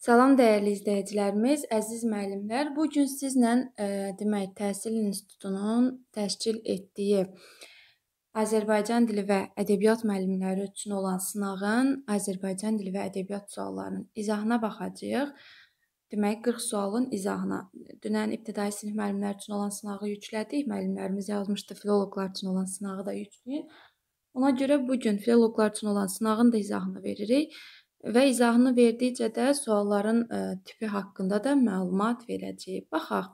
Salam dəyərli izləyicilərimiz, əziz müəllimlər. Bu gün sizlə ə, e, demək Təhsil İnstitutunun təşkil etdiyi Azərbaycan dili və ədəbiyyat müəllimləri üçün olan sınağın Azərbaycan dili və ədəbiyyat suallarının izahına baxacağıq. Demək 40 sualın izahına. Dünən ibtidai sinif müəllimləri üçün olan sınağı yüklədik. Müəllimlərimiz yazmışdı filoloqlar üçün olan sınağı da yükləyin. Ona görə bu gün filoloqlar üçün olan sınağın da izahını veririk. Və izahını verdikcə də sualların ə, e, tipi haqqında da məlumat verəcəyik. Baxaq.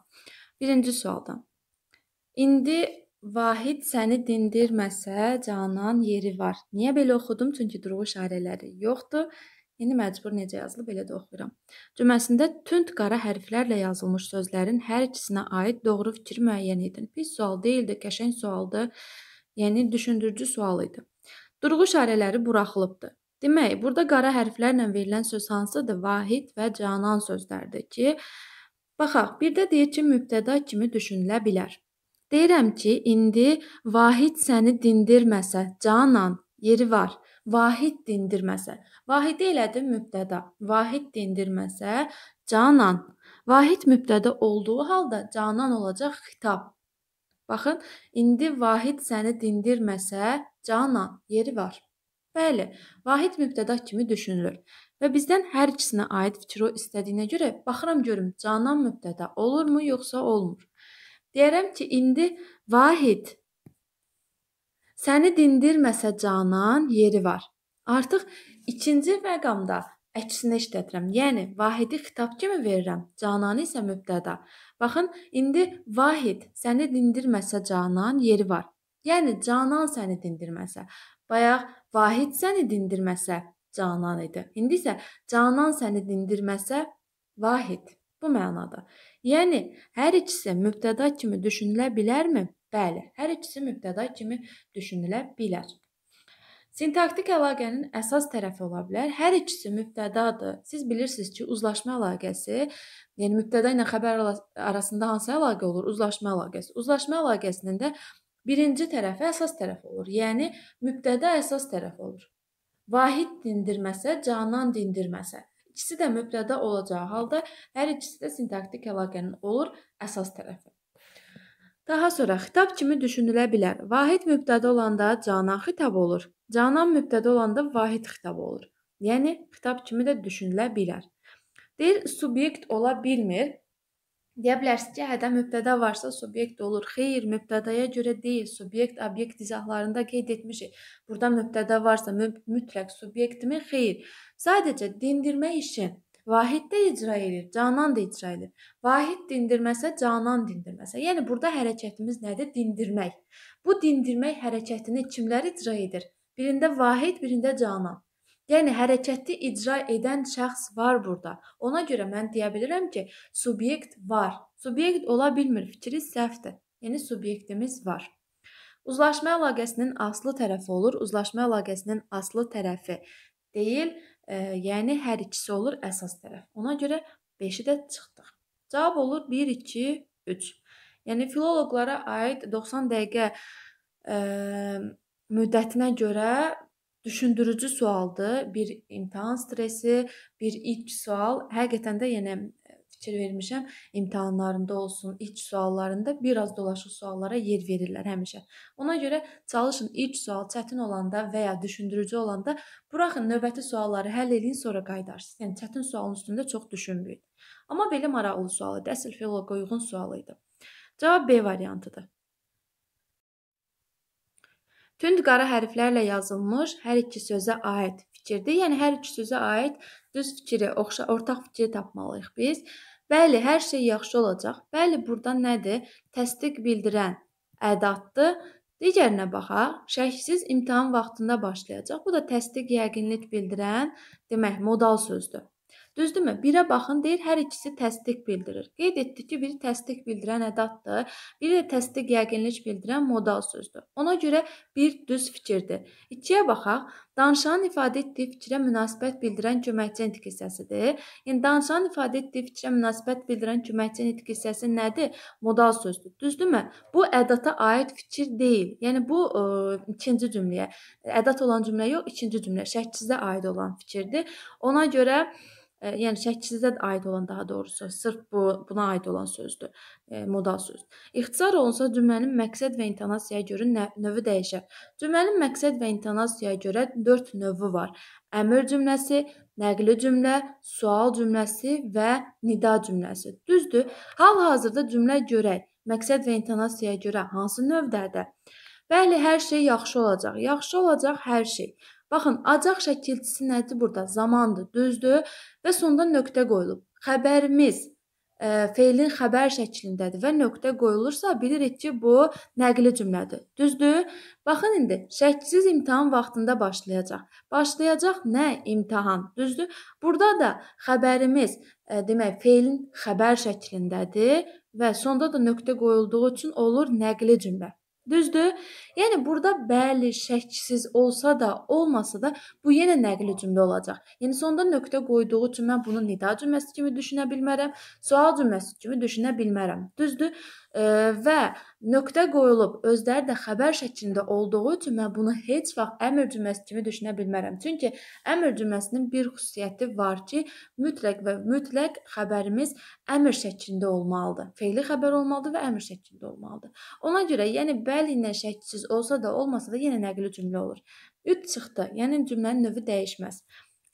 Birinci sualdan. İndi Vahid səni dindirməsə canan yeri var. Niyə belə oxudum? Çünki durğu işarələri yoxdur. İndi məcbur necə yazılıb belə də oxuyuram. Cümləsində tünd qara hərflərlə yazılmış sözlərin hər ikisinə aid doğru fikir müəyyən edin. Pis sual deyildi, qəşəng sualdı. Yəni düşündürücü sual idi. Durğu işarələri buraxılıbdı. Demək, burada qara hərflərlə verilən söz hansıdır? Vahid və canan sözlərdir ki, baxaq, bir də deyir ki, mübtəda kimi düşünülə bilər. Deyirəm ki, indi vahid səni dindirməsə, canan yeri var. Vahid dindirməsə. Vahidi elədi mübtəda. Vahid dindirməsə, canan. Vahid mübtəda olduğu halda canan olacaq xitab. Baxın, indi vahid səni dindirməsə, canan yeri var. Bəli, vahid mübtəda kimi düşünülür və bizdən hər ikisinə aid fikri istədiyinə görə baxıram görüm canan mübtəda olurmu yoxsa olmur. Deyərəm ki, indi vahid səni dindirməsə canan yeri var. Artıq ikinci məqamda əksinə işlədirəm. Yəni vahidi xitab kimi verirəm, cananı isə mübtəda. Baxın, indi vahid səni dindirməsə canan yeri var. Yəni canan səni dindirməsə. Bayaq Vahid səni dindirməsə Canan idi. İndi isə Canan səni dindirməsə Vahid bu mənada. Yəni hər ikisi mübtəda kimi düşünülə bilərmi? Bəli, hər ikisi mübtəda kimi düşünülə bilər. Sintaktik əlaqənin əsas tərəfi ola bilər. Hər ikisi mübtədadır. Siz bilirsiniz ki, uzlaşma əlaqəsi, yəni mübtəda ilə xəbər arasında hansı əlaqə olur? Uzlaşma əlaqəsi. Uzlaşma əlaqəsinin də birinci tərəfi əsas tərəf olur. Yəni mübtəda əsas tərəf olur. Vahid dindirməsə, canan dindirməsə. İkisi də mübtəda olacağı halda hər ikisi də sintaktik əlaqənin olur əsas tərəfi. Daha sonra xitab kimi düşünülə bilər. Vahid mübtəda olanda canan xitab olur. Canan mübtəda olanda vahid xitab olur. Yəni xitab kimi də düşünülə bilər. Deyir subyekt ola bilmir. Deyə bilərsiniz ki, hədə mübtəda varsa subyekt olur. Xeyr, mübtədaya görə deyil, subyekt obyekt izahlarında qeyd etmişik. Burada mübtəda varsa mütləq subyektmi? Xeyr. Sadəcə dindirmə işi Vahid də icra edir, Canan da icra edir. Vahid dindirməsə, Canan dindirməsə. Yəni burada hərəkətimiz nədir? Dindirmək. Bu dindirmək hərəkətini kimlər icra edir? Birində Vahid, birində Canan. Yəni hərəkəti icra edən şəxs var burada. Ona görə mən deyə bilərəm ki, subyekt var. Subyekt ola bilmir, fikri səhvdir. Yəni subyektimiz var. Uzlaşma əlaqəsinin aslı tərəfi olur. Uzlaşma əlaqəsinin aslı tərəfi deyil, e, yəni hər ikisi olur əsas tərəf. Ona görə 5-i də çıxdıq. Cavab olur 1 2 3. Yəni filoloqlara aid 90 dəqiqə ə, e, müddətinə görə düşündürücü sualdır. Bir imtahan stresi, bir ilk sual. Həqiqətən də yenə e, fikir vermişəm, imtahanlarında olsun, ilk suallarında biraz dolaşıq suallara yer verirlər həmişə. Ona görə çalışın ilk sual çətin olanda və ya düşündürücü olanda buraxın növbəti sualları həll edin, sonra qayıdarsınız. Yəni çətin sualın üstündə çox düşünməyin. Amma belə maraqlı sual idi. Əsl filoloqa uyğun sual idi. Cavab B variantıdır. Tünd qara hərflərlə yazılmış hər iki sözə aid fikirdir. Yəni hər iki sözə aid düz fikri, oxşa, ortaq fikri tapmalıyıq biz. Bəli, hər şey yaxşı olacaq. Bəli, burada nədir? Təsdiq bildirən ədatdır. Digərinə baxaq. Şəksiz imtahan vaxtında başlayacaq. Bu da təsdiq yəqinlik bildirən, demək, modal sözdür. Düzdürmü? Birə baxın, deyir hər ikisi təsdiq bildirir. Qeyd etdik ki, biri təsdiq bildirən ədatdır, biri də təsdiq yəqinlik bildirən modal sözdür. Ona görə bir düz fikirdir. İkiyə baxaq. Danışanın ifadə etdiyi fikrə münasibət bildirən cümləcə nitq hissəsidir. Yəni danışanın ifadə etdiyi fikrə münasibət bildirən cümləcə nitq hissəsi nədir? Modal sözdür. Düzdürmü? Bu ədata aid fikir deyil. Yəni bu ə, ikinci cümləyə, ədat olan cümlə yox, ikinci cümlə şərtsizə aid olan fikirdir. Ona görə E, yəni şəkilsizə aid olan daha doğrusu sırf bu buna aid olan sözdür. E, modal söz. İxtisar olunsa cümlənin məqsəd və intonasiyaya görə nə, növü dəyişər. Cümlənin məqsəd və intonasiyaya görə 4 növü var. Əmr cümləsi, nəqli cümlə, sual cümləsi və nida cümləsi. Düzdür? Hal-hazırda cümlə görək. Məqsəd və intonasiyaya görə hansı növdədir? Bəli, hər şey yaxşı olacaq. Yaxşı olacaq hər şey. Baxın, acaq şəkilçisi nədir burada? Zamandır, düzdür? Və sonda nöqtə qoyulub. Xəbərimiz ə, e, feilin xəbər şəklindədir və nöqtə qoyulursa bilirik ki, bu nəqli cümlədir. Düzdür? Baxın indi şəksiz imtahan vaxtında başlayacaq. Başlayacaq nə? İmtahan. Düzdür? Burada da xəbərimiz ə, e, demək feilin xəbər şəklindədir və sonda da nöqtə qoyulduğu üçün olur nəqli cümlə. Düzdür? Yəni burada bəli, şəksiz olsa da, olmasa da bu yenə nəqli cümlə olacaq. Yəni sonda nöqtə qoyduğu üçün mən bunu nida cümləsi kimi düşünə bilmərəm, sual cümləsi kimi düşünə bilmərəm. Düzdür? və nöqtə qoyulub özləri də xəbər şəklində olduğu üçün mən bunu heç vaxt əmr cümləsi kimi düşünə bilmərəm. Çünki əmr cümləsinin bir xüsusiyyəti var ki, mütləq və mütləq xəbərimiz əmr şəklində olmalıdır. Feili xəbər olmalıdır və əmr şəklində olmalıdır. Ona görə, yəni bəli ilə şəkilsiz olsa da, olmasa da yenə nəqli cümlə olur. Üç çıxdı, yəni cümlənin növü dəyişməz.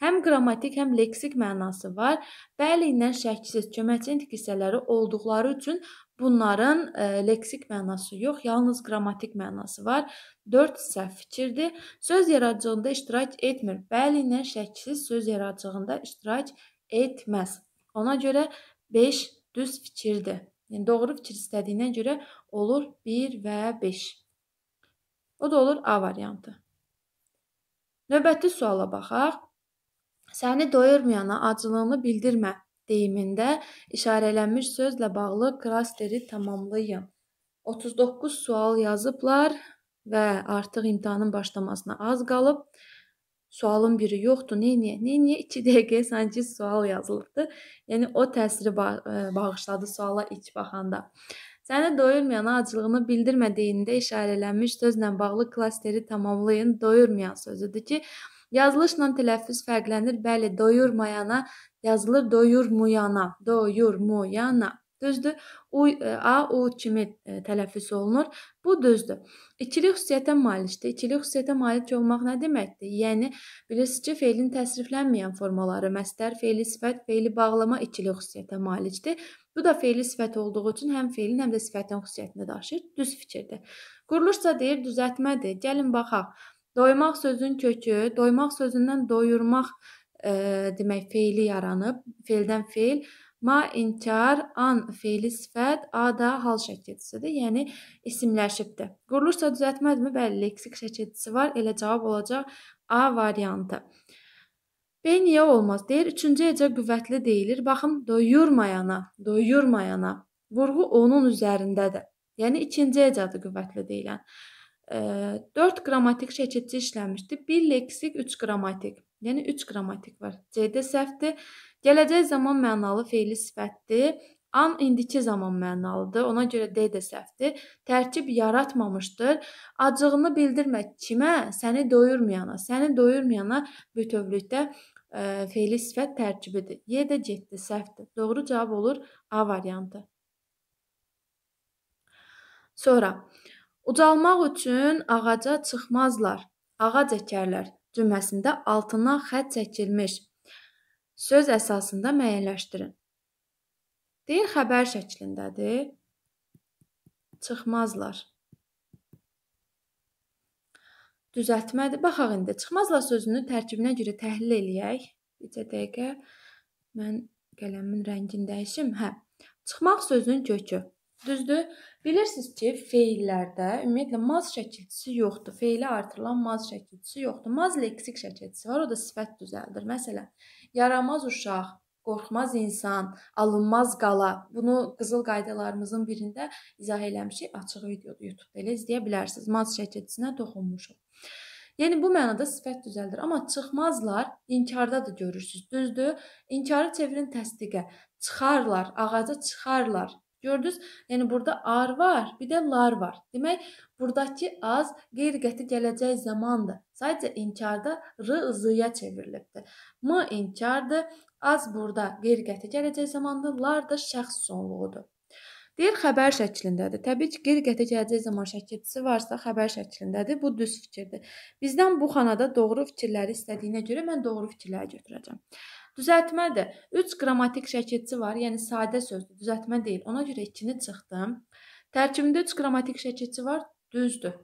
Həm qrammatik, həm leksik mənası var. Bəli ilə şəksiz köməkçi nitq hissələri olduqları üçün Bunların ə, e, leksik mənası yox, yalnız qrammatik mənası var. 4 isə fikirdir. Söz yaradıcılığında iştirak etmir. Bəli ilə şəksiz söz yaradıcılığında iştirak etməz. Ona görə 5 düz fikirdir. Yəni doğru fikir istədiyinə görə olur 1 və 5. O da olur A variantı. Növbəti suala baxaq. Səni doyurmayana acılığını bildirmə deyimində işarələnmiş sözlə bağlı klasteri tamamlayın. 39 sual yazıblar və artıq imtahanın başlamasına az qalıb. Sualın biri yoxdur. Neyniyə? Neyniyə 2 dəqiqəyə sanki sual yazılıbdı. Yəni o təsiri e, bağışladı suala ilk baxanda. Səni doyurmayan aclığını bildirmədiyində işarələnmiş sözlə bağlı klasteri tamamlayın. Doyurmayan sözüdür ki, Yazılışla tələffüz fərqlənir. Bəli, doyurmayana yazılır doyurmuyana, doyurmuyana. Düzdür? U, e, A, U kimi e, tələffüz olunur. Bu düzdür. İkili xüsusiyyətə malikdir. İkili xüsusiyyətə malik olmaq nə deməkdir? Yəni bilirsiniz ki, feilin təsriflənməyən formaları, məsdər, feili sifət, feili bağlama ikili xüsusiyyətə malikdir. Bu da feili sifət olduğu üçün həm feilin, həm də sifətin xüsusiyyətini daşıyır. Düz fikirdir. Quruluşsa deyir düzəltmədir. Gəlin baxaq. Doymaq sözün kökü, doymaq sözündən doyurmaq e, demək feili yaranıb, feildən feil, ma inkar, an feili sifət, a da hal şəkildisidir, yəni isimləşibdir. Qurulursa düzəltmədimi? Bəli, leksik şəkildisi var, elə cavab olacaq A variantı. B niyə olmaz? Deyir, üçüncü hecə qüvvətli deyilir. Baxın, doyurmayana, doyurmayana. Vurğu onun üzərindədir. Yəni ikinci hecadır qüvvətli deyilən. 4 qrammatik şəkilçi işlənmişdir. 1 leksik, 3 qrammatik. Yəni 3 qrammatik var. C-də səhvdir. Gələcək zaman mənalı feili sifətdir. An indiki zaman mənalıdır. Ona görə D də səhvdir. Tərkib yaratmamışdır. Acığını bildirmək kimə? Səni doyurmayana. Səni doyurmayana bütövlükdə ə, feili sifət tərkibidir. Y də C-də səhvdir. Doğru cavab olur A variantı. Sonra Ucalmaq üçün ağaca çıxmazlar, ağac əkərlər cümləsində altına xətt çəkilmiş söz əsasında müəyyənləşdirin. Deyir xəbər şəklindədir. Çıxmazlar. Düzəltmədir. Baxaq indi çıxmazlar sözünü tərkibinə görə təhlil eləyək. Bircə dəqiqə mən qələmin rəngini dəyişim. Hə. Çıxmaq sözünün kökü Düzdür? Bilirsiniz ki, feillərdə ümumiyyətlə maz şəkilçisi yoxdur. Feilə artırılan maz şəkilçisi yoxdur. Maz leksik şəkilçisi var, o da sifət düzəldir. Məsələn, yaramaz uşaq, qorxmaz insan, alınmaz qala. Bunu qızıl qaydalarımızın birində izah eləmişik, açıq videoda YouTube-da elə izləyə bilərsiniz. Maz şəkilçisinə toxunmuşuq. Yəni bu mənada sifət düzəldir, amma çıxmazlar inkarda da görürsüz, düzdür? İnkarı çevirin təsdiqə. Çıxarlar, ağaca çıxarlar. Gördünüz? Yəni burada ar var, bir də lar var. Demək, buradakı az qeyri-qəti gələcək zamandır. Sadəcə inkarda r z-yə çevrilibdi. M inkardır, az burada qeyri-qəti gələcək zamandır, lar da şəxs sonluğudur. Deyir xəbər şəklindədir. Təbii ki, qeyri-qəti gələcək zaman şəkilçisi varsa, xəbər şəklindədir. Bu düz fikirdir. Bizdən bu xanada doğru fikirləri istədiyinə görə mən doğru fikirləri götürəcəm. Düzəltmədir. 3 qrammatik şəkilçi var, yəni sadə sözdür, düzəltmə deyil. Ona görə 2-ni çıxdım. Tərkibində 3 qrammatik şəkilçi var, düzdür.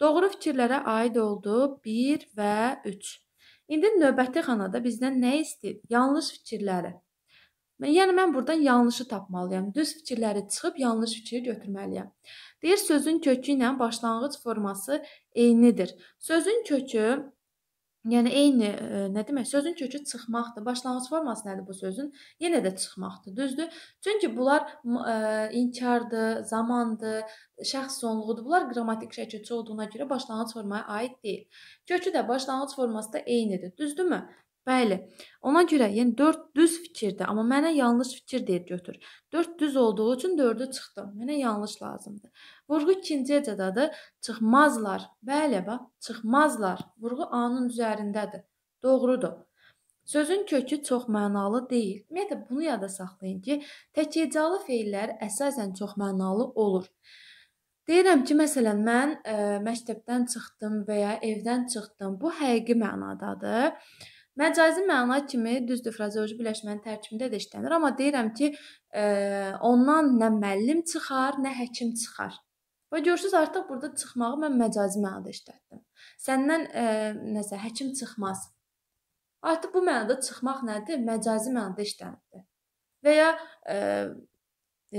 Doğru fikirlərə aid oldu 1 və 3. İndi növbəti xanada bizdən nə istəyir? Yanlış fikirləri. Yəni mən burdan yanlışı tapmalıyam. Düz fikirləri çıxıb yanlış fikri götürməliyəm. Deyir sözün kökü ilə başlanğıc forması eynidir. Sözün kökü Yəni eyni e, nə demək, sözün kökü çıxmaqdır. Başlanğıc forması nədir bu sözün? Yenə də çıxmaqdır, düzdür? Çünki bunlar e, inkardır, zamandır, şəxs sonluğudur. Bunlar qrammatik şəkilçi olduğuna görə başlanğıc formaya aid deyil. Kökü də başlanğıc forması da eynidir, düzdürmü? Bəli. Ona görə, yəni 4 düz fikirdir, amma mənə yanlış fikir deyir götür. 4 düz olduğu üçün 4-ü çıxdı. Mənə yanlış lazımdır. Vurğu ikinci ecadadır. Çıxmazlar. Bəli, bax, çıxmazlar. Vurğu A-nın üzərindədir. Doğrudur. Sözün kökü çox mənalı deyil. Ümumiyyətlə bunu yada saxlayın ki, təkyecalı feillər əsasən çox mənalı olur. Deyirəm ki, məsələn, mən ə, e, məktəbdən çıxdım və ya evdən çıxdım. Bu həqiqi mənadadır. Məcazi məna kimi düzdür frazeoloji birləşmənin tərkibində də işlənir, amma deyirəm ki, e, ondan nə müəllim çıxar, nə həkim çıxar. Və görürsüz artıq burada çıxmağı mən məcazi mənada işlətdim. Səndən e, nəsə həkim çıxmaz. Artıq bu mənada çıxmaq nədir? Məcazi mənada işlənir. Və ya e,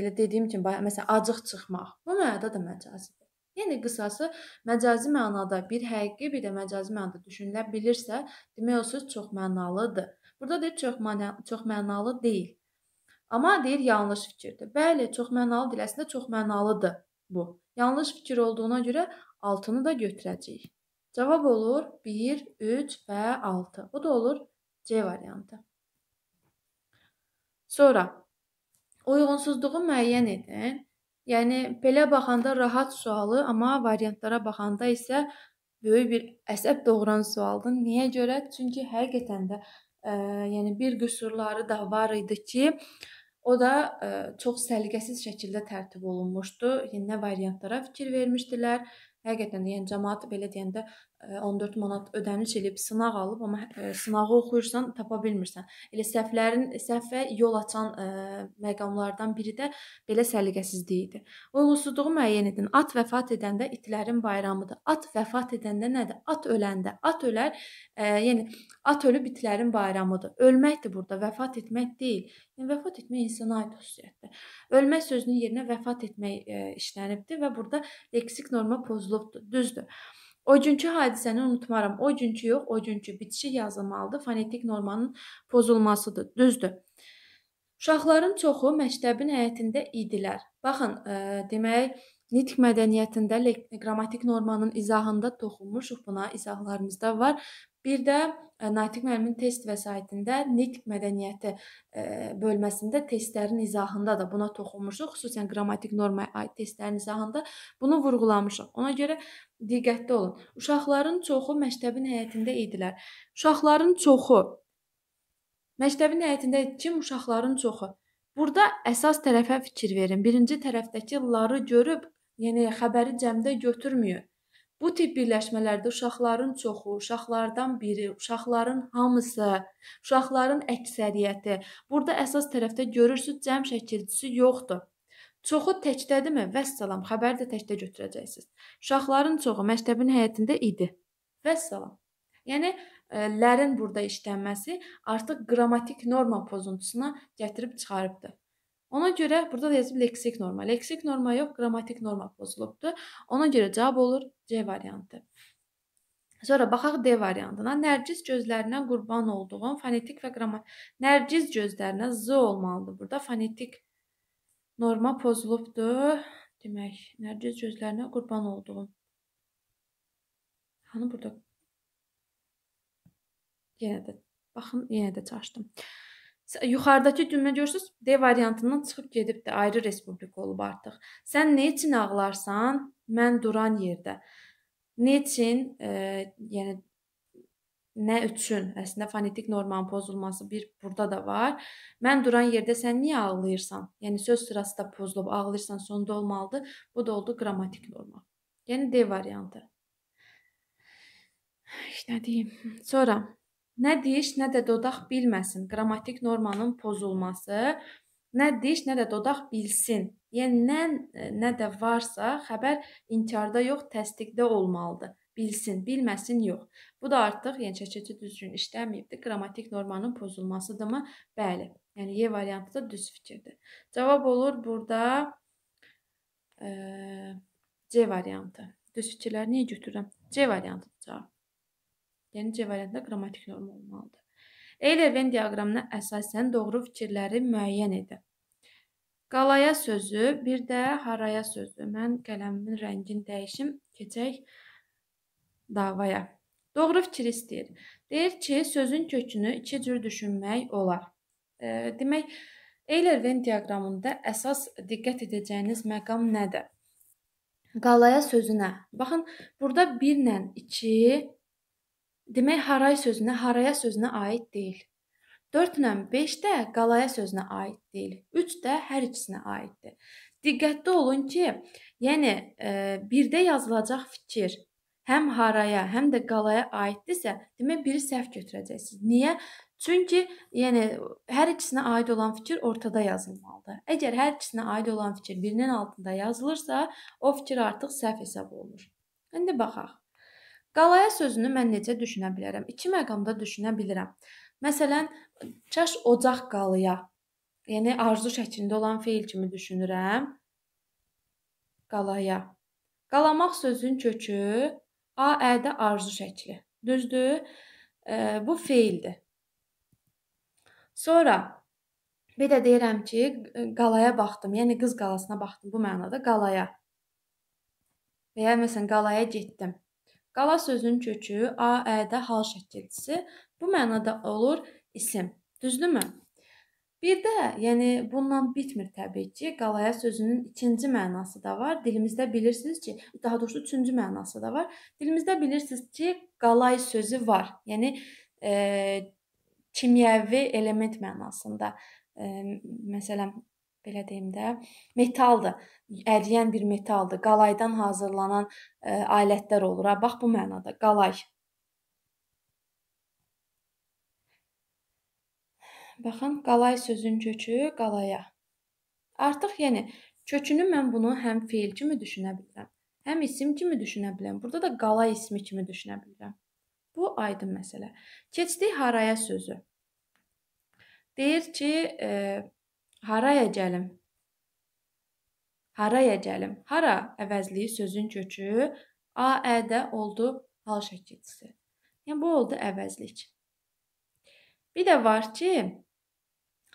elə dediyim kimi məsələn acıq çıxmaq. Bu mənada da məcazidir. Yəni qısası məcazi mənada bir həqiqi, bir də məcazi mənada düşünülə bilirsə, demək olar ki, çoxmənalıdır. Burada deyir çoxmənalı, çoxmənalı deyil. Amma deyir yanlış fikirdir. Bəli, çoxmənalı dil əslində çoxmənalıdır bu. Yanlış fikir olduğuna görə altını da götürəcəyik. Cavab olur 1, 3 və 6. Bu da olur C variantı. Sonra uyğunsuzluğu müəyyən edin Yəni belə baxanda rahat sualı, amma variantlara baxanda isə böyük bir əsəb doğuran sualdır. Niyə görə? Çünki həqiqətən də ə, e, yəni bir qüsurları da var idi ki, o da ə, e, çox səliqəsiz şəkildə tərtib olunmuşdu. Yəni nə variantlara fikir vermişdilər. Həqiqətən də yəni cəmaət belə deyəndə 14 manat ödəniş eləyib sınaq alıb, amma sınağı oxuyursan, tapa bilmirsən. Elə səhvlərin səhvə yol açan ə, məqamlardan biri də belə səliqəsizlik idi. Uyğunsuzluğu müəyyən edin. At vəfat edəndə itlərin bayramıdır. At vəfat edəndə nədir? At öləndə. At ölər, ə, yəni at ölüb itlərin bayramıdır. Ölməkdir burada, vəfat etmək deyil. Yəni vəfat etmək insana aid xüsusiyyətdir. Ölmək sözünün yerinə vəfat etmək ə, işlənibdi və burada leksik norma pozulubdur. Düzdür? O günkü hadisəni unutmaram. O günkü yox, o günkü bitişik yazılmalıdır. Fonetik normanın pozulmasıdır. Düzdür. Uşaqların çoxu məktəbin həyətində idilər. Baxın, ə, e, demək nitq mədəniyyətində grammatik normanın izahında toxunmuşuq buna, izahlarımızda var. Bir də e, Natiq müəllimin test vəsaitində nitq mədəniyyəti e, bölməsində testlərin izahında da buna toxunmuşuq, xüsusən qrammatik normaya aid testlərin izahında bunu vurğulamışıq. Ona görə diqqətli olun. Uşaqların çoxu məktəbin həyətində idilər. Uşaqların çoxu məktəbin həyətində kim uşaqların çoxu? Burada əsas tərəfə fikir verin. Birinci tərəfdəki ları görüb, yəni xəbəri cəmdə götürmüyor. Bu tip birləşmələrdə uşaqların çoxu, uşaqlardan biri, uşaqların hamısı, uşaqların əksəriyyəti. Burada əsas tərəfdə görürsüz cəm şəkilçisi yoxdur. Çoxu təkdədirmi? Vəssalam, xəbəri də təkdə götürəcəksiniz. Uşaqların çoxu məktəbin həyətində idi. Vəssalam. Yəni e, lərin burada işlənməsi artıq qrammatik norma pozuntusuna gətirib çıxarıbdı. Ona görə burada yazıb leksik norma. Leksik norma yox, qrammatik norma pozulubdur. Ona görə cavab olur C variantı. Sonra baxaq D variantına. Nərgiz gözlərinə qurban olduğum fonetik və qrammatik. Nərgiz gözlərinə z olmalıdır burada. Fonetik norma pozulubdur. Demək, nərgiz gözlərinə qurban olduğum. Hani burada yenə də baxın, yenə də çaşdım. Yuxarıdakı cümlə görürsüz, D variantından çıxıb gedib də ayrı respublika olub artıq. Sən nə üçün ağlarsan? Mən duran yerdə. Nə üçün, e, yəni nə üçün? Əslində fonetik normanın pozulması bir burada da var. Mən duran yerdə sən niyə ağlayırsan? Yəni söz sırası da pozulub, ağlayırsan sonda olmalıdır. Bu da oldu qrammatik norma. Yəni D variantı. İşte nə deyim? Sonra Nə diş, nə də dodaq bilməsin qrammatik normanın pozulması, nə diş, nə də dodaq bilsin. Yəni nə nə də varsa xəbər inkarda yox, təsdiqdə olmalıdır. Bilsin, bilməsin yox. Bu da artıq yəni çəkici düzgün işləməyibdi. Qrammatik normanın pozulmasıdırmı? Bəli. Yəni Y variantı da düz fikirdir. Cavab olur burada e, C variantı. Düz fikirləri niyə götürürəm? C variantı cavab. Yəni C variantında qrammatik norma olmalıdır. Eyleven diaqramına əsasən doğru fikirləri müəyyən edin. Qalaya sözü, bir də haraya sözü. Mən qələmimin rəngini dəyişim, keçək davaya. Doğru fikir istəyir. Deyir ki, sözün kökünü iki cür düşünmək olar. E, demək, Eyler-Venn diaqramında əsas diqqət edəcəyiniz məqam nədir? Qalaya sözünə. Baxın, burada 1 ilə 2, Demək haray sözünə haraya sözünə aid deyil. 4 ilə 5 də qalaya sözünə aid deyil. 3 də hər ikisinə aiddir. Diqqətli olun ki, yəni e, birdə yazılacaq fikir həm haraya, həm də qalaya aiddirsə, demək biri səhv götürəcəksiniz. Niyə? Çünki, yəni hər ikisinə aid olan fikir ortada yazılmalıdır. Əgər hər ikisinə aid olan fikir birinin altında yazılırsa, o fikir artıq səhv hesab olunur. İndi baxaq. Qalaya sözünü mən necə düşünə bilərəm? İki məqamda düşünə bilirəm. Məsələn, çaş ocaq qalaya. Yəni arzu şəklində olan feil kimi düşünürəm. Qalaya. Qalamaq sözün kökü AƏ-də arzu şəkli. Düzdür? E, bu feildir. Sonra bir də deyirəm ki, qalaya baxdım. Yəni qız qalasına baxdım bu mənada qalaya. Və ya məsələn qalaya getdim. Qala sözünün kökü AƏ-də hal şəkilçisi bu mənada olur isim. Düzdürmü? Bir də, yəni bununla bitmir təbii ki, qalaya sözünün ikinci mənası da var. Dilimizdə bilirsiniz ki, daha doğrusu üçüncü mənası da var. Dilimizdə bilirsiniz ki, qalay sözü var. Yəni e, kimyəvi element mənasında. E, məsələn, belə deyim də, metaldır. Əriyən bir metaldır. Qalaydan hazırlanan ə, e, alətlər olur. Ha, bax bu mənada qalay. Baxın, qalay sözün kökü qalaya. Artıq yəni kökünü mən bunu həm feil kimi düşünə bilirəm, həm isim kimi düşünə bilirəm. Burada da qalay ismi kimi düşünə bilirəm. Bu aydın məsələ. Keçdik haraya sözü. Deyir ki, e, Haraya gəlim? Haraya gəlim? Hara əvəzliyi sözün kökü Aə-də e oldu hal şəkilçisi. Yəni bu oldu əvəzlik. Bir də var ki,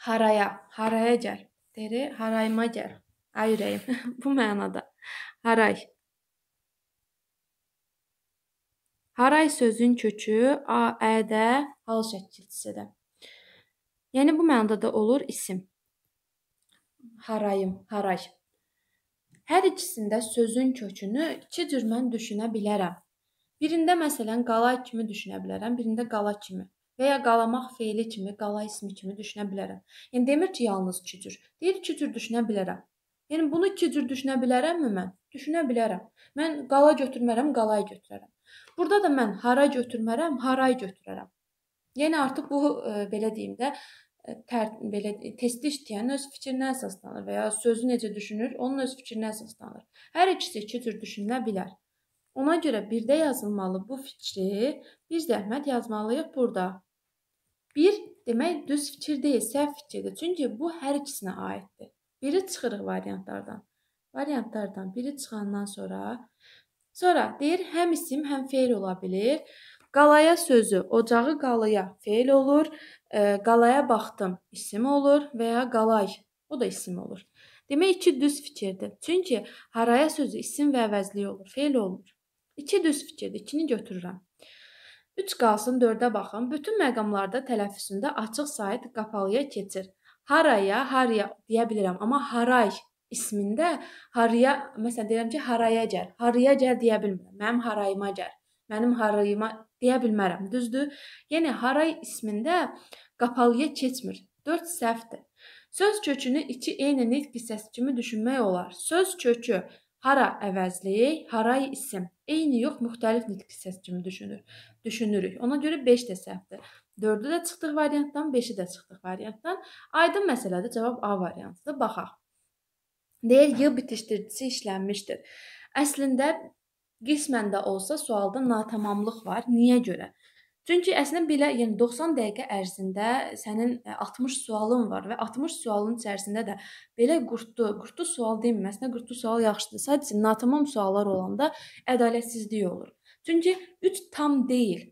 haraya, haraya gəl. Deri harayıma gəl. Ay ürəyim. bu mənada. Haray. Haray sözün kökü Aə-də e hal şəkilçisidir. Yəni bu mənada da olur isim harayım, haray. Hər ikisində sözün kökünü iki cür mən düşünə bilərəm. Birində məsələn qala kimi düşünə bilərəm, birində qala kimi və ya qalamaq feili kimi, qala ismi kimi düşünə bilərəm. Yəni demir ki, yalnız iki cür. Deyir iki cür düşünə bilərəm. Yəni bunu iki cür düşünə bilərəmmi mən? Düşünə bilərəm. Mən qala götürmərəm, qalay götürərəm. Burada da mən hara götürmərəm, haray götürərəm. Yəni artıq bu e, belə deyim də, E, tər, belə e, testli işləyən öz fikrinə əsaslanır və ya sözü necə düşünür, onun öz fikrinə əsaslanır. Hər ikisi iki cür düşünülə bilər. Ona görə birdə yazılmalı bu fikri bir zəhmət yazmalıyıq burada. Bir demək düz fikir deyil, səhv fikirdir. Çünki bu hər ikisinə aiddir. Biri çıxır variantlardan. Variantlardan biri çıxandan sonra sonra deyir həm isim, həm feil ola bilər. Qalaya sözü ocağı qalaya feil olur. E, qalaya baxdım isim olur və ya qalay o da isim olur. Demək ki, düz fikirdir. Çünki haraya sözü isim və əvəzli olur, feil olmur. 2 düz fikirdir. 2-ni götürürəm. 3 qalsın 4-ə baxın. Bütün məqamlarda tələffüsündə açıq sayt qapalıya keçir. Haraya, haraya deyə bilərəm, amma haray ismində haraya, məsələn deyirəm ki, haraya gəl. Haraya gəl deyə bilmirəm. Mənim harayıma gəl. Mənim harayıma deyə bilmərəm, düzdür? Yəni haray ismində qapalıya keçmir. 4 səhvdir. Söz kökünü iki eyni nitq hissəsi kimi düşünmək olar. Söz kökü hara əvəzli, haray isim. Eyni yox, müxtəlif nitq hissəsi kimi düşünür. Düşünürük. Ona görə 5 də səhvdir. 4-ü də çıxdıq variantdan, 5-i də çıxdıq variantdan. Aydın məsələdir, cavab A variantıdır. Baxaq. Deyir, y bitişdiricisi işlənmişdir. Əslində qismən də olsa sualda natamamlıq var. Niyə görə? Çünki əslində belə, yəni 90 dəqiqə ərzində sənin 60 e, sualın var və 60 sualın içərisində də belə qurtdu, qurtdu sual deməyim, əslində qurtdu sual yaxşıdır. Sadəcə natamam suallar olanda ədalətsizlik olur. Çünki 3 tam deyil.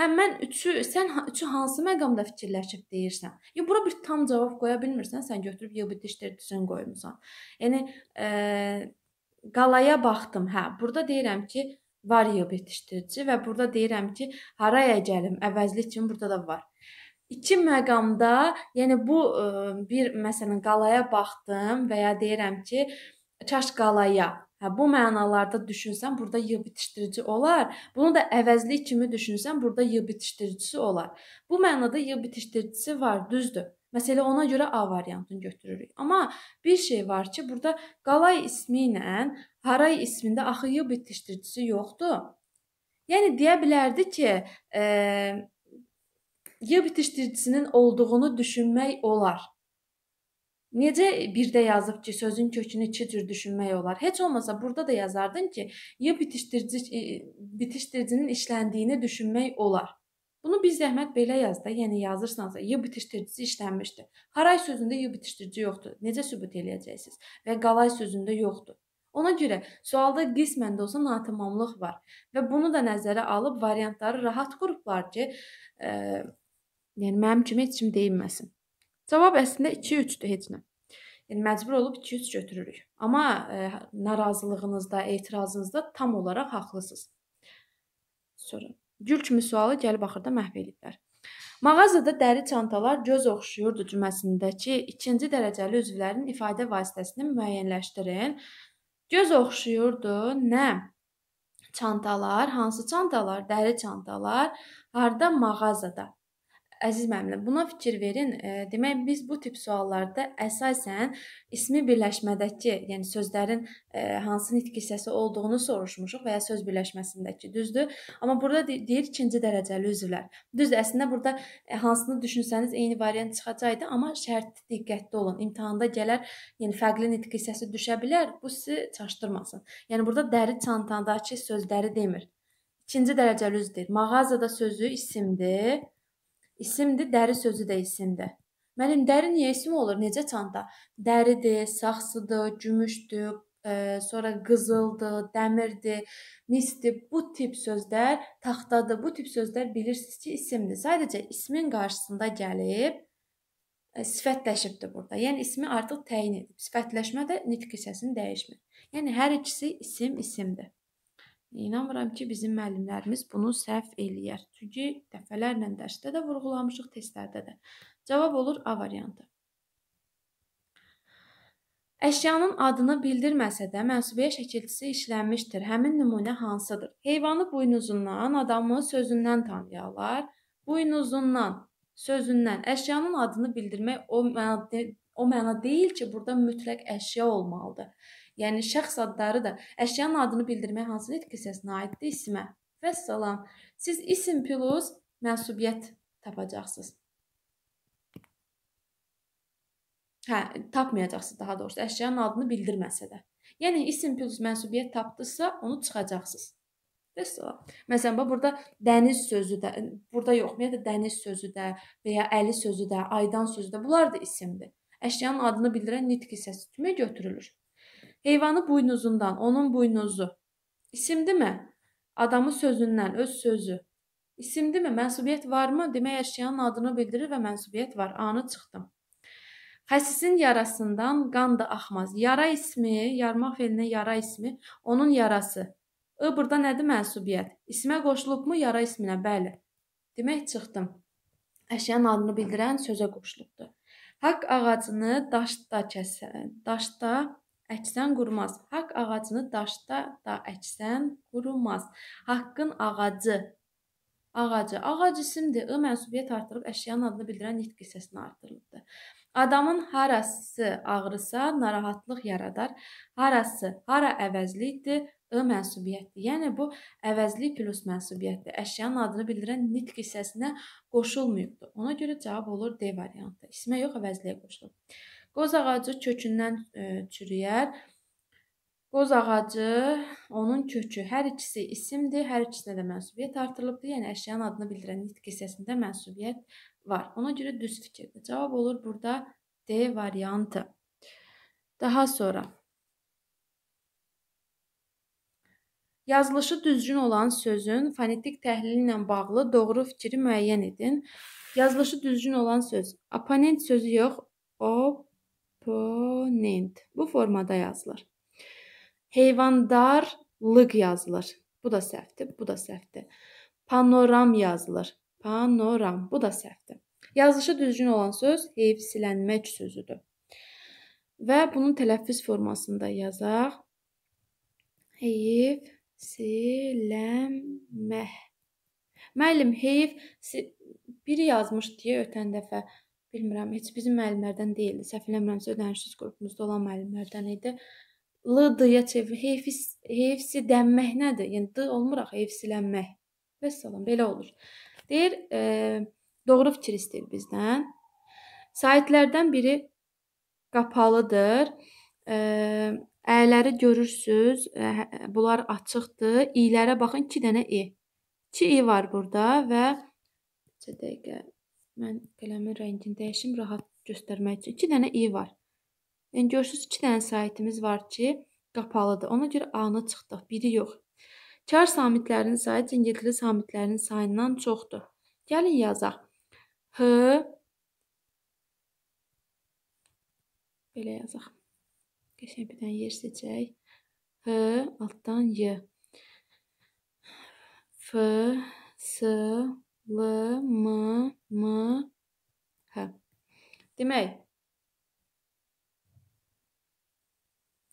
Həm mən 3-ü, sən 3-ü hansı məqamda fikirləşib deyirsən? Yəni bura bir tam cavab qoya bilmirsən, sən götürüb yığıb dişdir düzən qoymusan. Yəni e, qalaya baxdım. Hə, burada deyirəm ki, var yığıb yetişdirici və burada deyirəm ki, haraya gəlim, əvəzlik kimi burada da var. İki məqamda, yəni bu ə, e, bir məsələn qalaya baxdım və ya deyirəm ki, çaş qalaya. Hə, bu mənalarda düşünsən, burada yığıb yetişdirici olar. Bunu da əvəzlik kimi düşünsən, burada yığıb yetişdiricisi olar. Bu mənada yığıb yetişdiricisi var, düzdür. Məsələ ona görə A variantını götürürük. Amma bir şey var ki, burada qalay ismi ilə haray ismində axı y bitişdiricisi yoxdur. Yəni deyə bilərdi ki, e, y bitişdiricisinin olduğunu düşünmək olar. Necə birdə yazıb ki, sözün kökünü iki cür düşünmək olar. Heç olmasa burada da yazardın ki, y bitişdirici e, bitişdiricinin işləndiyini düşünmək olar. Bunu bir zəhmət belə yaz da, yəni yazırsansa, y bitişdirici işlənmişdir. Haray sözündə y bitişdirici yoxdur. Necə sübut eləyəcəksiniz? Və qalay sözündə yoxdur. Ona görə sualda qismən də olsa natamamlıq var və bunu da nəzərə alıb variantları rahat qruplar ki, e, yəni mənim kimi heç kim deyilməsin. Cavab əslində 2-3-dür heç nə. Yəni məcbur olub 2-3 götürürük. Amma e, narazılığınızda, etirazınızda tam olaraq haqlısınız. Sonra Gül kimi sualı gəlib axırda məhv ediblər. Mağazada dəri çantalar göz oxşuyurdu cümləsindəki ikinci dərəcəli üzvlərin ifadə vasitəsini müəyyənləşdirin. Göz oxşuyurdu nə? Çantalar, hansı çantalar? Dəri çantalar, harda mağazada. Əziz müəllim, buna fikir verin. Demək biz bu tip suallarda əsasən ismi birləşmədəki, yəni sözlərin hansı nitq hissəsi olduğunu soruşmuşuq və ya söz birləşməsindəki, düzdür? Amma burada deyir ikinci dərəcəli üzvlər. Düzdür, əslində burada e, hansını düşünsəniz eyni variant çıxacaqdı, amma şərt diqqətli olun. İmtahanda gələr, yəni fərqli nitq hissəsi düşə bilər. Bu sizi çaşdırmasın. Yəni burada dəri çantandakı sözləri demir. İkinci dərəcəli üzdür. Mağazada sözü isimdir. İsimdir, dəri sözü də isimdir. Mənim dəri niyə isim olur? Necə çanta? Dəridir, saxsıdır, gümüşdür, ə, e, sonra qızıldır, dəmirdir, misdir. Bu tip sözlər taxtadır. Bu tip sözlər bilirsiniz ki, isimdir. Sadəcə ismin qarşısında gəlib ə, e, sifətləşibdir burada. Yəni ismi artıq təyin edib. Sifətləşmə də nitq hissəsini dəyişmir. Yəni hər ikisi isim isimdir. İnanmıram ki, bizim müəllimlərimiz bunu səhv eləyər. Çünki dəfələrlə dərsdə də vurğulamışıq, testlərdə də. Cavab olur A variantı. Əşyanın adını bildirməsə də mənsubiyyə şəkilçisi işlənmişdir. Həmin nümunə hansıdır? Heyvanı buynuzundan, adamı sözündən tanıyarlar. Buynuzundan, sözündən əşyanın adını bildirmək o məna, o məna deyil ki, burada mütləq əşya olmalıdır yəni şəxs adları da əşyanın adını bildirmək hansı nitq hissəsinə aiddir? İsmə. Vəssalam. Siz isim plus mənsubiyyət tapacaqsınız. Hə, tapmayacaqsınız daha doğrusu. Əşyanın adını bildirməsə də. Yəni isim plus mənsubiyyət tapdısa, onu çıxacaqsınız. Vəssalam. Məsələn, bax burada dəniz sözü də, burada yox, ümumiyyətlə dəniz sözü də və ya əli sözü də, aydan sözü də bunlar da isimdir. Əşyanın adını bildirən nitq hissəsi kimi götürülür. Heyvanı buynuzundan, onun buynuzu. İsimdimi? Adamı sözündən, öz sözü. İsimdimi? Mənsubiyyət varmı? Demək əşyanın adını bildirir və mənsubiyyət var. Anı çıxdım. Xəsisin yarasından qan da axmaz. Yara ismi, yarmaq fe'linin yara ismi, onun yarası. I burada nədir mənsubiyyət? İsmə qoşulubmu yara isminə? Bəli. Demək çıxdım. Əşyanın adını bildirən sözə qoşulubdu. Haqq ağacını daşda kəsən, daşda əksən qurmaz. Haqq ağacını daşda da əksən qurumaz. Haqqın ağacı ağacı. Ağac isimdir. ı mənsubiyyət artırılıb əşyanın adını bildirən nitq hissəsinə artırılıbdır. Adamın harası ağrısa narahatlıq yaradar. Harası hara əvəzlikdir, ı mənsubiyyətdir. Yəni bu əvəzlik plus mənsubiyyətdir. Əşyanın adını bildirən nitq hissəsinə qoşulmayıbdır. Ona görə cavab olur D variantı. İsmə yox, əvəzliyə qoşulub. Qoz ağacı kökündən e, çürüyər. Qoz ağacı, onun kökü, hər ikisi isimdir, hər ikisinə də mənsubiyyət artırılıbdır. Yəni əşyanın adını bildirən nitq hissəsində mənsubiyyət var. Ona görə düz fikirdir. Cavab olur burada D variantı. Daha sonra Yazılışı düzgün olan sözün fonetik təhlili ilə bağlı doğru fikri müəyyən edin. Yazılışı düzgün olan söz. Oponent sözü yox, o Komponent bu formada yazılır. Heyvandarlıq yazılır. Bu da səhvdir, bu da səhvdir. Panoram yazılır. Panoram bu da səhvdir. Yazılışı düzgün olan söz heyfsilənmək sözüdür. Və bunun tələffüz formasında yazaq. Heyf silənmək. Müəllim heyf biri yazmışdı ötən dəfə bilmirəm, heç bizim müəllimlərdən deyildi. Səhv eləmirəmsə ödənişsiz qrupumuzda olan müəllimlərdən idi. L-dıya çevir. Heyfis, heyfsi dənmək nədir? Yəni d olmur axı heyfsilənmək. Vəssalam, belə olur. Deyir, e, doğru fikir istəyir bizdən. Saitlərdən biri qapalıdır. E, əyləri görürsüz, e, hə, bunlar açıqdır. İlərə baxın, 2 dənə i. 2 i var burada və neçə dəqiqə Mən qələmin rəngini dəyişim, rahat göstərmək üçün. 2 dənə i var. Yəni görürsüz 2 dənə saytimiz var ki, qapalıdır. Ona görə A-nı çıxdıq, biri yox. Kar samitlərinin sayı cingiltili samitlərinin sayından çoxdur. Gəlin yazaq. H belə yazaq. Qəşəng bir dənə yer seçək. H altdan Y. F S L, M, M, H. Demək,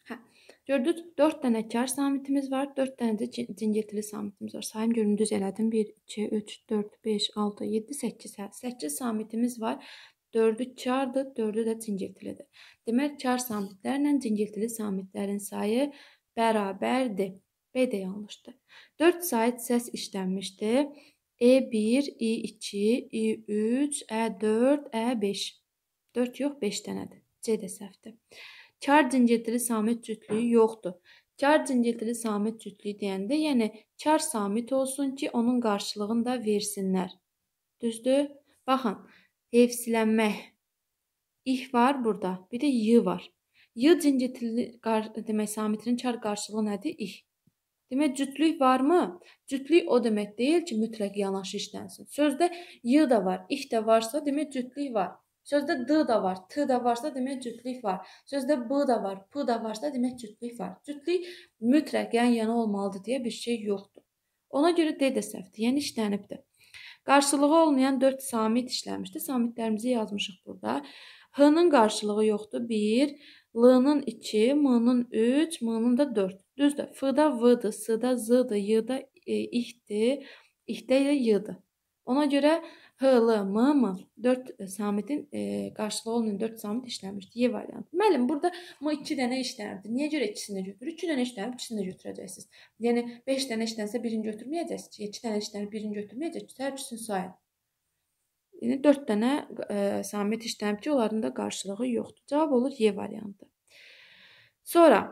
hə, gördünüz, 4 dənə kar samitimiz var, 4 dənə də cingiltili samitimiz var. Sayım görün, düz elədim. 1, 2, 3, 4, 5, 6, 7, 8, hə, 8 samitimiz var. 4-ü kardır, 4-ü də cingiltilidir. Demək, kar samitlərlə cingiltili samitlərin sayı bərabərdir. B də yanlışdır. 4 sayt səs işlənmişdir. E1, I2, I3, Ə4, Ə5. 4 yox, 5 dənədir. C də səhvdir. Kar cingiltili samit cütlüyü yoxdur. Kar cingiltili samit cütlüyü deyəndə, yəni kar samit olsun ki, onun qarşılığını da versinlər. Düzdür? Baxın, hevsilənmək. İh var burada, bir də y var. Y cingiltili demək samitinin kar qarşılığı nədir? İh. Demək cütlük varmı? Cütlük o demək deyil ki, mütləq yanaşı işlənsin. Sözdə y da var, ik də varsa, demək cütlük var. Sözdə d da var, t da varsa, demək cütlük var. Sözdə b da var, p da varsa, demək cütlük var. Cütlük mütləq yan-yana olmalıdır deyə bir şey yoxdur. Ona görə d də səhvdir, yəni işlənibdir. Qarşılığı olmayan 4 samit işləmişdi. Samitlərimizi yazmışıq burada. H-nın qarşılığı yoxdur 1, L-nın 2, M-nın 3, M-nın da 4. Düzdür, f-da v-dır, s-da z-dır, y-da e, ix-dir, ix-də y-dır. Ona görə HL, MM 4 samitin e, qarşılığı e, olunan 4 samit işləmişdi. Y variantı. Müəllim burada M 2 dənə işləmirdi. Niyə görə ikisini götürür? 2 dənə işlənib ikisini də götürəcəksiniz. Yəni 5 dənə işlənsə birini götürməyəcəksiniz. 2 dənə işlənib birini götürməyəcəksiniz. Hər ikisini sayın. Yəni 4 dənə e, samit işlənib ki, onların da qarşılığı yoxdur. Cavab olur Y variantı. Sonra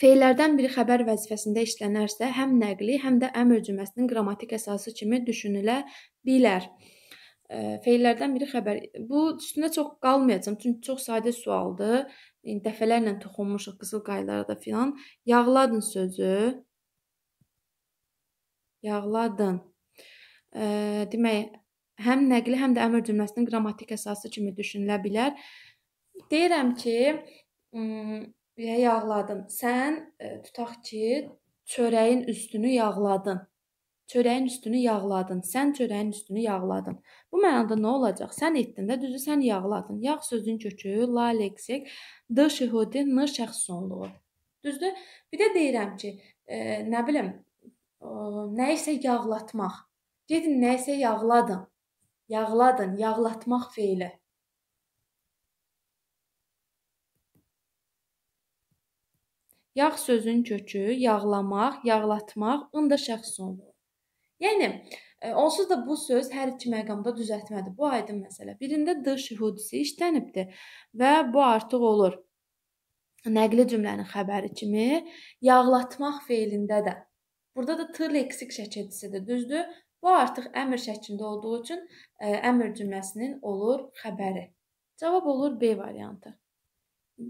Feillərdən biri xəbər vəzifəsində işlənərsə, həm nəqli, həm də əmr cümləsinin qrammatik əsası kimi düşünülə bilər. Feillərdən biri xəbər. Bu üstünə çox qalmayacağam, çünki çox sadə sualdır. Yəni, dəfələrlə toxunmuşuq qızıl qaylarda filan. Yağladın sözü. Yağladın. E, demək, həm nəqli, həm də əmr cümləsinin qrammatik əsası kimi düşünülə bilər. Deyirəm ki, Ürəyi yağladım. Sən e, tutaq ki, çörəyin üstünü yağladın. Çörəyin üstünü yağladın. Sən çörəyin üstünü yağladın. Bu mənada nə olacaq? Sən etdin də, düzü sən yağladın. Yağ sözün kökü, la leksik, d şəhudi, n şəxs sonluğu. Düzdür? Bir də deyirəm ki, e, nə bilim, e, nə isə yağlatmaq. Gedin nə isə yağladın. Yağladın, yağlatmaq feili. Yağ sözün kökü yağlamaq, yağlatmaq, ın da şəxs sonluğu. Yəni e, onsuz da bu söz hər iki məqamda düzəltmədir. Bu aydın məsələ. Birində d şühudisi işlənibdir və bu artıq olur. Nəqli cümlənin xəbəri kimi yağlatmaq feilində də. Burada da t leksik şəkildisidir, düzdür? Bu artıq əmr şəklində olduğu üçün e, əmr cümləsinin olur xəbəri. Cavab olur B variantı.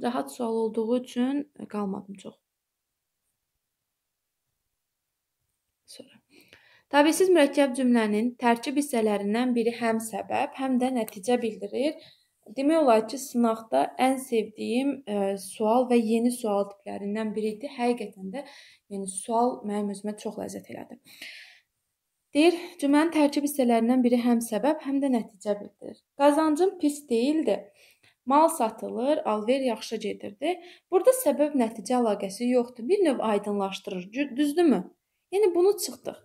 Rahat sual olduğu üçün e, qalmadım çox. Sonra. Təbiisiz mürəkkəb cümlənin tərkib hissələrindən biri həm səbəb, həm də nəticə bildirir. Demək olar ki, sınaqda ən sevdiyim e, sual və yeni sual tiplərindən biri idi. Həqiqətən də yəni sual mənim özümə çox ləzzət elədi. Deyir, cümlənin tərkib hissələrindən biri həm səbəb, həm də nəticə bildirir. Qazancım pis deyildi. Mal satılır, alver yaxşı gedirdi. Burada səbəb nəticə əlaqəsi yoxdur. Bir növ aydınlaşdırır, düzdürmü? Yəni bunu çıxdıq.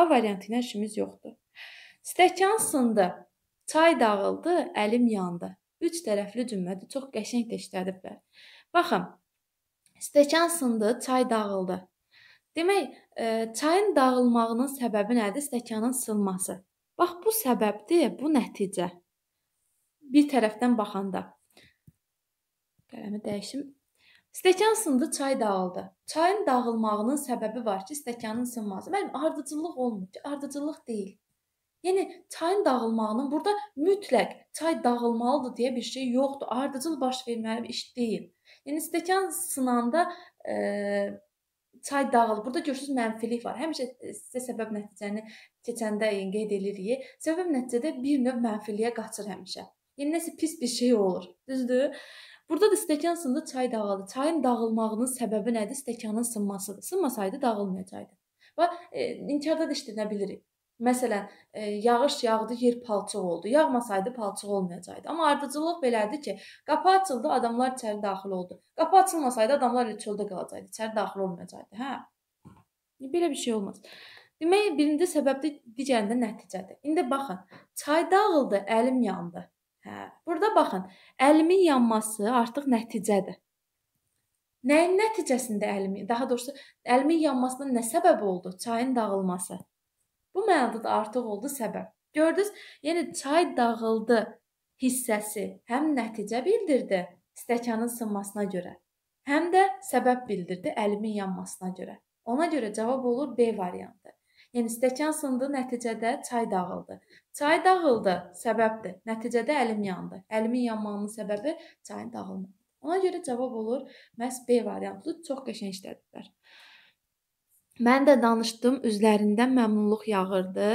A variantı ilə işimiz yoxdur. Stəkan sındı. Çay dağıldı, əlim yandı. Üç tərəfli cümlədir. Çox qəşəng də işlədiblər. Baxın. Stəkan sındı, çay dağıldı. Demək, e, çayın dağılmağının səbəbi nədir? Stəkanın sınması. Bax bu səbəbdir, bu nəticə. Bir tərəfdən baxanda Qələmi dəyişim. Stəkan sındı, çay dağıldı. Çayın dağılmağının səbəbi var ki, stəkanın sınması. Mənim ardıcıllıq olmur ki, ardıcıllıq deyil. Yəni çayın dağılmağının burada mütləq çay dağılmalıdır deyə bir şey yoxdur. Ardıcıl baş verməli bir iş deyil. Yəni stəkan sınanda e, çay dağılır. Burada görürsüz mənfilik var. Həmişə e, sizə səbəb nəticəni keçəndə yəni, qeyd eləyirik. Səbəb nəticədə bir növ mənfiliyə qaçır həmişə. Yəni nəsə pis bir şey olur. Düzdür? Burada da stəkan sındı, çay dağıldı. Çayın dağılmağının səbəbi nədir? Stəkanın sınmasıdır. Sınmasaydı dağılmayacaqdı. Və e, inkarda da işlənə bilərik. Məsələn, e, yağış yağdı, yer palçıq oldu. Yağmasaydı palçıq olmayacaqdı. Amma ardıcıllıq belədir ki, qapı açıldı, adamlar içəri daxil oldu. Qapı açılmasaydı adamlar çöldə qalacaqdı, içəri daxil olmayacaqdı. Hə. Belə bir şey olmaz. Demək, birinci səbəbdə digərində nəticədir. İndi baxın, çay dağıldı, əlim yandı. Hə, burada baxın, əlimin yanması artıq nəticədir. Nəyin nəticəsində əlimi, daha doğrusu əlimin yanmasının nə səbəbi oldu? Çayın dağılması. Bu mənada da artıq oldu səbəb. Gördünüz? Yəni çay dağıldı hissəsi həm nəticə bildirdi stəkanın sınmasına görə, həm də səbəb bildirdi əlimin yanmasına görə. Ona görə cavab olur B variantı. Yəni stəkan sındı, nəticədə çay dağıldı. Çay dağıldı, səbəbdir. Nəticədə əlim yandı. Əlimin yanmağının səbəbi çayın dağılması. Ona görə cavab olur məhz B variantı. Çox qəşəng işlədilər. Mən də danışdım, üzlərindən məmnunluq yağırdı,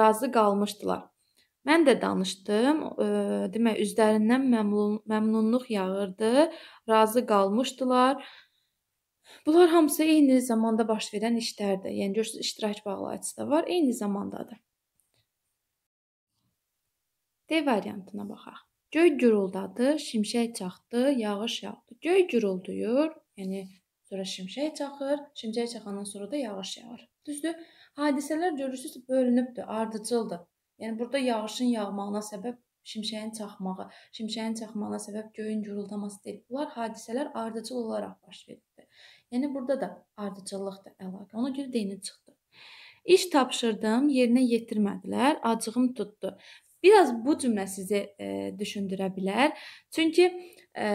razı qalmışdılar. Mən də danışdım. E, demək, üzlərindən məmnun, məmnunluq yağırdı, razı qalmışdılar. Bunlar hamısı eyni zamanda baş verən işlərdir. Yəni görürsüz, iştirak bağlayıcısı da var, eyni zamandadır. D variantına baxaq. Göy guruldadı, şimşək çaxdı, yağış yağdı. Göy gurulduyur, yəni sonra şimşək çaxır, şimşək çaxandan sonra da yağış yağır. Düzdür? Hadisələr görürsüz bölünübdür, ardıcıldır. Yəni burada yağışın yağmağına səbəb şimşəyin çaxmağı, şimşəyin çaxmağına səbəb göyün guruldaması deyil. Bunlar hadisələr ardıcıl olaraq baş verir. Yəni burada da ardıcıllıqdır əlaqə. Ona görə dini çıxdı. İş tapşırdım, yerinə yetirmədilər, acığım tutdu. Biraz bu cümlə sizi e, düşündürə bilər. Çünki e,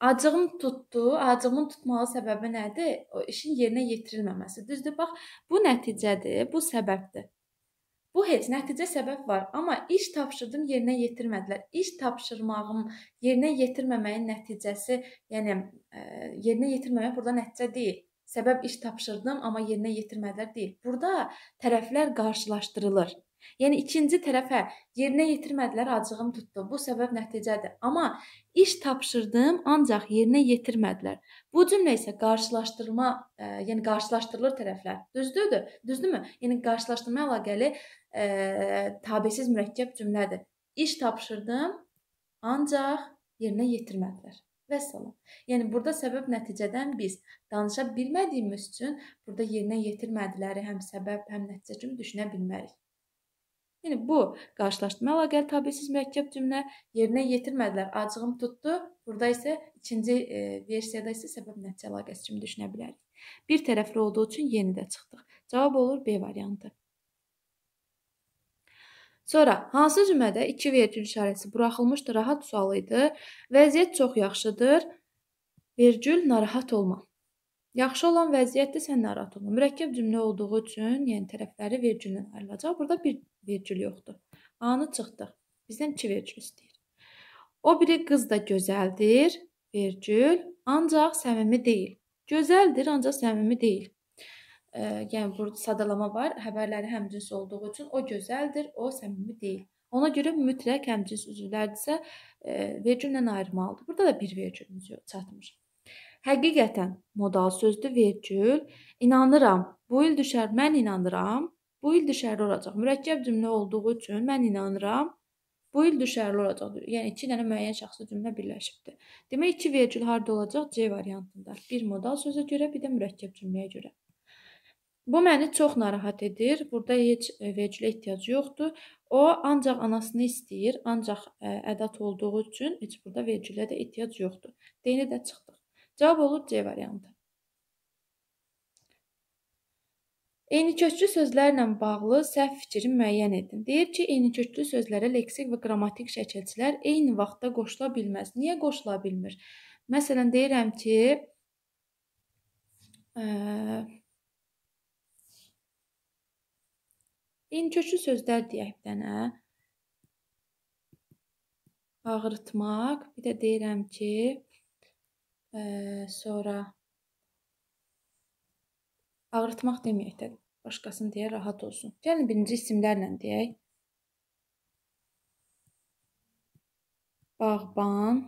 acığım tutdu, acığımın tutmağı səbəbi nədir? O işin yerinə yetirilməməsi. Düzdür? Bax, bu nəticədir, bu səbəbdir. Bu heç nəticə səbəb var, amma iş tapşırdım yerinə yetirmədilər. İş tapşırmağım yerinə yetirməməyin nəticəsi, yəni e, yerinə yetirməmək burada nəticə deyil. Səbəb iş tapşırdım, amma yerinə yetirmədilər deyil. Burada tərəflər qarşılaşdırılır. Yəni ikinci tərəfə yerinə yetirmədilər, acığım tutdu. Bu səbəb nəticədir. Amma iş tapşırdım, ancaq yerinə yetirmədilər. Bu cümlə isə qarşılaşdırma, ə, e, yəni qarşılaşdırılır tərəflər. Düzdürmü? Düzdürmü? Yəni qarşılaşdırma əlaqəli e, tabesiz mürəkkəb cümlədir. İş tapşırdım, ancaq yerinə yetirmədilər. Vəssalam. Yəni burada səbəb nəticədən biz danışa bilmədiyimiz üçün burada yerinə yetirmədiləri həm səbəb, həm nəticə kimi düşünə bilmərik. Yəni bu qarşılaşdırma əlaqəli tabelsiz mürəkkəb cümlə yerinə yetirmədilər. Acığım tutdu. Burada isə ikinci e, versiyada isə səbəb nəticə əlaqəsi kimi düşünə bilərik. Bir tərəfli olduğu üçün yeni də çıxdıq. Cavab olur B variantı. Sonra hansı cümlədə 2 vergül işarəsi buraxılmışdı? Rahat sual idi. Vəziyyət çox yaxşıdır. Vergül narahat olma. Yaxşı olan vəziyyətdə sən narahat olma. Mürəkkəb cümlə olduğu üçün, yəni tərəfləri vergüldən ayrılacaq. Burada bir vergül yoxdur. Anı çıxdıq. Bizdən 2 vergül istəyir. O biri qız da gözəldir, vergül, ancaq səmimi deyil. Gözəldir, ancaq səmimi deyil yəni burada sadalama var. Xəbərləri həmcins olduğu üçün o gözəldir, o səmimi deyil. Ona görə mütləq həmcins üzvlərdirsə, vergüllə ayırmalıdır. Burada da bir vergülümüz yox, çatmır. Həqiqətən modal sözdür vergül. İnanıram. Bu il düşər, mən inanıram. Bu il düşərli olacaq. Mürəkkəb cümlə olduğu üçün mən inanıram. Bu il düşərli olacaq. Yəni 2 dənə müəyyən şəxsi cümlə birləşibdir. Demək 2 vergül harda olacaq? C variantında. Bir modal sözə görə, bir də mürəkkəb cümləyə görə. Bu məni çox narahat edir. Burada heç e, vergilə ehtiyac yoxdur. O ancaq anasını istəyir, ancaq e, ədad olduğu üçün heç burada vergilə də ehtiyac yoxdur. D-ni də çıxdıq. Cavab olur C variantı. Eyniköklü sözlərlə bağlı səhv fikri müəyyən edin. Deyir ki, eyniköklü sözlərə leksik və qrammatik şəkilçilər eyni vaxtda qoşula bilməz. Niyə qoşula bilmir? Məsələn, deyirəm ki, ə, e, Eyniköklü sözlər deyək bir dənə. Ağırtmaq, bir də deyirəm ki, ə, e, sonra ağırtmaq deməyək də başqasını deyə rahat olsun. Gəlin birinci isimlərlə deyək. Bağban,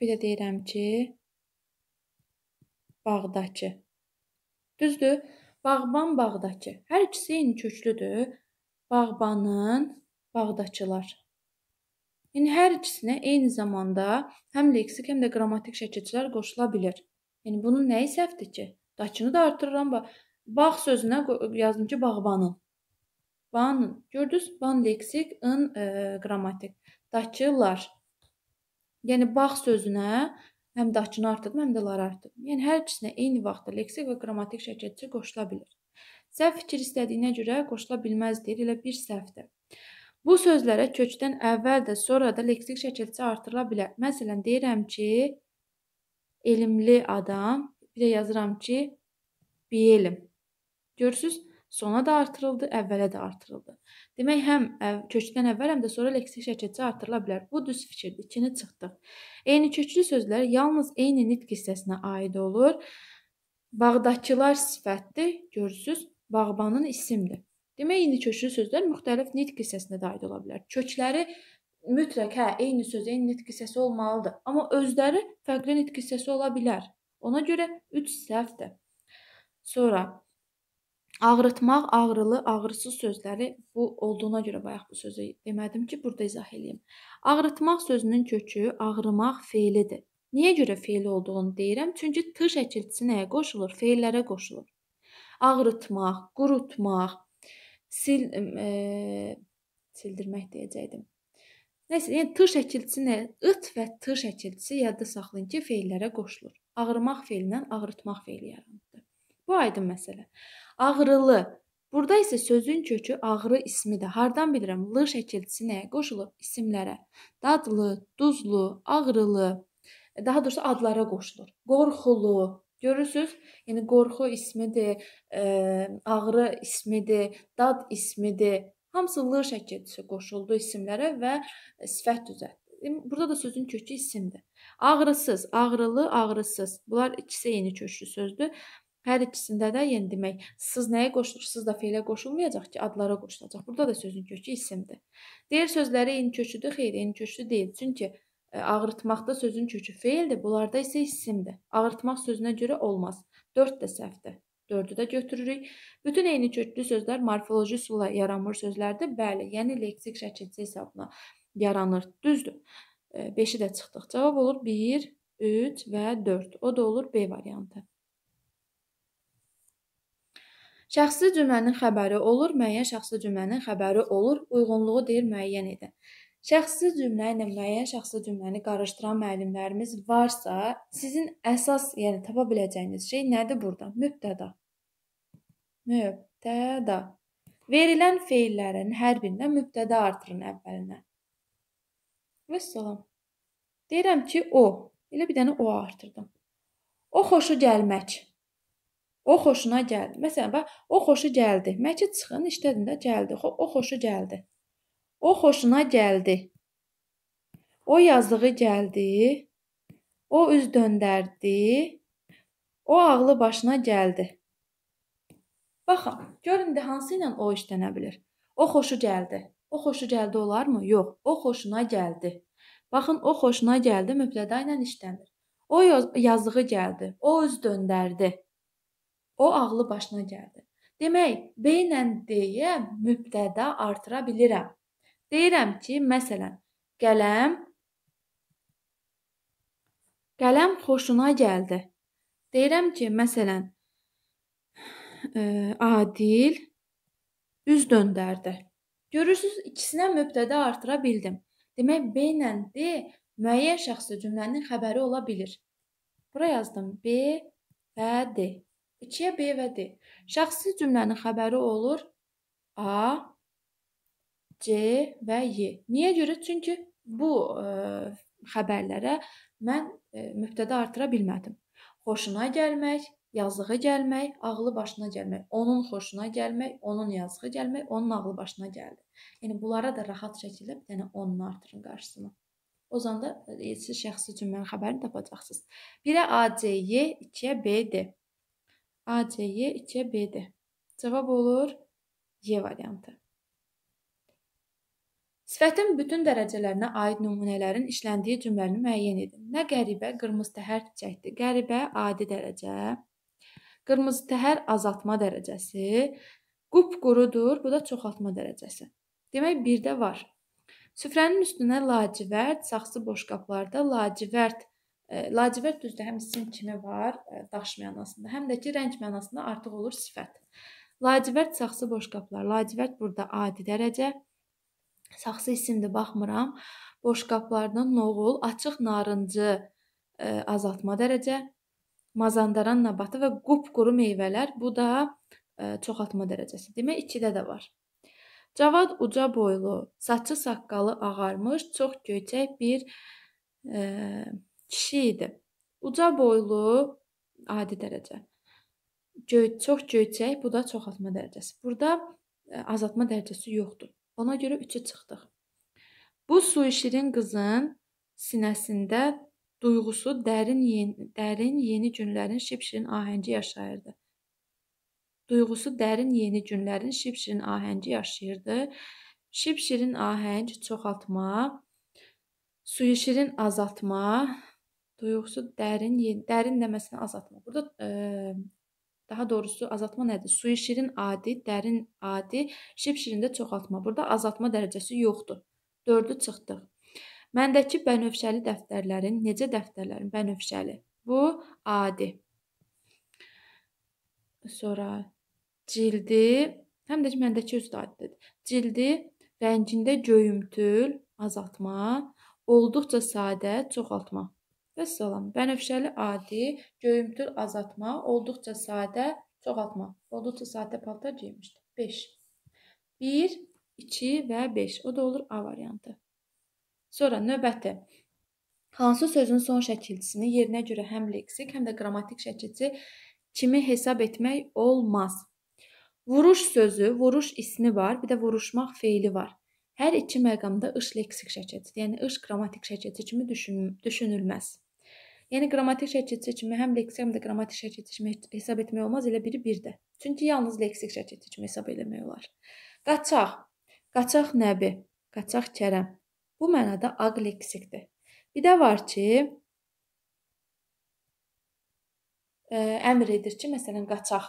bir də deyirəm ki, bağdakı. Düzdür? Bağban, bağdakı. Hər ikisi eyni köklüdür bağbanın, bağdakılar. Yəni hər ikisinə eyni zamanda həm leksik, həm də qrammatik şəkilçilər qoşula bilər. Yəni bunun nəyi səhvdir ki? Dakını da artırıram və bağ sözünə yazdım ki, bağbanın. Ban, gördünüz? Ban leksik, ın e, qrammatik. Dakılar. Yəni bağ sözünə həm dakını artırdım, həm də lar artırdım. Yəni hər ikisinə eyni vaxtda leksik və qrammatik şəkilçi qoşula bilər. Səhv fikir istədiyinə görə qoşula bilməz deyir, elə bir səhvdir. Bu sözlərə kökdən əvvəl də, sonra da leksik şəkilçi artırıla bilər. Məsələn, deyirəm ki, elmli adam, bir də yazıram ki, bilim. Görürsüz? Sona da artırıldı, əvvələ də artırıldı. Demək, həm kökdən əvvəl, həm də sonra leksik şəkilcə artırıla bilər. Bu düz fikirdir. İkini çıxdıq. Eyni köklü sözlər yalnız eyni nitq hissəsinə aid olur. Bağdakılar sifətdir, görürsüz bağbanın isimdir. Demək, eyni köklü sözlər müxtəlif nitq hissəsinə də aid ola bilər. Kökləri mütləq hə, eyni söz, eyni nitq hissəsi olmalıdır, amma özləri fərqli nitq hissəsi ola bilər. Ona görə 3 səhvdir. Sonra ağrıtmaq, ağrılı, ağrısız sözləri bu olduğuna görə bayaq bu sözü demədim ki, burada izah eləyim. Ağrıtmaq sözünün kökü ağrımaq feilidir. Niyə görə feil olduğunu deyirəm? Çünki t şəkilçisi nəyə qoşulur? Feillərə qoşulur ağrıtmaq, qurutmaq, sil e, sildirmək deyəcəydim. Nəsə, yəni t şəkilçisini ıt və t şəkilçisi yadda saxlayın ki, feillərə qoşulur. Ağrımaq feilindən ağrıtmaq feili yarandı. Bu aydın məsələ. Ağrılı. Burada isə sözün kökü ağrı ismidir. Hardan bilirəm? L şəkilçisi nəyə qoşulur? İsimlərə. Dadlı, duzlu, ağrılı, e, daha doğrusu adlara qoşulur. Qorxulu, Görürsüz? Yəni qorxu ismidir, ə, e, ağrı ismidir, dad ismidir. Hamısı l şəklində qoşuldu isimlərə və sifət düzəltdi. Burada da sözün kökü isimdir. Ağrısız, ağrılı, ağrısız. Bunlar ikisi eyni köklü sözdür. Hər ikisində də yəni demək, sız nəyə qoşulur? Sız da fe'lə qoşulmayacaq ki, adlara qoşulacaq. Burada da sözün kökü isimdir. Digər sözləri eyni köklüdür, xeyr, eyni köklü deyil. Çünki E, Ağırtmaqda sözün kökü feildir, bunlarda isə isimdir. Ağırtmaq sözünə görə olmaz. 4 də səhvdir. 4-ü də götürürük. Bütün eyni köklü sözlər morfoloji üsulla yaranmış sözlərdir. Bəli, yəni leksik şəkilçi hesabına yaranır. Düzdür. 5-i e, də çıxdıq. Cavab olur 1, 3 və 4. O da olur B variantı. Şəxsi cümlənin xəbəri olur, müəyyən şəxsi cümlənin xəbəri olur, uyğunluğu deyir müəyyən edir. Şəxsi cümlə ilə yəni müəyyən şəxsi cümləni qarışdıran müəllimlərimiz varsa, sizin əsas, yəni tapa biləcəyiniz şey nədir burada? Mübtəda. Mübtəda. Verilən feillərin hər birinə mübtəda artırın əvvəlinə. Vəssalam. Deyirəm ki, o. Elə bir dənə o artırdım. O xoşu gəlmək. O xoşuna gəldi. Məsələn, bax, o xoşu gəldi. Məki çıxın, işlədin də gəldi. O xoşu gəldi. O xoşuna gəldi. O yazığı gəldi. O üz döndərdi. O ağlı başına gəldi. Baxın, görün indi hansı ilə o işlənə bilər. O xoşu gəldi. O xoşu gəldi olarmı? Yox, o xoşuna gəldi. Baxın, o xoşuna gəldi mübtəda ilə işlənir. O yazığı gəldi. O üz döndərdi. O ağlı başına gəldi. Demək, B ilə D-yə mübtəda artıra bilirəm. Deyirəm ki, məsələn, qələm qələm xoşuna gəldi. Deyirəm ki, məsələn, Adil üz döndərdi. Görürsüz, ikisinə mübtədə artıra bildim. Demək B ilə D müəyyən şəxsli cümlənin xəbəri ola bilir. Bura yazdım B və D. 2-yə B və D. Şəxsi cümlənin xəbəri olur A, C və Y. Niyə görə? Çünki bu ə, e, xəbərlərə mən ə, e, mübtəda artıra bilmədim. Xoşuna gəlmək, yazığı gəlmək, ağlı başına gəlmək, onun xoşuna gəlmək, onun yazığı gəlmək, onun ağlı başına gəldi. Yəni bunlara da rahat şəkildə bir dənə yəni, onun artırın qarşısına. O zaman da e, siz şəxsi cümlənin xəbərini tapacaqsınız. 1-ə ACY, 2-yə BD. ACY, 2-yə BD. Cavab olur Y variantı. Sifətin bütün dərəcələrinə aid nümunələrin işləndiyi cümləni müəyyən edin. Nə qəribə qırmızı təhər çəkdi. Qəribə adi dərəcə. Qırmızı təhər azaltma dərəcəsi. Qupqurudur. Bu da çoxaltma dərəcəsi. Demək bir də var. Süfrənin üstünə lacivərd, saxsı boşqablarda lacivərd e, Lacivərd düzdür, həm sin kimi var, e, daş mənasında, həm də ki rəng mənasında artıq olur sifət. Lacivərd saxsı boşqablar. Lacivərd burada adi dərəcə, saxsı isimdir, baxmıram. Boşqablarda noğul, açıq narıncı ə, e, azaltma dərəcə, mazandaran nabatı və qupquru meyvələr. Bu da ə, e, çoxaltma dərəcəsi. Demək 2-də də var. Cavad uca boylu, saçı saqqalı ağarmış, çox göyçək bir ə, e, kişi idi. Uca boylu adi dərəcə. Göy çox göyçək, bu da çoxaltma dərəcəsi. Burada ə, azaltma dərəcəsi yoxdur. Ona görə 3-ə çıxdıq. Bu Suişirin qızın sinəsində duyğusu dərin yeni, dərin yeni günlərin şipşirin ahəngi yaşayırdı. Duyğusu dərin yeni günlərin şipşirin ahəngi yaşayırdı. Şipşirin ahəng çoxaltma, suişirin azaltma, duyğusu dərin, dərin deməsinə azaltma. Burada ə, Daha doğrusu azaltma nədir? Suyu şirin adi, dərin adi, şipşirində çoxaltma. Burada azaltma dərəcəsi yoxdur. 4-ü çıxdıq. Məndəki bənövşəli dəftərlərin, necə dəftərlərin? Bənövşəli. Bu adi. Sonra cildi, həm də ki, məndəki özü də adidir. Cildi rəngində göyümtül, azaltma, olduqca sadə, çoxaltma. Və salam. Bənövşəli adi, göyümtül azaltma, olduqca sadə çoxaltma. Olduqca sadə paltar geyinmişdi. 5. 1, 2 və 5. O da olur A variantı. Sonra növbəti. Hansı sözün son şəkilçisini yerinə görə həm leksik, həm də qrammatik şəkilçi kimi hesab etmək olmaz. Vuruş sözü, vuruş ismi var, bir də vuruşmaq feili var. Hər iki məqamda ış leksik şəkilçisi, yəni ış qrammatik şəkilçi kimi düşün düşünülməz. Yəni qrammatik şəkil seçimi həm leksik, həm də qrammatik şəkil seçimi hesab etmək olmaz, elə biri bir də. Çünki yalnız leksik şəkil seçimi hesab eləmək olar. Qaçaq. Qaçaq Nəbi, qaçaq Kərəm. Bu mənada aq leksikdir. Bir də var ki, ə, e, əmr edir ki, məsələn, qaçaq.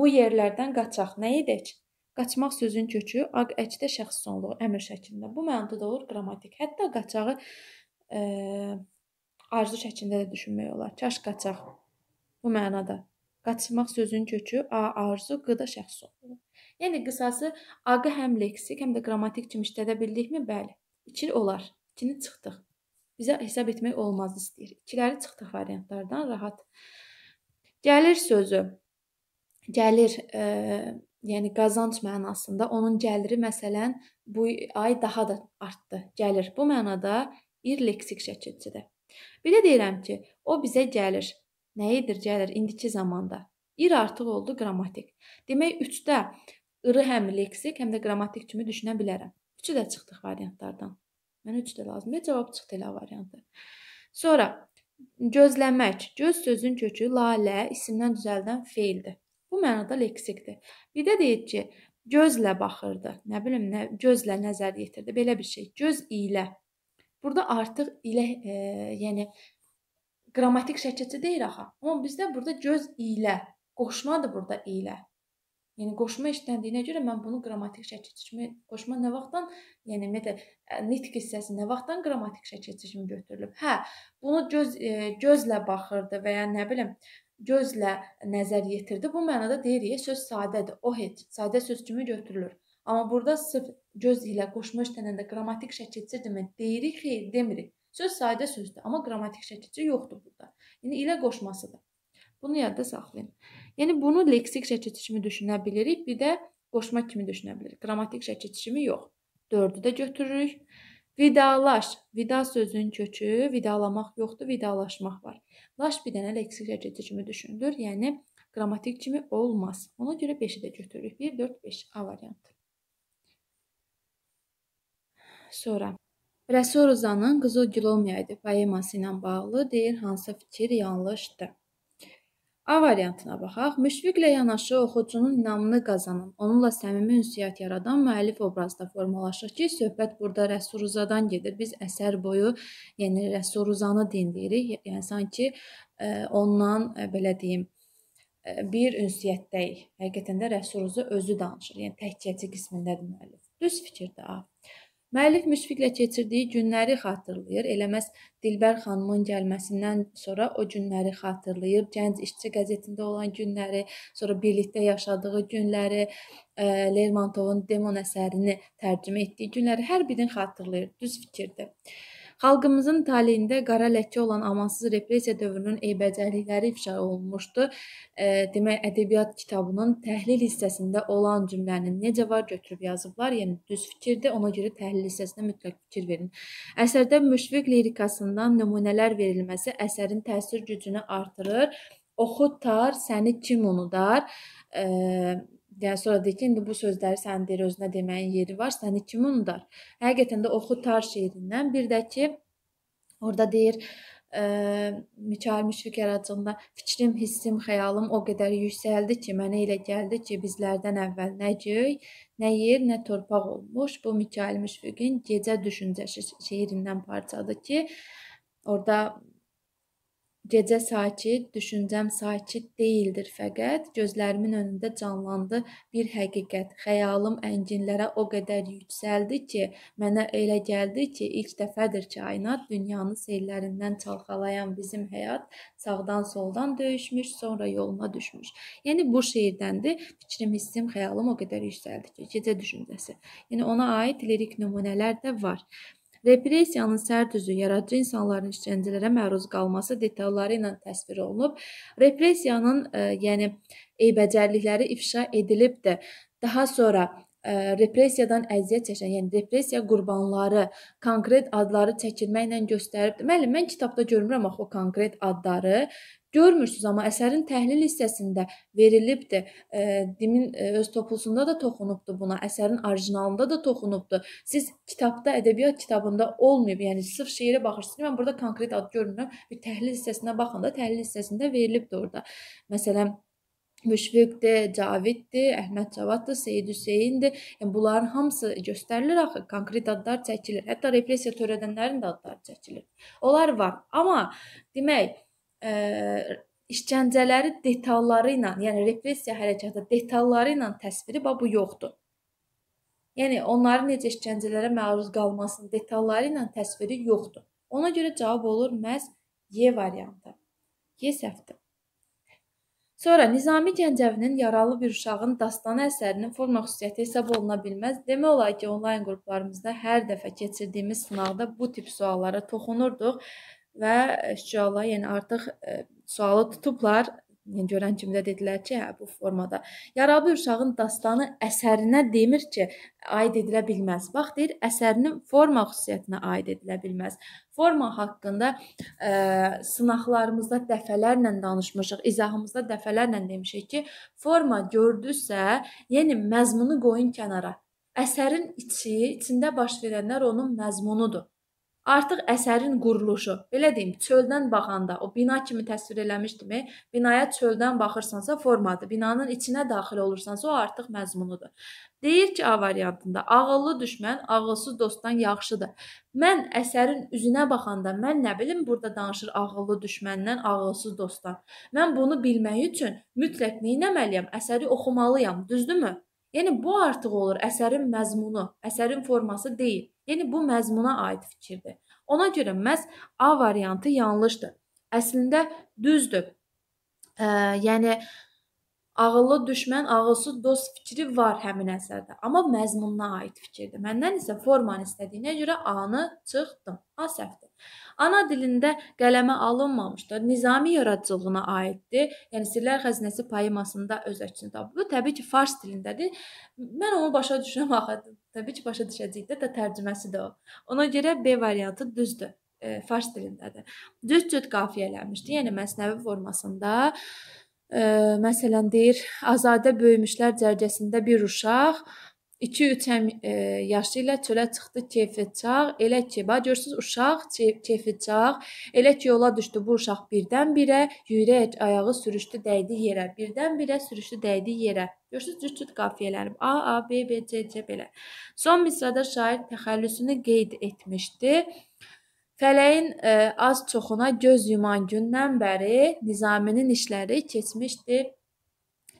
Bu yerlərdən qaçaq. Nə edək? Qaçmaq sözün kökü aq əkdə şəxs sonluğu əmr şəklində. Bu mənada da olur qrammatik. Hətta qaçağı ə, e, arzu şəklində də düşünmək olar. Kaş qaçaq. Bu mənada qaçmaq sözünün kökü a arzu qıda şəxs olur. Yəni qısası aqı həm leksik, həm də qrammatik kimi işlədə bildikmi? Bəli. İkili olar. İkini çıxdıq. Bizə hesab etmək olmaz istəyir. İkiləri çıxdıq variantlardan rahat. Gəlir sözü. Gəlir, e, yəni qazanc mənasında onun gəliri məsələn bu ay daha da artdı. Gəlir. Bu mənada ir leksik şəkilçidir. Belə deyirəm ki, o bizə gəlir. Nəyidir gəlir indiki zamanda? İr artıq oldu qrammatik. Demək 3-də ırı həm leksik, həm də qrammatik kimi düşünə bilərəm. Üçü də çıxdıq variantlardan. Mənə 3 də lazımdır. Cavab çıxdı elə variantı. Sonra gözləmək, göz sözün kökü lalə isimdən düzəldən feildir. Bu mənada leksikdir. Bir də deyək ki, gözlə baxırdı. Nə bilim, nə gözlə nəzər yetirdi. Belə bir şey. Göz ilə Burada artıq ilə e, yəni qrammatik şəkilçi deyir axı. Amma bizdə burada göz ilə qoşmadır burada ilə. Yəni qoşma işləndiyinə görə mən bunu qrammatik şəkilçi kimi qoşma nə vaxtdan, yəni ümumiyyətlə nitq hissəsi nə vaxtdan qrammatik şəkilçi kimi götürülüb? Hə, bunu göz e, gözlə baxırdı və ya nə bilim gözlə nəzər yetirdi. Bu mənada deyirik, söz sadədir. O heç sadə söz kimi götürülür. Amma burada sırf göz ilə qoşma işlənəndə qrammatik şəkilçidirmi deyirik? Xeyr, demirik. Söz sadə sözdür, amma qrammatik şəkilçi yoxdur burada. Yəni ilə qoşmasıdır. Bunu yadda saxlayın. Yəni bunu leksik şəkilçi kimi düşünə bilirik, bir də qoşma kimi düşünə bilirik. Qrammatik şəkilçi kimi yox. 4-ü də götürürük. Vidalaş. Vida sözünün kökü vidalamaq yoxdur, vidalaşmaq var. Laş bir dənə leksik şəkilçi kimi düşünülür, yəni qrammatik kimi olmaz. Ona görə 5-i də götürürük. 1 4 5 A variantı. Sonra Rəsul Rzanın Qızıl gül olmayaydı poeması ilə bağlı deyir hansı fikir yanlışdır. A variantına baxaq. Müşfiqlə yanaşı oxucunun inamını qazanan, onunla səmimi ünsiyyət yaradan müəllif obrazda formalaşır ki, söhbət burada Rəsul Rzadan gedir. Biz əsər boyu, yəni Rəsul Rzanı dinləyirik. Yəni sanki ə, e, ondan ə, e, belə deyim, ə, e, bir ünsiyyətdəyik. Həqiqətən də Rəsul Rza özü danışır. Yəni təkcəci qismindədir müəllif. Düz fikirdir A. Müəllif Müşfiqlə keçirdiyi günləri xatırlayır. Elə məs Dilbər xanımın gəlməsindən sonra o günləri xatırlayır. Gənc İşçi qəzetində olan günləri, sonra birlikdə yaşadığı günləri, e, Lermontovun Demon əsərini tərcümə etdiyi günləri hər birini xatırlayır. Düz fikirdir. Xalqımızın taleyində qara ləkə olan amansız repressiya dövrünün eybəcərlikləri ifşa olunmuşdu. E, demək, ədəbiyyat kitabının təhlil hissəsində olan cümləni necə var götürüb yazıblar, yəni düz fikirdir, ona görə təhlil hissəsinə mütləq fikir verin. Əsərdə müşfiq lirikasından nümunələr verilməsi əsərin təsir gücünü artırır. Oxutar, səni kim unudar? Eee Yəni sonra deyir ki, indi bu sözləri sən deyir özünə deməyin yeri var, səni kim unudar? Həqiqətən də oxu tar şeirindən bir də ki, orada deyir, ə, Mikail Müşfiq yaradıcında fikrim, hissim, xəyalım o qədər yüksəldi ki, mənə elə gəldi ki, bizlərdən əvvəl nə göy, nə yer, nə torpaq olmuş. Bu Mikail Müşfiqin gecə düşüncəsi şeirindən parçadır ki, orada Gecə sakit, düşüncəm sakit deyildir fəqət, gözlərimin önündə canlandı bir həqiqət. Xəyalım ənginlərə o qədər yüksəldi ki, mənə elə gəldi ki, ilk dəfədir kainat dünyanı sellərindən çalxalayan bizim həyat sağdan soldan döyüşmüş, sonra yoluna düşmüş. Yəni bu şeirdəndir. Fikrim, hissim, xəyalım o qədər yüksəldi ki, gecə düşüncəsi. Yəni ona aid lirik nümunələr də var. Repressiyanın sərt üzü yaradıcı insanların işgəncələrə məruz qalması detalları ilə təsvir olunub. Repressiyanın, e, yəni eybəcərlikləri ifşa edilib də. Daha sonra repressiyadan əziyyət çəkən, yəni repressiya qurbanları konkret adları çəkilməklə göstərib. Müəllim, mən kitabda görmürəm axı o konkret adları. Görmürsüz, amma əsərin təhlil hissəsində verilibdi. E, Dimin öz toplusunda da toxunubdu buna, əsərin orijinalında da toxunubdu. Siz kitabda, ədəbiyyat kitabında olmayıb, yəni sırf şeirə baxırsınız. Mən burada konkret ad görmürəm. Bir təhlil hissəsinə baxın da, təhlil hissəsində verilibdi orada. Məsələn, Müşfiqdir, Caviddir, Əhməd Cavaddır, Seyid Hüseyndir. Yəni bunların hamısı göstərilir axı, konkret adlar çəkilir. Hətta repressiya törədənlərin də adları çəkilir. Onlar var, amma demək, ə, e, işgəncələri detalları ilə, yəni repressiya hərəkatı detalları ilə təsviri bax bu yoxdur. Yəni onların necə işgəncələrə məruz qalmasının detalları ilə təsviri yoxdur. Ona görə cavab olur məhz Y variantı. Y səhvdir. Sonra Nizami Gəncəvinin Yaralı bir uşağın dastanı əsərinin forma xüsusiyyəti hesab oluna bilməz. Demək olar ki, onlayn qruplarımızda hər dəfə keçirdiyimiz sınaqda bu tip suallara toxunurduq və inşallah e, yəni artıq e, sualı tutublar yəni görən kimdə dedilər ki, hə bu formada. Yaralı uşağın dastanı əsərinə demir ki, aid edilə bilməz. Bax deyir, əsərinin forma xüsusiyyətinə aid edilə bilməz. Forma haqqında ə, e, sınaqlarımızda dəfələrlə danışmışıq, izahımızda dəfələrlə demişik ki, forma gördüsə, yəni məzmunu qoyun kənara. Əsərin içi, içində baş verənlər onun məzmunudur. Artıq əsərin quruluşu, belə deyim, çöldən baxanda o bina kimi təsvir eləmişdimi, binaya çöldən baxırsansa formadır, binanın içinə daxil olursansa o artıq məzmunudur. Deyir ki, A variantında ağıllı düşmən ağılsız dostdan yaxşıdır. Mən əsərin üzünə baxanda mən nə bilim burada danışır ağıllı düşməndən, ağılsız dostdan. Mən bunu bilmək üçün mütləq nə etməliyəm? Əsəri oxumalıyam, düzdürmü? Yəni bu artıq olur əsərin məzmunu, əsərin forması deyil. Yəni bu məzmuna aid fikirdir. Ona görə məhz A variantı yanlışdır. Əslində düzdür. E, yəni ağıllı düşmən, ağılsız dost fikri var həmin əsərdə, amma məzmununa aid fikirdir. Məndən isə formanı istədiyinə görə A-nı çıxdım. A səhvdir. Ana dilində qələmə alınmamışdır. Nizami yaradıcılığına aiddir. Yəni Sirlər Xəzinəsi poemasında öz əksini tapıb. Təbii ki, fars dilindədir. Mən onu başa düşürəm axı. Təbii ki, başa düşəcəyik də, tərcüməsi də o. Ona görə B variantı düzdür. E, fars dilindədir. Cüt-cüt qafiyələnmişdi. Yəni məsnəvi formasında e, məsələn deyir, Azadə böyümüşlər cərgəsində bir uşaq, 2-3 e, yaşı ilə çölə çıxdı keyfi çağ, elə ki, bax görürsüz uşaq keyfi çağ, elə ki yola düşdü bu uşaq birdən-birə yürək ayağı sürüşdü dəydi yerə, birdən-birə sürüşdü dəydi yerə. Görürsüz cüt-cüt qafiyələr A, A, B, B, C, C belə. Son misrada şair təxəllüsünü qeyd etmişdi. Fələyin ə, e, az çoxuna göz yuman gündən bəri Nizaminin işləri keçmişdi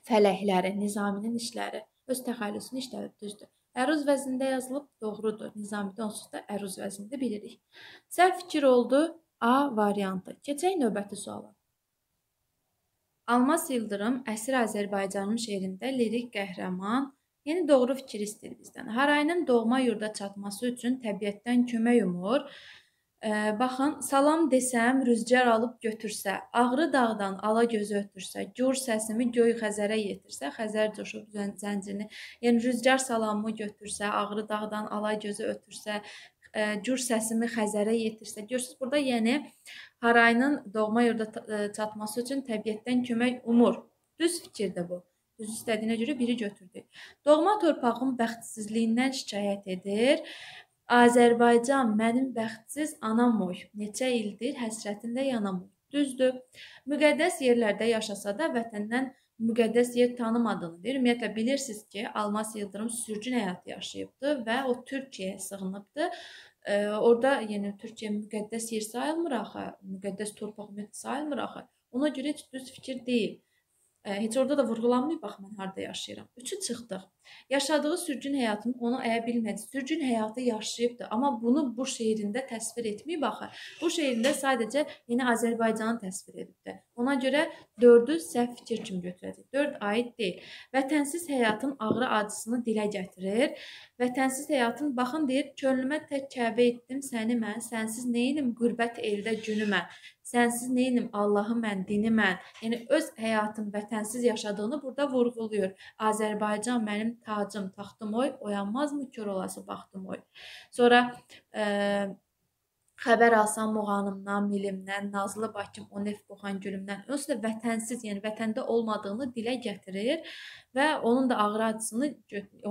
fələkləri, Nizaminin işləri öz təxəllüsünü işlədib, düzdür. Əruz vəznində yazılıb, doğrudur. Nizamidə onsuz da əruz vəznində bilirik. Səhv fikir oldu A variantı. Keçək növbəti suala. Almas Yıldırım əsir Azərbaycanın şeirində lirik qəhrəman Yeni doğru fikir istəyir bizdən. Harayının doğma yurda çatması üçün təbiətdən kömək umur Baxın, salam desəm, rüzgar alıb götürsə, Ağrı dağdan ala gözü ötürsə, gür səsimi göy Xəzərə yetirsə, Xəzər coşub zəncirini. Yəni rüzgar salamımı götürsə, Ağrı dağdan ala gözü ötürsə, e, gür səsimi Xəzərə yetirsə. Görürsüz, burada yəni harayının doğma yerdə e, çatması üçün təbiətdən kömək umur. Düz fikirdir bu. Düz istədiyinə görə biri götürdü. Doğma torpağın bəxtsizliyindən şikayət edir Azərbaycan mənim bəxtsiz anamoy, neçə ildir həsrətində yanamoy. Düzdür. Müqəddəs yerlərdə yaşasa da vətəndən müqəddəs yer tanımadığını deyir. Ümumiyyətlə bilirsiniz ki, Almas Yıldırım sürgün həyatı yaşayıbdı və o Türkiyəyə sığınıbdı. E, orada yəni Türkiyə müqəddəs yer sayılmır axı, müqəddəs torpaq sayılmır axı. Ona görə heç düz fikir deyil heç orada da vurğulanmayıb bax mən harda yaşayıram. Üçü çıxdıq. Yaşadığı sürgün həyatını ona əyə bilmədi. Sürgün həyatı yaşayıbdı, amma bunu bu şeirində təsvir etməyib axı. Bu şeirində sadəcə yenə yəni Azərbaycanı təsvir edibdi. Ona görə 4-ü səhv fikir kimi götürəcək. 4 aid deyil. Vətənsiz həyatın ağrı acısını dilə gətirir. Vətənsiz həyatın baxın deyir, könlümə tək Kəbə etdim səni mən, sənsiz neyinim qürbət eldə günümə. Sənsiz neynim? Allahım mən, dini mən. Yəni öz həyatım vətənsiz yaşadığını burada vurğuluyur. Azərbaycan mənim tacım, taxtım oy, oyanmazmı kör olası baxdım oy. Sonra ə, e, xəbər alsam muğanımdan, milimdən, Nazlı Bakım, o neft qoxan gülümdən, özü də vətənsiz, yəni vətəndə olmadığını dilə gətirir və onun da ağır acısını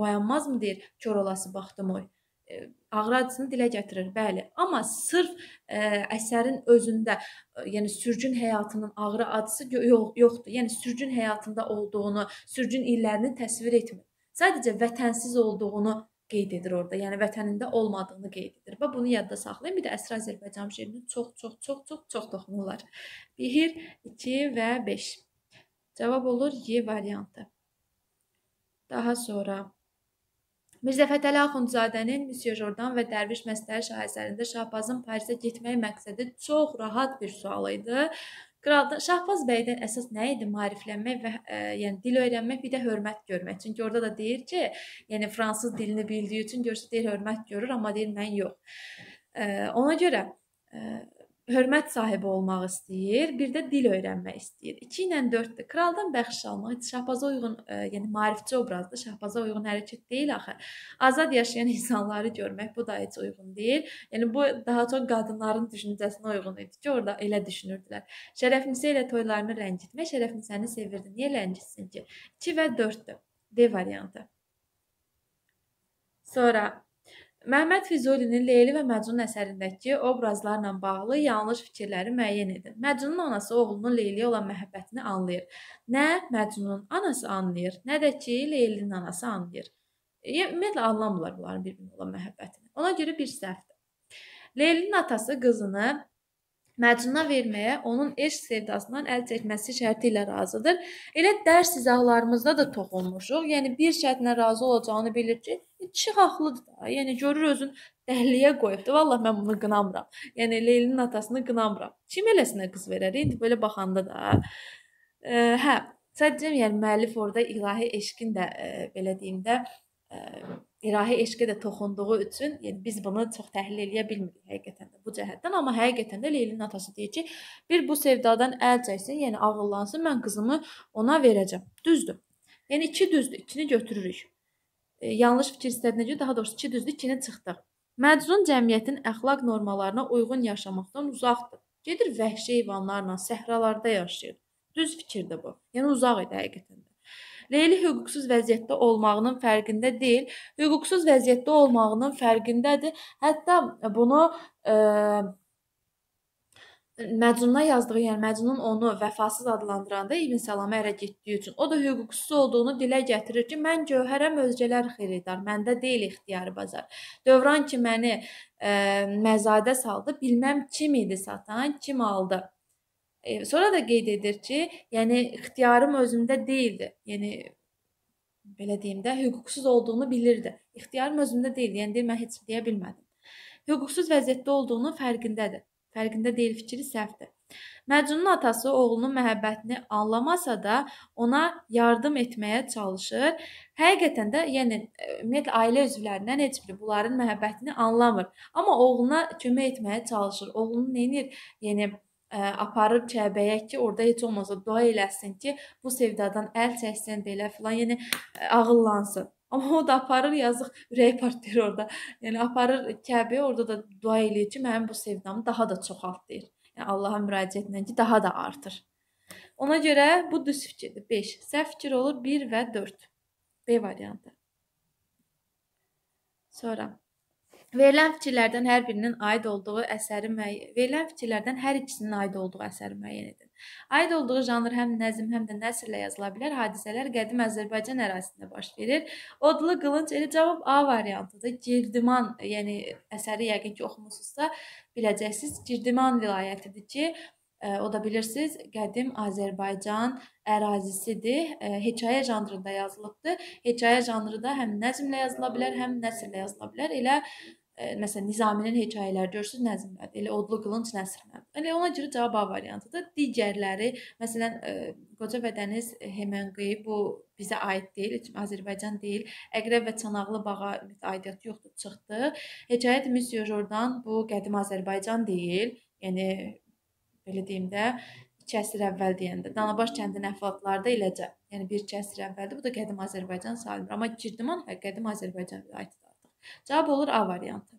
oyanmazmı deyir, kör olası baxdım oy ağrı acısını dilə gətirir, bəli. Amma sırf ə, e, əsərin özündə, ə, e, yəni sürgün həyatının ağrı acısı yox, yoxdur. Yəni sürgün həyatında olduğunu, sürgün illərini təsvir etmir. Sadəcə vətənsiz olduğunu qeyd edir orada. Yəni vətənində olmadığını qeyd edir. Və bunu yadda saxlayın. Bir də Əsra Azərbaycan şeirini çox çox çox çox çox toxunurlar. 1, 2 və 5. Cavab olur Y variantı. Daha sonra Mirzəfətəli Axundzadənin Müsyo Jordan və Dərviş Məstəri şahəsərində Şahbazın Parisə getmək məqsədi çox rahat bir sual idi. Kraldan Şahbaz bəydən əsas nə idi? Maariflənmək və ə, e, yəni dil öyrənmək, bir də hörmət görmək. Çünki orada da deyir ki, yəni fransız dilini bildiyi üçün görsə deyir hörmət görür, amma deyir mən yox. Ə, e, ona görə ə, e, hörmət sahibi olmaq istəyir, bir də dil öyrənmək istəyir. 2 ilə 4-də kraldan bəxş almaq şahbaza uyğun, ə, e, yəni maarifçi obrazdır. Şahbaza uyğun hərəkət deyil axı. Azad yaşayan insanları görmək bu da heç uyğun deyil. Yəni bu daha çox qadınların düşüncəsinə uyğun idi ki, orada elə düşünürdülər. Şərəfnisə ilə toylarını rəngitmək, şərəfnisəni sevirdi. Niyə rəngitsin ki? 2 və 4-dür. D variantı. Sonra Məhəmməd Füzulinin Leyli və Məcnun əsərindəki obrazlarla bağlı yanlış fikirləri müəyyən edin. Məcnunun anası oğlunun Leyliyə olan məhəbbətini anlayır. Nə Məcnunun anası anlayır, nə də ki Leylinin anası anlayır. Ümumiyyətlə anlamırlar bunların bir-birinə olan məhəbbətini. Ona görə bir səhvdir. Leylinin atası qızını Məcnuna verməyə, onun eşq sevdasından əl çəkməsi şərti ilə razıdır. Elə dərs izahlarımızda da toxunmuşuq. Yəni bir şərtlə razı olacağını bilir ki, kişi haqlıdır da. Yəni görür özün dəhliyə qoyubdu. Vallah mən bunu qınamıram. Yəni Leylinin atasını qınamıram. Kim eləsinə qız verər? İndi belə baxanda da. E, hə, sadəcə yəni müəllif orada ilahi eşqin də e, belə deyim də e, ilahi eşqə də toxunduğu üçün, yəni biz bunu çox təhlil eləyə bilmirik həqiqətən də bu cəhətdən, amma həqiqətən də Leylinin atası deyir ki, bir bu sevdadan əl çəksin, yəni ağıllansın, mən qızımı ona verəcəm. Düzdür? Yəni iki düzdür, ikini götürürük. E, yanlış fikir istədiyinə görə daha doğrusu ki, düzdür, kinə çıxdıq. Mədzun cəmiyyətin əxlaq normalarına uyğun yaşamaqdan uzaqdır. Gedir vəhşi heyvanlarla səhralarda yaşayır. Düz fikirdir bu. Yəni uzaq idi həqiqətən də. Leyli hüquqsuz vəziyyətdə olmağının fərqində deyil, hüquqsuz vəziyyətdə olmağının fərqindədir. Hətta bunu e, Məcnuna yazdığı, yəni Məcnun onu vəfasız adlandıranda İbn Salama ərə getdiyi üçün o da hüquqsuz olduğunu dilə gətirir ki, mən gövhərəm özgələr xeyridar, məndə deyil ixtiyari bazar. Dövran ki məni ə, e, məzadə saldı, bilməm kim idi satan, kim aldı. E, sonra da qeyd edir ki, yəni ixtiyarım özümdə deyildi. Yəni belə deyim də, hüquqsuz olduğunu bilirdi. İxtiyarım özümdə deyildi, yəni deyir mən heç deyə bilmədim. Hüquqsuz vəziyyətdə olduğunu fərqindədir. Fərqində deyil fikri səhvdir. Məcnunun atası oğlunun məhəbbətini anlamasa da ona yardım etməyə çalışır. Həqiqətən də, yəni ümumiyyətlə ailə üzvlərindən heç biri bunların məhəbbətini anlamır, amma oğluna kömək etməyə çalışır. Oğlunu nəyinir? Yəni ə, aparır Kəbəyə ki, orada heç olmasa dua eləsin ki, bu sevdadan əl çəksin belə filan, yəni ağıllansın. Amma o da aparır yazıq ürək partlayır orada. Yəni aparır Kəbəyə, orada da dua eləyir ki, mənim bu sevdamı daha da çoxalt deyir. Yəni Allaha müraciətlə ki, daha da artır. Ona görə bu düz fikirdir. 5. Səhv fikir olur 1 və 4. B variantı. Sonra verilən fikirlərdən hər birinin aid olduğu əsəri müəyyən verilən fikirlərdən hər ikisinin aid olduğu əsəri müəyyən edin. Aid olduğu janr həm nəzm, həm də nəsrlə yazıla bilər. Hadisələr qədim Azərbaycan ərazisində baş verir. Odlu qılınc elə cavab A variantıdır. Girdiman, yəni əsəri yəqin ki, oxumusunuzsa biləcəksiniz. Girdiman vilayətidir ki, e, o da bilirsiniz, qədim Azərbaycan ərazisidir. E, Hekayə janrında yazılıbdı. Hekayə janrı da həm nəzmlə yazıla bilər, həm nəsrlə yazıla bilər. Elə Ə, məsələn, Nizaminin hekayələri görürsüz nəzmlədir. Elə Odlu Qılınc nəsrinə. Elə ona görə cavab A variantıdır. Digərləri, məsələn, ə, e, Qoca və Dəniz e, Hemenqi bu bizə aid deyil, heç Azərbaycan deyil. Əqrəb və Çanaqlı bağa aidiyyəti yoxdur, çıxdı. Hekayə Dimitriyo Jordan bu qədim Azərbaycan deyil. Yəni belə deyim də, 2 əsr əvvəl deyəndə Danabaş kəndinin əhvalatlarında eləcə, yəni 1-2 əsr əvvəldir. Bu da qədim Azərbaycan sayılır, amma Girdiman hə, qədim Azərbaycan vilayətidir. Cavab olur A variantı.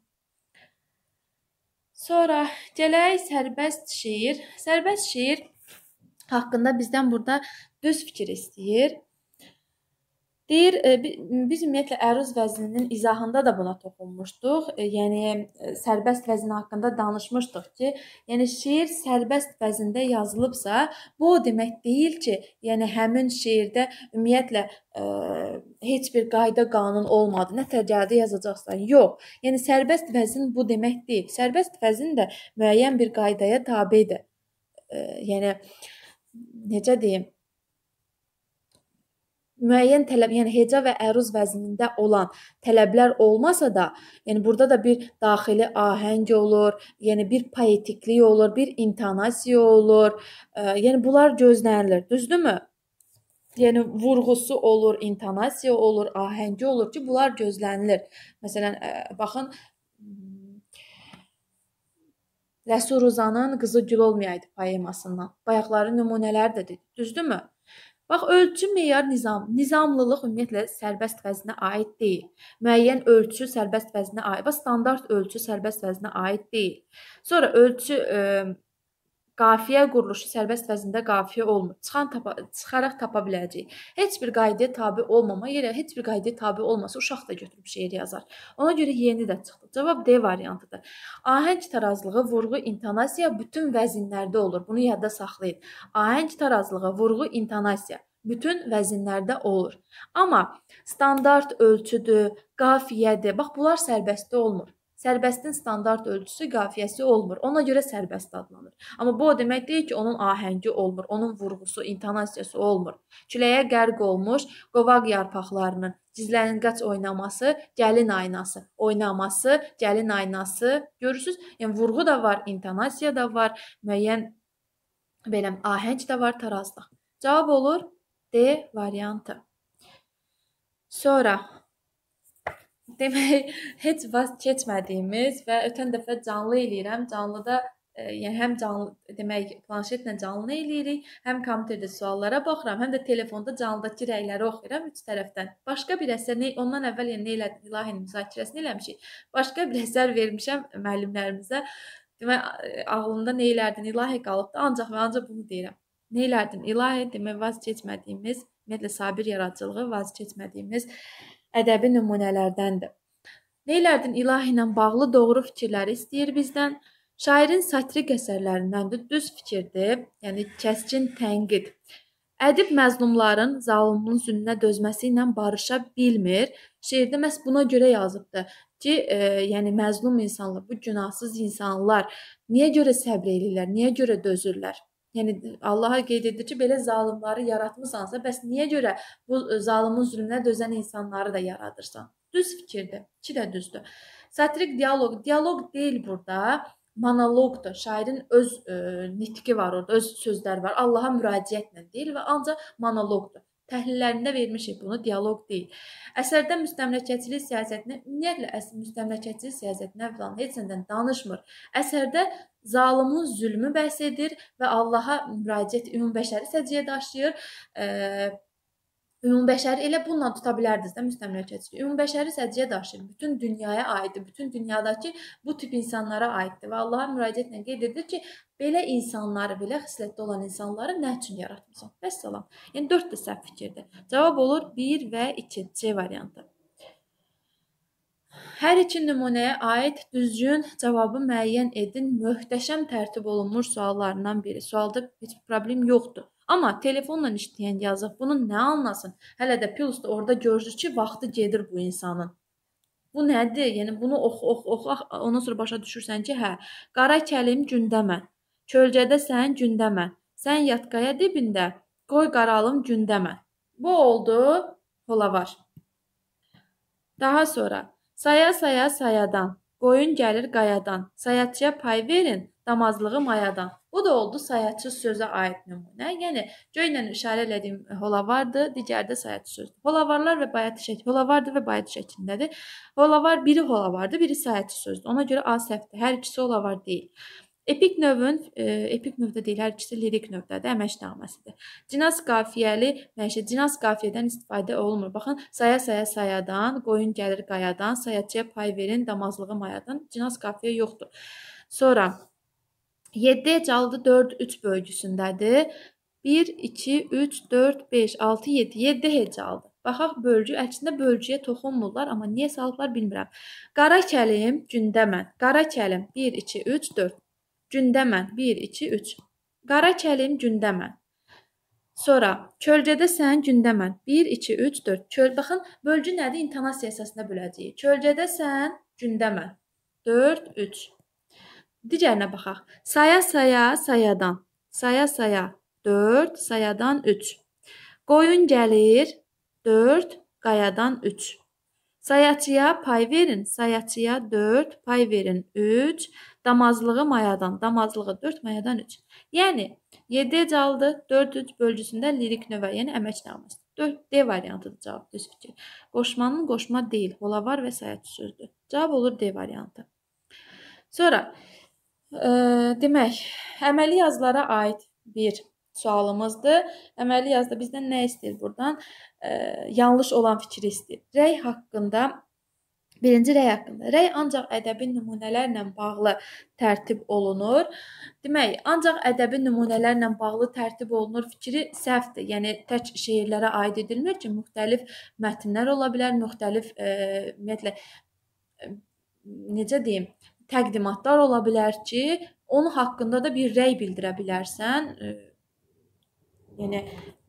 Sonra gələk sərbəst şeir. Sərbəst şeir haqqında bizdən burada düz fikir istəyir. Deyir, e, biz ümumiyyətlə əruz vəzninin izahında da buna toxunmuşduq. E, yəni e, sərbəst vəzn haqqında danışmışdıq ki, yəni şeir sərbəst vəzndə yazılıbsa, bu o demək deyil ki, yəni həmin şeirdə ümumiyyətlə ə, heç bir qayda qanun olmadı. Nə təcədi yazacaqsan? Yox. Yəni sərbəst vəzn bu demək deyil. Sərbəst vəzn də müəyyən bir qaydaya tabedir. Ə, yəni necə deyim? müəyyən tələb, yəni heca və əruz vəznində olan tələblər olmasa da, yəni burada da bir daxili ahəng olur, yəni bir poetiklik olur, bir intonasiya olur. E, yəni bunlar gözlənilir, düzdürmü? Yəni vurğusu olur, intonasiya olur, ahəngi olur ki, bunlar gözlənilir. Məsələn, e, baxın Rəsul Ruzanın Qızı Gül olmayaydı poemasından. Bayaqları nümunələri də dedi, düzdürmü? Bax, ölçü meyar nizam, nizamlılıq ümumiyyətlə sərbəst vəzinə aid deyil. Müəyyən ölçü sərbəst vəzinə aid, və standart ölçü sərbəst vəzinə aid deyil. Sonra ölçü ə, Qafiyə quruluşu sərbəst vəzində qafiyə olmur. Çıxan tapa, çıxaraq tapa biləcək. Heç bir qaydaya tabe olmama, yerə heç bir qaydaya tabe olmasa uşaq da götürüb şeir yazar. Ona görə yeni də çıxdı. Cavab D variantıdır. Ahəng tarazlığı, vurğu, intonasiya bütün vəzinlərdə olur. Bunu yadda saxlayın. Ahəng tarazlığı, vurğu, intonasiya bütün vəzinlərdə olur. Amma standart ölçüdür, qafiyədir. Bax bunlar sərbəstdə olmur. Sərbəstin standart ölçüsü qafiyəsi olmur. Ona görə sərbəst adlanır. Amma bu o demək deyil ki, onun ahəngi olmur, onun vurğusu, intonasiyası olmur. Küləyə qərq olmuş qovaq yarpaqlarının cizlənqaç oynaması, gəlin aynası, oynaması, gəlin aynası. Görürsüz? Yəni vurğu da var, intonasiya da var, müəyyən belə ahəng də var tarazda. Cavab olur D variantı. Sonra demək heç vaxt keçmədiyimiz və ötən dəfə canlı eləyirəm. Canlıda e, yəni həm canlı demək planşetlə canlı eləyirik, həm kompüterdə suallara baxıram, həm də telefonda canlıdakı rəyləri oxuyuram üç tərəfdən. Başqa bir əsər nə ondan əvvəl yəni elə ilahin müzakirəsini eləmişik. Başqa bir əsər vermişəm müəllimlərimizə. Demək ağlımda nə elərdin ilahi qalıbdı, ancaq və ancaq bunu deyirəm. Nə elərdin ilahi, demək vaz keçmədiyimiz, ümumiyyətlə sabir yaradıcılığı vaz keçmədiyimiz ədəbi nümunələrdəndir. Neylərdin ilahi ilə bağlı doğru fikirləri istəyir bizdən. Şairin satirik əsərlərindən də düz fikirdir, yəni kəskin tənqid. Ədib məzlumların zalımlığın zülmünə dözməsi ilə barışa bilmir. Şeirdə məhz buna görə yazıbdı ki, e, yəni məzlum insanlar, bu günahsız insanlar niyə görə səbr eləyirlər, niyə görə dözürlər? Yəni Allaha qeyd edir ki, belə zalımları yaratmısansa, bəs niyə görə bu zalımın zülmünə dözən insanları da yaradırsan? Düz fikirdir. İki də düzdür. Satirik dialoq, dialoq deyil burada, monoloqdur. Şairin öz ə, nitqi var orada, öz sözləri var. Allaha müraciətlə deyil və ancaq monoloqdur təhlillərində vermişik bunu, dialoq deyil. Əsərdə müstəmləkəçilik siyasətinə, ümumiyyətlə müstəmləkəçilik siyasətinə filan heç nədən danışmır. Əsərdə zalımın zülmü bəhs edir və Allaha müraciət ümumbəşəri səciyyəyə daşıyır. E, Ümumbəşəri elə bununla tuta bilərdiniz də müstəmləkəçilik. Ümumbəşəri səciyyə daşıyır. Bütün dünyaya aiddir. Bütün dünyadakı bu tip insanlara aiddir. Və Allah'a müraciətlə qeyd edir ki, belə insanları, belə xislətdə olan insanları nə üçün yaratmısan? Vəssalam. Yəni 4 də səhv fikirdir. Cavab olur 1 və 2 C variantı. Hər iki nümunəyə aid düzgün cavabı müəyyən edin. Möhtəşəm tərtib olunmuş suallarından biri. Sualda heç problem yoxdur. Amma telefonla işləyən yazıq bunun nə anlasın? Hələ də Pilusda orada görür ki, vaxtı gedir bu insanın. Bu nədir? Yəni bunu oxu, oxu, oxu, ox, ah, ondan sonra başa düşürsən ki, hə, qara kəlim gündəmə. Kölgədə sən gündəmə. Sən yatqaya dibində, qoy qaralım gündəmə. Bu oldu, hola var. Daha sonra saya saya sayadan, qoyun gəlir qayadan, sayatçıya pay verin, damazlığı mayadan. Bu da oldu sayəçi sözə aid nümunə. Yəni göylə işarə elədiyim holavardı, digəri də sayəçi sözdür. Holavarlar və bayatı şəkil, holavardı və bayatı şəklindədir. Holavar biri holavardı, biri sayəçi sözdür. Ona görə A səhvdir. Hər ikisi holavar deyil. Epik növün e, epik növdə deyil, hər ikisi lirik növdədir, əmək nəğməsidir. Cinas qafiyəli, məşə cinas qafiyədən istifadə olunmur. Baxın, saya saya sayadan, qoyun gəlir qayadan, sayəçiyə pay verin, damazlığı mayadan. Cinas qafiyə yoxdur. Sonra 7 Hecalıda 4-3 bölgüsündədir. 1, 2, 3, 4, 5, 6, 7. 7 hecalıdır. Baxaq bölgü. Əslində bölgüyə toxunmurlar, amma niyə salıblar bilmirəm. Qara kəlim gündə mən. Qara kəlim 1, 2, 3, 4. Gündə mən 1, 2, 3. Qara kəlim gündə mən. Sonra kölgədə sən gündə mən 1, 2, 3, 4. Köl baxın, bölgü nədir? İntonasiya əsasında böləcəyik. Kölgədə sən gündə mən 4, 3. Digərinə baxaq. Saya saya sayadan. Saya saya 4, sayadan 3. Qoyun gəlir 4, qayadan 3. Sayaçıya pay verin. Sayaçıya 4, pay verin 3. Damazlığı mayadan. Damazlığı 4, mayadan 3. Yəni 7 caldı 4-3 bölgüsündə lirik növə, yəni əmək nəğməsi. 4D variantıdır cavab düz fikir. Qoşmanın qoşma deyil, holavar və sayaçı sözdür. Cavab olur D variantı. Sonra Demək, əməli yazılara aid bir sualımızdır. Əməli yazıda bizdən nə istəyir burdan? Yanlış olan fikri istəyir. Rəy haqqında Birinci rəy haqqında. Rəy ancaq ədəbi nümunələrlə bağlı tərtib olunur. Demək, ancaq ədəbi nümunələrlə bağlı tərtib olunur fikri səhvdir. Yəni tək şeirlərə aid edilmir ki, müxtəlif mətnlər ola bilər, müxtəlif e, ümumiyyətlə necə deyim, təqdimatlar ola bilər ki, onun haqqında da bir rəy bildirə bilərsən. Yəni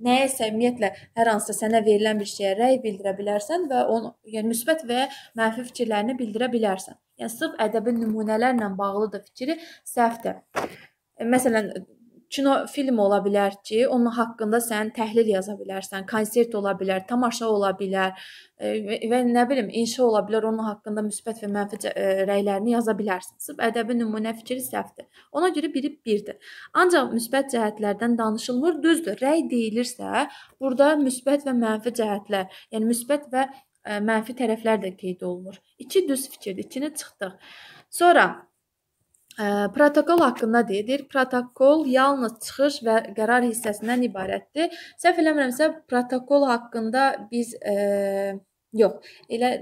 nəyə səmiyyətlə hər hansısa sənə verilən bir şeyə rəy bildirə bilərsən və onu yəni müsbət və mənfi fikirlərini bildirə bilərsən. Yəni sırf ədəbi nümunələrlə bağlı da fikri səhvdir. Məsələn, kino film ola bilər ki, onun haqqında sən təhlil yaza bilərsən, konsert ola bilər, tamaşa ola bilər e, və, və nə bilim, inşa ola bilər, onun haqqında müsbət və mənfi e, rəylərini yaza bilərsən. Sırf ədəbi nümunə fikri səhvdir. Ona görə biri birdir. Ancaq müsbət cəhətlərdən danışılmır. Düzdür, rəy deyilirsə, burada müsbət və mənfi cəhətlər, yəni müsbət və e, mənfi tərəflər də qeyd olunur. 2 düz fikirdir. 2-ni çıxdıq. Sonra Protokol haqqında deyilir. Protokol yalnız çıxış və qərar hissəsindən ibarətdir. Səhv eləmirəmsə, protokol haqqında biz e, yox, elə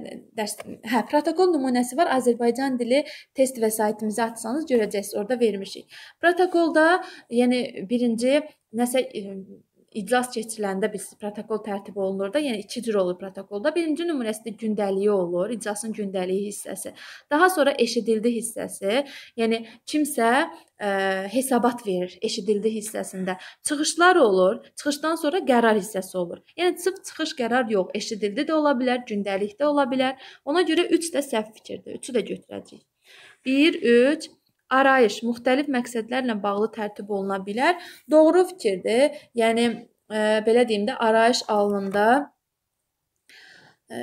dərs hə, protokol nümunəsi var. Azərbaycan dili test vəsaitimizə atsanız görəcəksiniz, orada vermişik. Protokolda, yəni birinci nəsə e, iclas keçiriləndə biz protokol tərtib olunur da, yəni iki cür olur protokolda. Birinci nümunəsi də gündəliyi olur, iclasın gündəliyi hissəsi. Daha sonra eşidildi hissəsi, yəni kimsə ə, e, hesabat verir eşidildi hissəsində. Çıxışlar olur, çıxışdan sonra qərar hissəsi olur. Yəni sırf çıxış qərar yox, eşidildi də ola bilər, gündəlikdə ola bilər. Ona görə 3 də səhv fikirdir. 3-ü də götürəcəyik. 1 3 arayış müxtəlif məqsədlərlə bağlı tərtib oluna bilər. Doğru fikirdir. Yəni e, belə deyim də arayış alınında e,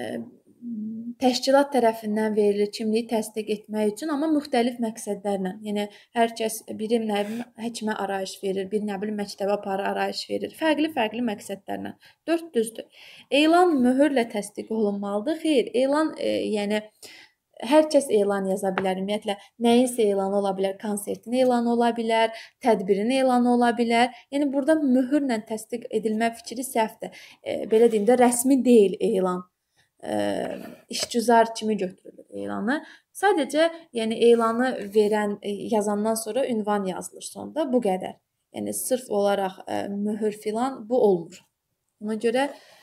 təşkilat tərəfindən verilir kimliyi təsdiq etmək üçün, amma müxtəlif məqsədlərlə. Yəni hər kəs biri nə bilim həkimə arayış verir, biri nə bilim məktəbə aparı arayış verir, fərqli-fərqli məqsədlərlə. 4 düzdür. Elan möhürlə təsdiq olunmalıdır. Xeyr, elan e, yəni e, hər kəs elan yaza bilər. Ümumiyyətlə nəyinsə elanı ola bilər, konsertin elanı ola bilər, tədbirin elanı ola bilər. Yəni burada möhürlə təsdiq edilmə fikri səhvdir. E, belə deyim də rəsmi deyil elan. E, işgüzar kimi götürülür elanı. Sadəcə, yəni elanı verən e, yazandan sonra ünvan yazılır sonda bu qədər. Yəni sırf olaraq e, möhür filan bu olmur. Ona görə e,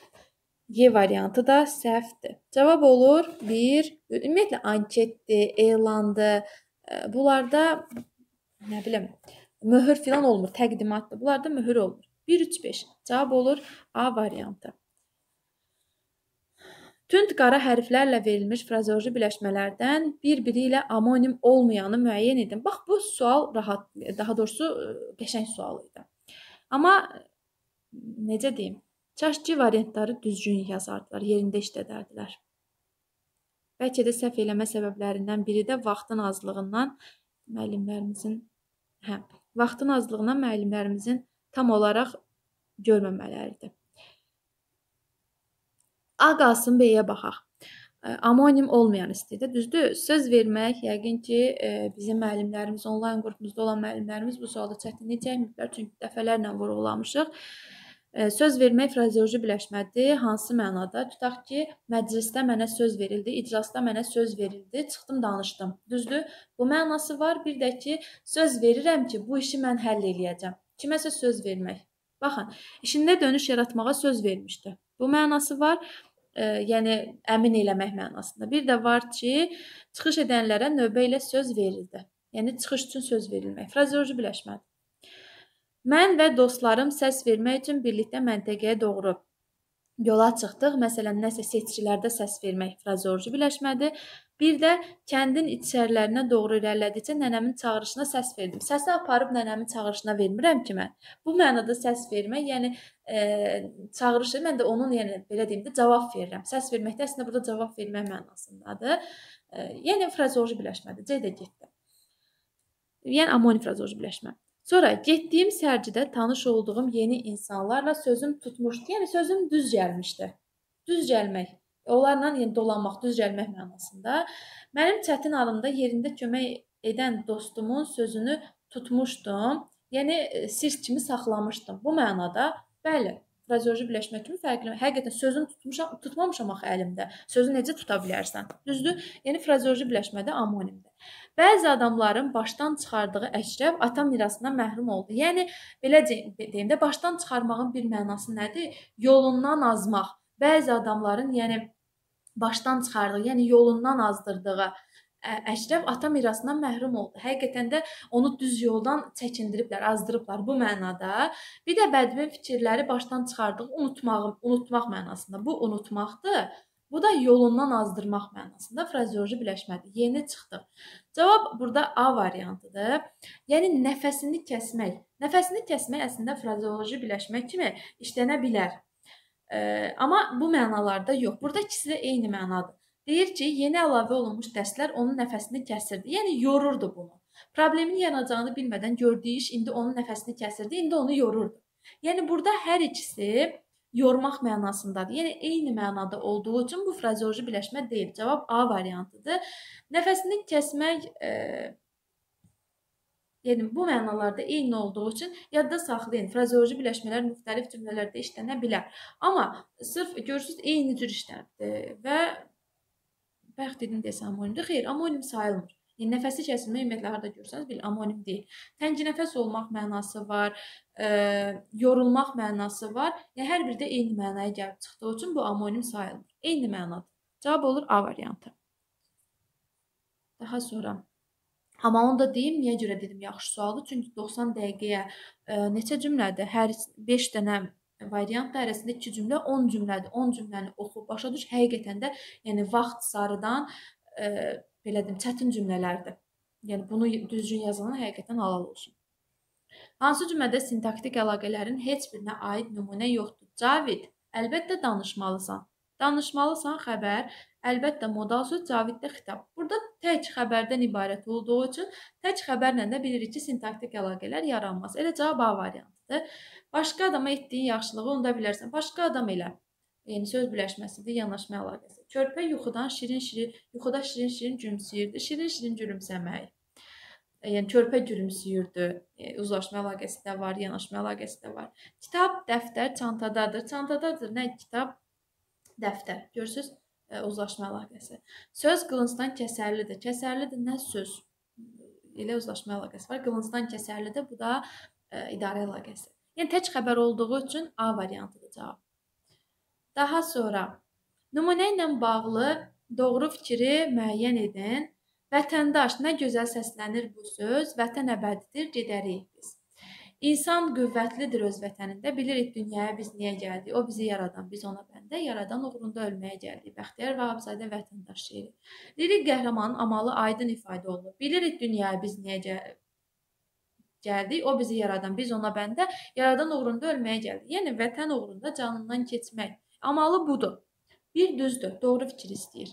Y variantı da səhvdir. Cavab olur 1. Ümumiyyətlə anketdir, elandır. Bunlarda nə bilim, möhür filan olmur, təqdimatdır. Bunlarda möhür olmur. 1 3 5. Cavab olur A variantı. Tünd qara hərflərlə verilmiş frazeoloji birləşmələrdən bir-biri ilə amonim olmayanı müəyyən edin. Bax bu sual rahat, daha doğrusu qəşəng sual idi. Amma necə deyim? Kaş ki variantları düzgün yazardılar, yerində işlədərdilər. Bəlkə də səhv eləmə səbəblərindən biri də vaxtın azlığından müəllimlərimizin hə, vaxtın azlığından müəllimlərimizin tam olaraq görməmələridir. A qalsın B-yə baxaq. E, amonim olmayan istidə, düzdür? Söz vermək yəqin ki, e, bizim müəllimlərimiz, onlayn qrupumuzda olan müəllimlərimiz bu sualda çətinlik çəkməyiblər, çünki dəfələrlə vurğulamışıq. Söz vermək frazeoloji birləşmədir. Hansı mənada? Tutaq ki, məclisdə mənə söz verildi, iclasda mənə söz verildi, çıxdım danışdım. Düzdür? Bu mənası var. Bir də ki, söz verirəm ki, bu işi mən həll eləyəcəm. Kiməsə söz vermək. Baxın, işində dönüş yaratmağa söz vermişdi. Bu mənası var. E, yəni əmin eləmək mənasında. Bir də var ki, çıxış edənlərə növbə ilə söz verildi. Yəni çıxış üçün söz verilmək. Frazeoloji birləşmədir. Mən və dostlarım səs vermək üçün birlikdə məntəqəyə doğru yola çıxdıq. Məsələn, nəsə seçkilərdə səs vermək frazeoloji birləşmədi. Bir də kəndin içərilərinə doğru irəlilədikcə nənəmin çağırışına səs verdim. Səsi aparıb nənəmin çağırışına vermirəm ki mən. Bu mənada səs vermək, yəni e, çağırışı mən də onun, yəni belə deyim də cavab verirəm. Səs verməkdə əslində burada cavab vermək mənasındadır. E, yəni frazeoloji birləşmədir. C də getdi. Yəni amoni frazeoloji birləşmə. Sonra getdiyim sərgidə tanış olduğum yeni insanlarla sözüm tutmuşdu. Yəni sözüm düz gəlmişdi. Düz gəlmək, onlarla yəni dolanmaq, düz gəlmək mənasında. Mənim çətin anımda yerində kömək edən dostumun sözünü tutmuşdum. Yəni e, sir kimi saxlamışdım. Bu mənada bəli, frazeoloji birləşmə kimi fərqli. Həqiqətən sözünü tutmuşam, tutmamışam axı əlimdə. Sözü necə tuta bilərsən? Düzdür? Yəni frazeoloji birləşmədə amonimdir. Bəzi adamların başdan çıxardığı əşrəf ata mirasından məhrum oldu. Yəni belə deyim də başdan çıxarmağın bir mənası nədir? Yolundan azmaq. Bəzi adamların yəni başdan çıxardığı, yəni yolundan azdırdığı Əşrəf ata mirasından məhrum oldu. Həqiqətən də onu düz yoldan çəkindiriblər, azdırıblar bu mənada. Bir də bədmin fikirləri başdan çıxardıq, unutmağım, unutmaq mənasında. Bu unutmaqdır. Bu da yolundan azdırmaq mənasında frazeoloji birləşmədir. Yeni çıxdıq. Cavab burada A variantıdır. Yəni nəfəsini kəsmək. Nəfəsini kəsmək əslində frazeoloji birləşmə kimi işlənə bilər. E, amma bu mənalarda yox. Burada ikisi də eyni mənadır. Deyir ki, yeni əlavə olunmuş dərslər onun nəfəsini kəsirdi. Yəni yorurdu bunu. Problemin yanacağını bilmədən gördüyü iş indi onun nəfəsini kəsirdi, indi onu yorurdu. Yəni burada hər ikisi yormaq mənasındadır. Yəni eyni mənada olduğu üçün bu frazeoloji birləşmə deyil. Cavab A variantıdır. Nəfəsini kəsmək e, yəni bu mənalarda eyni olduğu üçün yadda saxlayın. Frazeoloji birləşmələr müxtəlif cümlələrdə işlənə bilər. Amma sırf görürsüz eyni cür işlənir və bəxt dedim desəm oyundur. Xeyr, amma oyun sayılmır. Yəni e, nəfəsli kəsilmə ümumiyyətlə harda görsəniz bil amonim deyil. Tənginəfəs olmaq mənası var, ə, e, yorulmaq mənası var. Yəni hər biri də eyni mənaya gəlib çıxdığı üçün bu amonim sayılmır. Eyni mənadır. Cavab olur A variantı. Daha sonra Amma onu da deyim, niyə görə dedim yaxşı sualdır? Çünki 90 dəqiqəyə ə, e, neçə cümlədir? Hər 5 dənə variant dairəsində 2 cümlə 10 cümlədir. 10 cümləni oxu, başa düş. Həqiqətən də, yəni vaxt sarıdan ə, belə deyim, çətin cümlələrdir. Yəni bunu düzgün yazılan həqiqətən halal olsun. Hansı cümlədə sintaktik əlaqələrin heç birinə aid nümunə yoxdur? Cavid, əlbəttə danışmalısan. Danışmalısan xəbər, əlbəttə modal söz, caviddə xitab. Burada tək xəbərdən ibarət olduğu üçün tək xəbərlə də bilirik ki, sintaktik əlaqələr yaranmaz. Elə cavab A variantıdır. Başqa adama etdiyin yaxşılığı unuda bilərsən. Başqa adam elə yəni söz birləşməsidir, yanaşma əlaqəsi. Körpə yuxudan şirin-şirin, yuxuda şirin-şirin gülümsəyirdi, şirin-şirin gülümsəmək. E, yəni körpə gülümsəyirdi. E, uzlaşma əlaqəsi də var, yanaşma əlaqəsi də var. Kitab, dəftər çantadadır. Çantadadır nə kitab, dəftər. Görürsüz? E, uzlaşma əlaqəsi. Söz qılıncdan kəsərlidir. Kəsərlidir nə söz? Elə uzlaşma əlaqəsi var. Qılıncdan kəsərlidir. Bu da ə, idarə əlaqəsi. Yəni tək xəbər olduğu üçün A variantıdır cavab. Daha sonra nümunə ilə bağlı doğru fikri müəyyən edin. Vətəndaş nə gözəl səslənir bu söz, vətən əbədidir, gedərik biz. İnsan qüvvətlidir öz vətənində. Bilirik dünyaya biz niyə gəldik? O bizi yaradan, biz ona bəndə, yaradan uğrunda ölməyə gəldik. Bəxtiyar Vahabzadə vətəndaş şeiri. Lirik qəhrəmanın amalı aydın ifadə olunur. Bilirik dünyaya biz niyə gəldik? gəldik. O bizi yaradan, biz ona bəndə, yaradan uğrunda ölməyə gəldik. Yəni vətən uğrunda canından keçmək. Amalı budur. Bir düzdür, doğru fikir istəyir.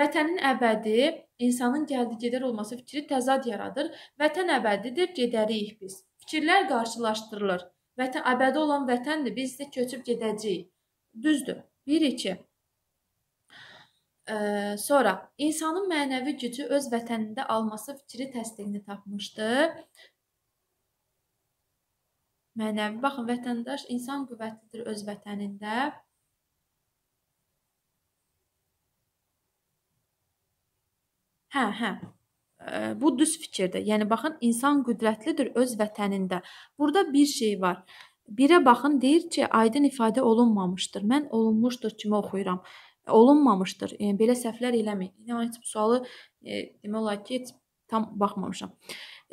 Vətənin əbədi, insanın gəldi-gedər olması fikri təzad yaradır. Vətən əbədidir, gedərik biz. Fikirlər qarşılaşdırılır. Vətən əbədi olan vətəndir, biz də köçüb gedəcəyik. Düzdür. 1 2 Ee, sonra insanın mənəvi gücü öz vətənində alması fikri təsdiqini tapmışdı. Mənəvi baxın vətəndaş insan qüvvətlidir öz vətənində. Hə, hə. Ə, bu düz fikirdir. Yəni baxın, insan qüdrətlidir öz vətənində. Burada bir şey var. Birə baxın, deyir ki, aydın ifadə olunmamışdır. Mən olunmuşdur kimi oxuyuram. Olunmamışdır. Yəni belə səhvlər eləməyin. Yəni heç bu sualı e, demək olar ki, heç tam baxmamışam.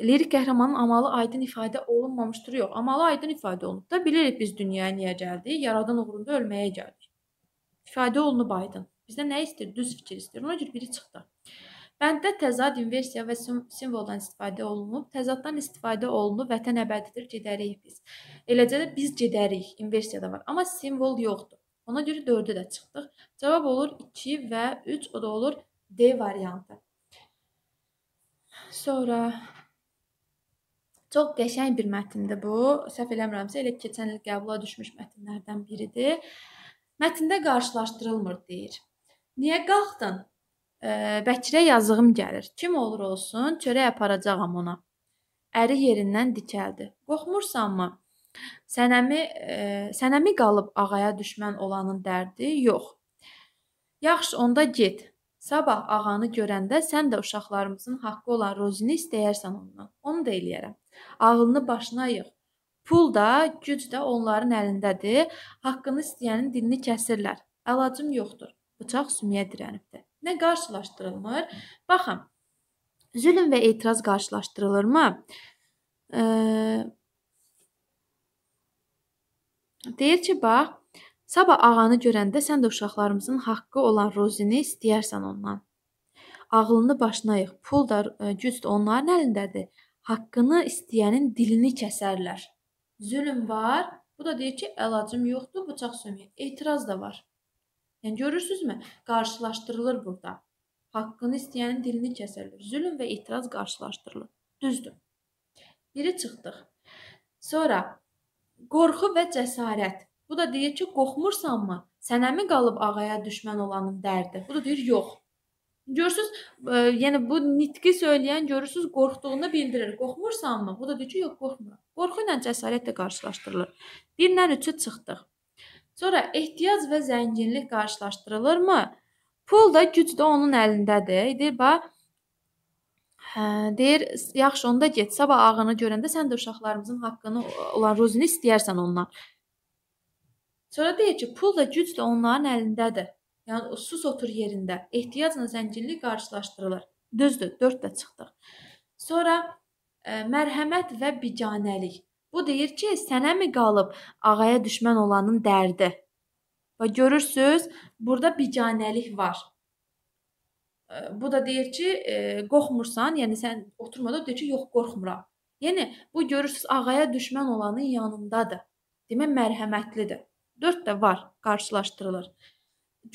Lirik qəhrəmanın amalı aydın ifadə olunmamışdır, yox. Amalı aydın ifadə olunub da bilirik biz dünyaya niyə gəldik? Yaradan uğrunda ölməyə gəldik. İfadə olunub aydın. Bizdə nə istəyir? Düz fikir istəyir. Ona görə biri çıxdı. Bəndə təzad, inversiya və simvoldan istifadə olunub. Təzaddan istifadə olunub. Vətən əbədidir, gedərik biz. Eləcə də biz gedərik, inversiya da var. Amma simvol yoxdur. Ona görə 4-ü də çıxdıq. Cavab olur 2 və 3, o da olur D variantı. Sonra çox qəşəng bir mətndir bu. Səhv eləmirəmsə elə keçən il qəbula düşmüş mətnlərdən biridir. Mətndə qarşılaşdırılmır deyir. Niyə qalxdın? Ə, Bəkirə yazığım gəlir. Kim olur olsun, çörək aparacağam ona. Əri yerindən dikəldi. Qorxmursanmı? Sənəmi ə, sənəmi qalıb ağaya düşmən olanın dərdi yox. Yaxşı, onda get. Sabah ağanı görəndə sən də uşaqlarımızın haqqı olan rozini istəyərsən ondan. Onu da eləyərəm. Ağlını başına yığ. Pul da, güc də onların əlindədir. Haqqını istəyənin dilini kəsirlər. Əlacım yoxdur. Bıçaq sümüyə dirənibdi nə qarşılaşdırılmır? Baxın. Zülm və etiraz qarşılaşdırılırmı? E, deyir ki, bax, sabah ağanı görəndə sən də uşaqlarımızın haqqı olan rozini istəyərsən ondan. Ağlını başına yığ. Pul da, e, güc də onların əlindədir. Haqqını istəyənin dilini kəsərlər. Zülm var. Bu da deyir ki, əlacım yoxdur, bıçaq sömürə. Etiraz da var. Yəni görürsüzmü? Qarşılaşdırılır burada. Haqqını istəyənin dilini kəsərlər. Zülm və etiraz qarşılaşdırılır. Düzdür. Biri çıxdıq. Sonra qorxu və cəsarət. Bu da deyir ki, qorxmursanmı? Sənəmi qalıb ağaya düşmən olanın dərdi. Bu da deyir, yox. Görürsüz, e, yəni bu nitqi söyləyən görürsüz qorxduğunu bildirir. Qorxmursanmı? Bu da deyir ki, yox, qorxmuram. Qorxu ilə cəsarət də qarşılaşdırılır. 1-dən 3-ə çıxdıq. Sonra ehtiyac və zənginlik qarşılaşdırılırmı? Pul da güc də onun əlindədir. Deyir, bax Hə, deyir, yaxşı onda get, sabah ağını görəndə sən də uşaqlarımızın haqqını, olan rozini istəyərsən ondan. Sonra deyir ki, pul da güc də onların əlindədir. Yəni sus otur yerində. Ehtiyacla zənginlik qarşılaşdırılır. Düzdür, 4 də çıxdıq. Sonra ə, e, mərhəmət və biganəlik. Bu deyir ki, sənəmi qalıb ağaya düşmən olanın dərdi. Və görürsüz, burada bicanəlik var. Bu da deyir ki, e, qorxmursan, yəni sən oturmada deyir ki, yox, qorxmuram. Yəni bu görürsüz ağaya düşmən olanın yanındadır. Demək mərhəmətlidir. 4 də var, qarşılaşdırılır.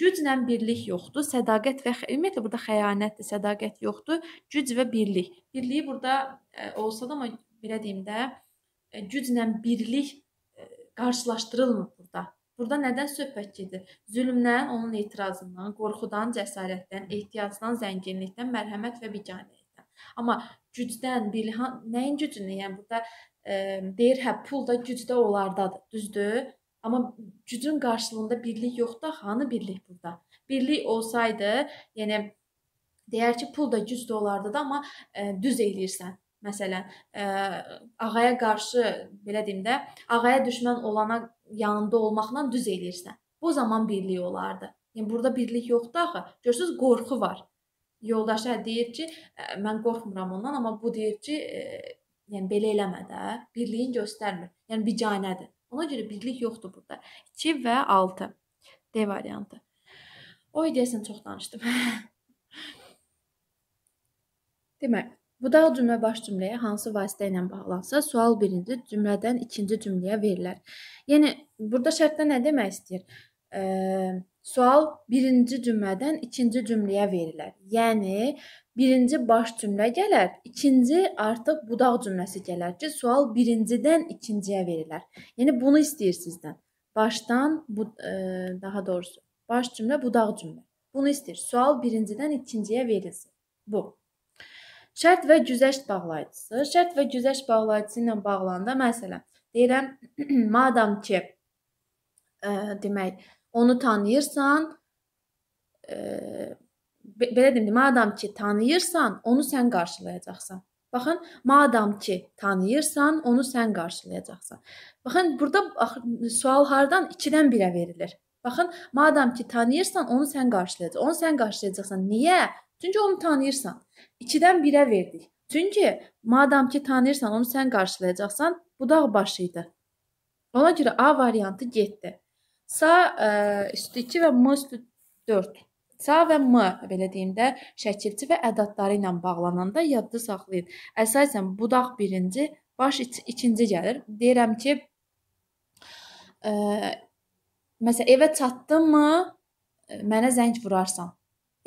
Güclə birlik yoxdur, sədaqət və ümumiyyətlə burada xəyanətdir, sədaqət yoxdur, güc və birlik. Birliyi burada ə, e, olsa da amma belə deyim də, E, güclə birlik e, qarşılaşdırılmır burada. Burada nədən söhbət gedir? Zülmdən, onun etirazından, qorxudan, cəsarətdən, ehtiyacdan, zənginlikdən, mərhəmət və biganəlikdən. Amma gücdən, bilhan, nəyin gücünü? Yəni burada e, deyir, hə, pul da güc də onlardadır, düzdür? Amma gücün qarşılığında birlik yoxdur, hanı birlik burada? Birlik olsaydı, yəni deyər ki, pul da güc də onlardadır, amma e, düz eləyirsən. Məsələn, ə, e, ağaya qarşı belə deyim də, ağaya düşmən olana yanında olmaqla düz eləyirsən. Bu zaman birlik olardı. Yəni burada birlik yoxdur axı. Görürsüz, qorxu var. Yoldaşı deyir ki, ə, mən qorxmuram ondan, amma bu deyir ki, ə, e, yəni belə eləmə də, birliyin göstərmir. Yəni bicanədir. Ona görə birlik yoxdur burada. 2 və 6. D variantı. Oy desən çox danışdım. Demək, Budaq cümlə baş cümləyə hansı vasitə ilə bağlansa, sual birinci cümlədən ikinci cümləyə verilər. Yəni burada şərtdə nə demək istəyir? E, sual birinci cümlədən ikinci cümləyə verilər. Yəni birinci baş cümlə gələr, ikinci artıq budaq cümləsi gələr ki, sual birincidən ikinciyə verilər. Yəni bunu istəyir sizdən. Başdan bu e, daha doğrusu baş cümlə budaq cümlə. Bunu istəyir. Sual birincidən ikinciyə verilsin. Bu Şərt və güzəşt bağlayıcısı. Şərt və güzəşt bağlayıcısı ilə bağlananda məsələn, deyirəm, madam ki, ə, demək, onu tanıyırsan, ə, be belə deyim, madam ki, tanıyırsan, onu sən qarşılayacaqsan. Baxın, madam ki, tanıyırsan, onu sən qarşılayacaqsan. Baxın, burada sual hardan 2-dən 1-ə verilir. Baxın, madam ki, tanıyırsan, onu sən qarşılayacaqsan. Onu sən qarşılayacaqsan. Niyə? Çünki onu tanıyırsan. 2-dən 1-ə verdik. Çünki madam ki tanıyırsan, onu sən qarşılayacaqsan, budaq başı idi. Ona görə A variantı getdi. Sa ə, e, üstü 2 və M üstü 4. Sa və M belə deyim də şəkilçi və ədatları ilə bağlananda yadda saxlayın. Əsasən budaq birinci, baş ikinci gəlir. Deyirəm ki, ə, e, məsələn evə çatdınmı, e, mənə zəng vurarsan.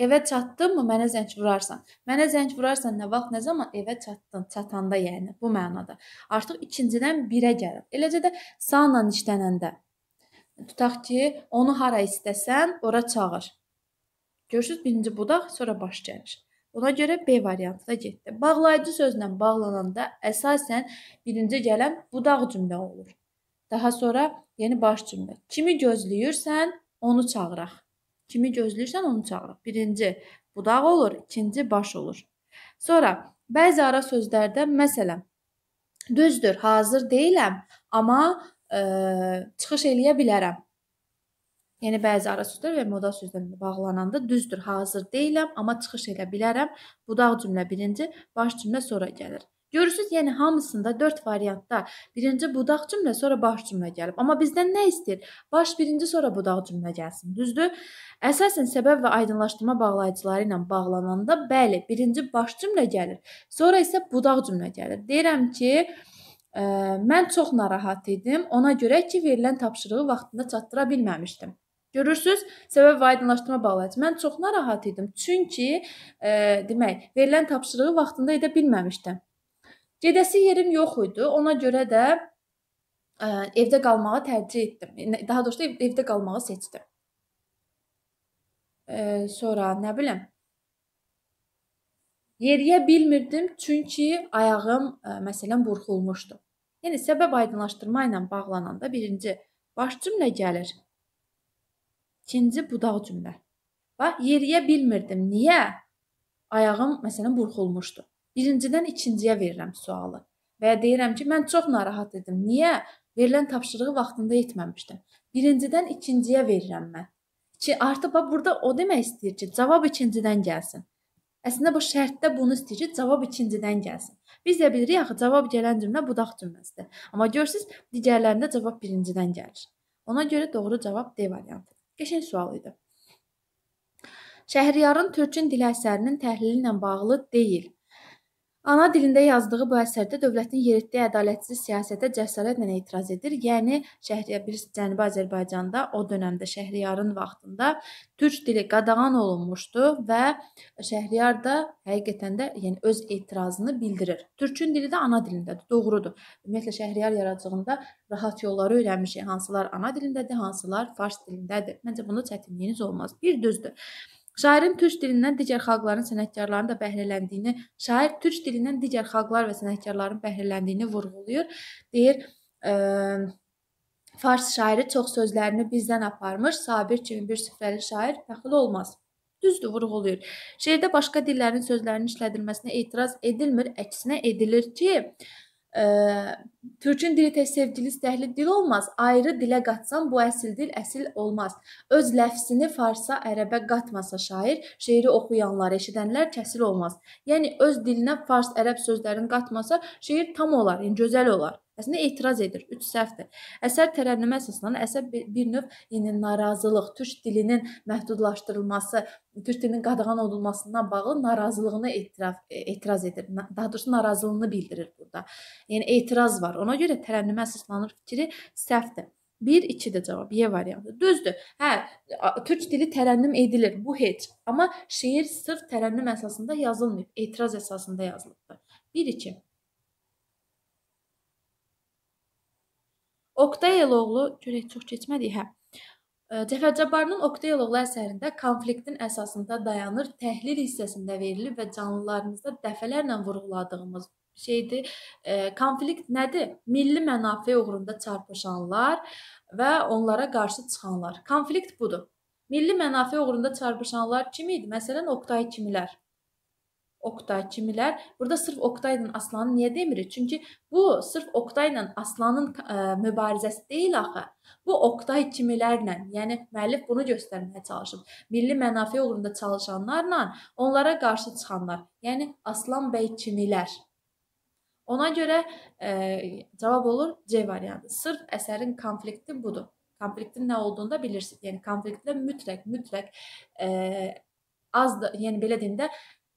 Evə çatdınmı, mənə zəng vurarsan. Mənə zəng vurarsan nə vaxt, nə zaman evə çatdın, çatanda yəni bu mənada. Artıq ikincidən birə gəlib. Eləcə də sanla işlənəndə tutaq ki, onu hara istəsən, ora çağır. Görürsüz, birinci budaq, sonra baş gəlir. Ona görə B variantı da getdi. Bağlayıcı sözlə bağlananda əsasən birinci gələn budaq cümlə olur. Daha sonra yeni baş cümlə. Kimi gözləyirsən, onu çağıraq. Kimi gözləyirsən onu çağır. Birinci budaq olur, ikinci baş olur. Sonra bəzi ara sözlərdə məsələn düzdür, hazır deyiləm, amma ə, e, çıxış eləyə bilərəm. Yəni bəzi ara sözlər və modal sözlərlə bağlananda düzdür, hazır deyiləm, amma çıxış elə bilərəm. Budaq cümlə birinci, baş cümlə sonra gəlir. Görürsüz, yəni hamısında 4 variantda birinci budaq cümlə, sonra baş cümlə gəlib. Amma bizdən nə istəyir? Baş birinci, sonra budaq cümlə gəlsin. Düzdür? Əsasən səbəb və aydınlaşdırma bağlayıcıları ilə bağlananda bəli, birinci baş cümlə gəlir, sonra isə budaq cümlə gəlir. Deyirəm ki, Ə, e, mən çox narahat idim. Ona görə ki, verilən tapşırığı vaxtında çatdıra bilməmişdim. Görürsüz, səbəb və aydınlaşdırma bağlayıcı. Mən çox narahat idim, çünki ə, e, demək, verilən tapşırığı vaxtında edə bilməmişdim. Gedəsi yerim yox idi. Ona görə də ə, e, evdə qalmağı tərcih etdim. E, daha doğrusu ev, evdə qalmağı seçdim. Ə, e, sonra nə bilim Yeriyə bilmirdim çünki ayağım ə, məsələn burxulmuşdu. Yəni səbəb aydınlaşdırma ilə bağlananda birinci baş cümlə gəlir. İkinci budaq cümlə. Bax, yeriyə bilmirdim. Niyə? Ayağım məsələn burxulmuşdu. Birincidən ikinciyə verirəm sualı və ya deyirəm ki, mən çox narahat idim. Niyə? Verilən tapşırığı vaxtında etməmişdim. Birincidən ikinciyə verirəm mən. Ki artıq bax burada o demək istəyir ki, cavab ikincidən gəlsin. Əslində bu şərtdə bunu istəyir ki, cavab ikincidən gəlsin. Biz də bilirik axı cavab gələn cümlə budaq cümləsidir. Amma görürsüz, digərlərində cavab birincidən gəlir. Ona görə doğru cavab D variantı. Qəşəng sual idi. Şəhriyarın Türkün dil əsərinin təhlili ilə bağlı deyil. Ana dilində yazdığı bu əsərdə dövlətin yeritdiyi ədalətsiz siyasətə cəsarətlə etiraz edir. Yəni Şəhriyar Cənubi Azərbaycanda o dövrdə Şəhriyarın vaxtında türk dili qadağan olunmuşdu və Şəhriyar da həqiqətən də yəni öz etirazını bildirir. Türkün dili də ana dilindədir, doğrudur. Ümumiyyətlə Şəhriyar yaradıcılığında rahat yolları öyrənmişik. Hansılar ana dilindədir, hansılar fars dilindədir. Məncə bunda çətinliyiniz olmaz. Bir düzdür. Şairin türk dilindən digər xalqların sənətkarlarının da bəhrələndiyini, şair türk dilindən digər xalqlar və sənətkarların bəhrələndiyini vurğulayır. Deyir, ə, fars şairi çox sözlərini bizdən aparmış, Sabir kimi bir süfrəli şair fəxil olmaz. Düzdür, vurğulayır. Şeirdə başqa dillərin sözlərinin işlədilməsinə etiraz edilmir, əksinə edilir ki, Türkün dili tək sevgili dəhlil dil olmaz. Ayrı dilə qatsan bu əsl dil əsl olmaz. Öz ləfsini farsa, ərəbə qatmasa şair, şeiri oxuyanlar, eşidənlər kəsil olmaz. Yəni öz dilinə fars, ərəb sözlərini qatmasa şeir tam olar, yəni gözəl olar. Əslində etiraz edir. 3 səhvdir. Əsər tərənnümə əsaslanır. Əsər bir, bir növ yəni narazılıq, türk dilinin məhdudlaşdırılması, türk dilinin qadağan olunmasından bağlı narazılığını etiraf e, etiraz edir. Daha doğrusu narazılığını bildirir burada. Yəni etiraz var. Ona görə tərənnümə əsaslanır fikri səhvdir. 1 2 də cavab Y variantı. Düzdür. Hə, türk dili tərənnüm edilir, bu heç. Amma şeir sırf tərənnüm əsasında yazılmayıb, etiraz əsasında yazılıbdır. 1 2 Oktay Eloğlu, görək çox keçmədi, hə. Cəfər Cabbarlının Oktay Eloğlu əsərində konfliktin əsasında dayanır, təhlil hissəsində verilib və canlılarımızda dəfələrlə vurğuladığımız şeydir. Konflikt nədir? Milli mənafe uğrunda çarpışanlar və onlara qarşı çıxanlar. Konflikt budur. Milli mənafe uğrunda çarpışanlar kim idi? Məsələn, Oktay kimlər? Oktay kimilər. Burada sırf Oktay ilə Aslanı niyə demirik? Çünki bu sırf Oktay ilə Aslanın ə, e, mübarizəsi deyil axı. Bu Oktay kimilərlə, yəni müəllif bunu göstərməyə çalışıb. Milli mənafe uğrunda çalışanlarla onlara qarşı çıxanlar, yəni Aslan bəy kimilər. Ona görə e, cavab olur C variantı. Sırf əsərin konflikti budur. Konfliktin nə olduğunu da bilirsiniz. Yəni konfliktlə mütləq mütləq e, az da, yəni belə deyim də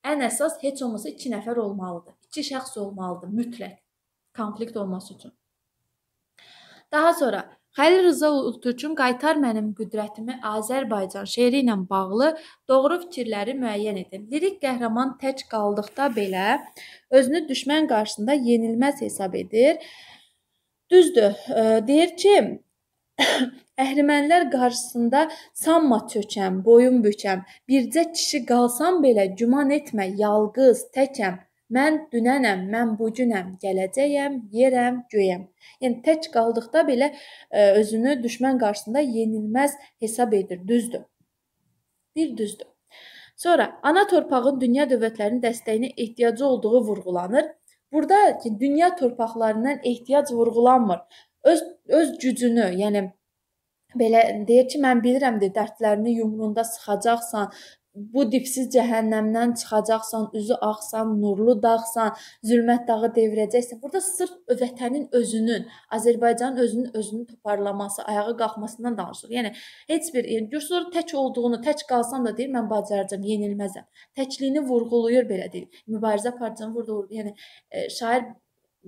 Ən əsas heç olmasa 2 nəfər olmalıdır. 2 şəxs olmalıdır mütləq konflikt olması üçün. Daha sonra Xəlil Rza Ulutürkün Qaytar mənim qüdrətimi Azərbaycan şeiri ilə bağlı doğru fikirləri müəyyən edin. Lirik qəhrəman tək qaldıqda belə özünü düşmən qarşısında yenilməz hesab edir. Düzdür, e, deyir ki, Əhrimənlər qarşısında sanma tökəm, boyun bükəm. Bircə kişi qalsam belə güman etmə, yalqız, təkəm. Mən dünənəm, mən bu günəm, gələcəyəm, yerəm, göyəm. Yəni tək qaldıqda belə e, özünü düşmən qarşısında yenilməz hesab edir, düzdür? Bir düzdür. Sonra ana torpağın dünya dövlətlərinin dəstəyinə ehtiyacı olduğu vurğulanır. Burada ki, dünya torpaqlarından ehtiyac vurğulanmır. Öz öz gücünü, yəni belə deyir ki, mən bilirəm də dərdlərini yumruğunda sıxacaqsan, bu dipsiz cəhənnəmdən çıxacaqsan, üzü ağsan, nurlu dağsan, zülmət dağı devirəcəksən. Burada sırf vətənin özünün, Azərbaycanın özünün özünü toparlaması, ayağa qalxmasından danışılır. Yəni heç bir yəni, güclür tək olduğunu, tək qalsam da deyir, mən bacaracağam, yenilməzəm. Təkliyini vurğulayır belə deyir. Mübarizə parçanı vurdu, yəni e, şair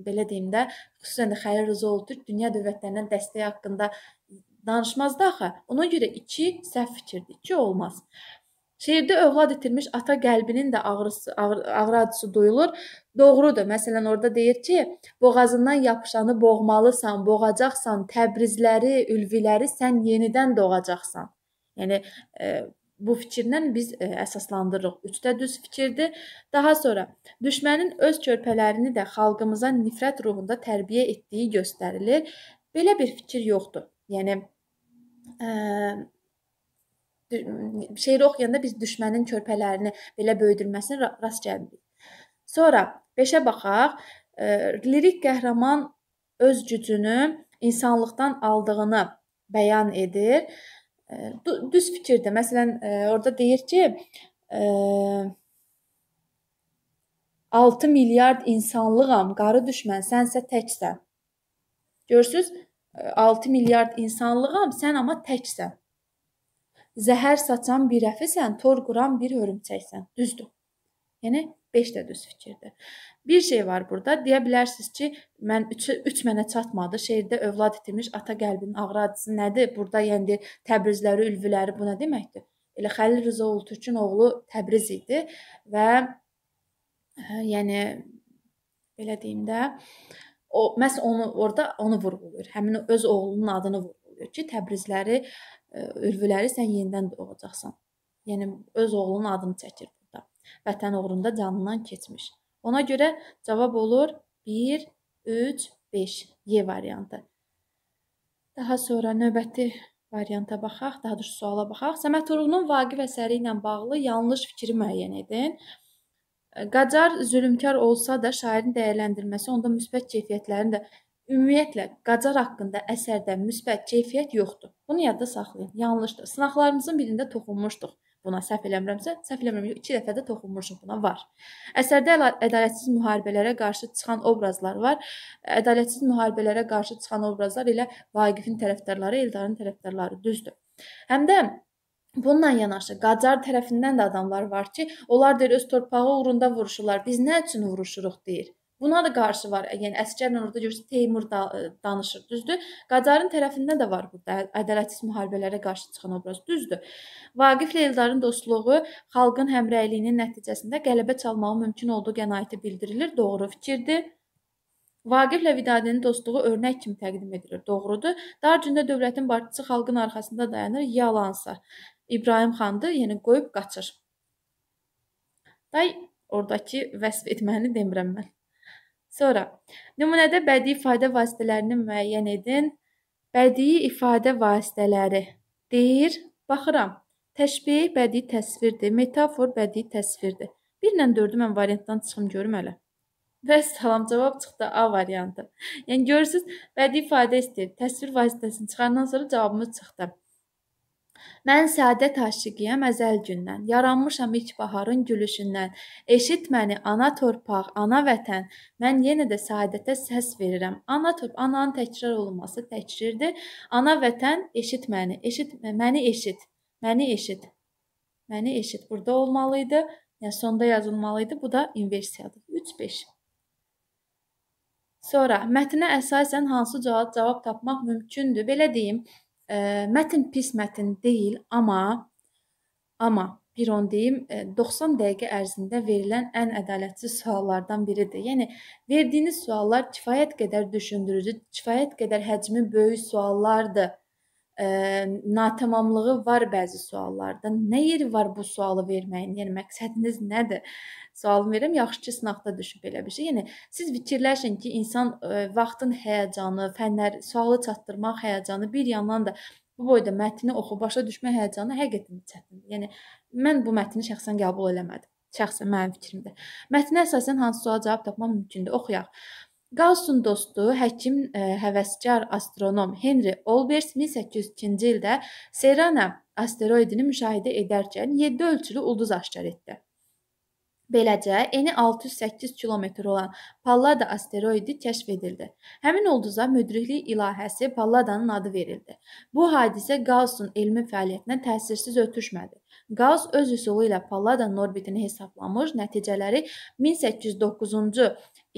belə deyim də, xüsusən də Xəlil Rıza Ulutürk dünya dövlətlərindən dəstək haqqında danışmazdı axı. Ona görə iki səhv fikirdir. İki olmaz. Şeirdə övlad itirmiş ata qəlbinin də ağrısı, ağrı, ağrı acısı duyulur. Doğrudur. Məsələn, orada deyir ki, boğazından yapışanı boğmalısan, boğacaqsan, Təbrizləri, Ülviləri sən yenidən doğacaqsan. Yəni e, bu fikirlə biz e, əsaslandırırıq. 3də düz fikirdir. Daha sonra düşmənin öz körpələrini də xalqımıza nifrət ruhunda tərbiyə etdiyi göstərilir. Belə bir fikir yoxdur. Yəni şeiri oxuyanda biz düşmənin körpələrini belə böyüdülməsinə rast gəlmirik. Sonra 5-ə baxaq. Lirik qəhrəman öz gücünü insanlıqdan aldığını bəyan edir. Düz fikirdir. Məsələn, orada deyir ki, 6 milyard insanlığam, qarı düşmən, sənsə təksən. Görürsüz? 6 milyard insanlığam, sən amma təksən. Zəhər saçan bir əfisən, tor quran bir hörümçəksən. Düzdür. Yəni 5 də düz fikirdir. Bir şey var burada. Deyə bilərsiniz ki, mən 3 3 mənə çatmadı. Şeirdə övlad itirmiş ata qəlbinin ağrıcısı nədir? Burada yəni Təbrizləri, Ülvüləri bu nə deməkdir? Elə Xəlil Rza Ulutürkün oğlu Təbriz idi və hə, yəni belə deyim də, o məs onu orada onu vurğulayır. Həmin öz oğlunun adını vurğulayır ki, Təbrizləri, e, ürvüləri sən yenidən doğacaqsan. Yəni öz oğlunun adını çəkir burada. Vətən uğrunda canından keçmiş. Ona görə cavab olur 1 3 5 Y variantı. Daha sonra növbəti varianta baxaq, daha doğrusu suala baxaq. Səməd Vurğunun Vaqif əsəri ilə bağlı yanlış fikri müəyyən edin. Qacar zülmkar olsa da şairin dəyərləndirməsi onda müsbət keyfiyyətlərin də ümumiyyətlə Qacar haqqında əsərdə müsbət keyfiyyət yoxdur. Bunu yadda saxlayın. Yanlışdır. Sınaqlarımızın birində toxunmuşduq. Buna səhv eləmirəmsə, səhv eləmirəm. 2 dəfə də toxunmuşuq buna var. Əsərdə ədalətsiz müharibələrə qarşı çıxan obrazlar var. Ədalətsiz müharibələrə qarşı çıxan obrazlar elə Vaqifin tərəfdarları, Eldarın tərəfdarları, düzdür. Həm də Bununla yanaşı Qacar tərəfindən də adamlar var ki, onlar deyir öz torpağı uğrunda vuruşurlar. Biz nə üçün vuruşuruq deyir. Buna da qarşı var. Yəni əsgərlə orada görürsüz Teymur da, e, danışır, düzdür? Qacarın tərəfində də var burada ədalətsiz müharibələrə qarşı çıxan obraz, düzdür? Vaqiflə Eldarın dostluğu xalqın həmrəyliyinin nəticəsində qələbə çalmağı mümkün olduğu qənaəti bildirilir. Doğru fikirdir. Vaqiflə Vidadinin dostluğu örnək kimi təqdim edilir. Doğrudur. Dar gündə dövlətin başçısı xalqın arxasında dayanır, yalansa. İbrahim xanı da yenə qoyub qaçır. Day ordakı vəsf etməni demirəm mən. Sonra nümunədə bədii ifadə vasitələrini müəyyən edin. Bədii ifadə vasitələri. Deyir, baxıram. Təşbeh bədii təsvirdir, metafor bədii təsvirdir. 1 ilə 4-ü mən variantdan çıxım görüm hələ. Və salam cavab çıxdı A variantı. Yəni görürsüz, bədii ifadə istəyir. Təsvir vasitəsini çıxarandan sonra cavabımız çıxdı. Mən səadət aşiqiyəm əzəl gündən, yaranmışam ilk baharın gülüşündən. Eşit məni ana torpaq, ana vətən. Mən yenə də səadətə səs verirəm. Ana torp, ananın təkrar olunması təkrirdir. Ana vətən, eşit məni, eşit məni eşit. Məni eşit. Məni eşit burada olmalı idi. Yəni sonda yazılmalı idi. Bu da inversiyadır. 3-5 Sonra mətnə əsasən hansı cavab cavab tapmaq mümkündür? Belə deyim, E, mətn pis mətn deyil, amma amma bir on deyim, 90 e, dəqiqə ərzində verilən ən ədalətsiz suallardan biridir. Yəni verdiyiniz suallar kifayət qədər düşündürücü, kifayət qədər həcmi böyük suallardır natamamlığı var bəzi suallarda. Nə yeri var bu sualı verməyin? Yəni məqsədiniz nədir? Sualını verim, yaxşı ki, sınaqda düşüb belə bir şey. Yəni siz fikirləşin ki, insan ə, vaxtın həyəcanı, fənlər sualı çatdırmaq həyəcanı bir yandan da bu boyda mətni oxu başa düşmə həyəcanı həqiqətən çətindir. Yəni mən bu mətni şəxsən qəbul eləmədim. Şəxsən mənim fikrimdə. Mətnə əsasən hansı suala cavab tapmaq mümkündür? Oxuyaq. Qaussun dostu, həkim, e, həvəskar astronom Henry Olbers 1802-ci ildə Serana asteroidini müşahidə edərkən 7 ölçülü ulduz aşkar etdi. Beləcə, eni 608 km olan Pallada asteroidi kəşf edildi. Həmin ulduza müdriklik ilahəsi Palladanın adı verildi. Bu hadisə Qaussun elmi fəaliyyətinə təsirsiz ötüşmədi. Qauss öz üsulu ilə Palladanın orbitini hesablamış, nəticələri 1809-cu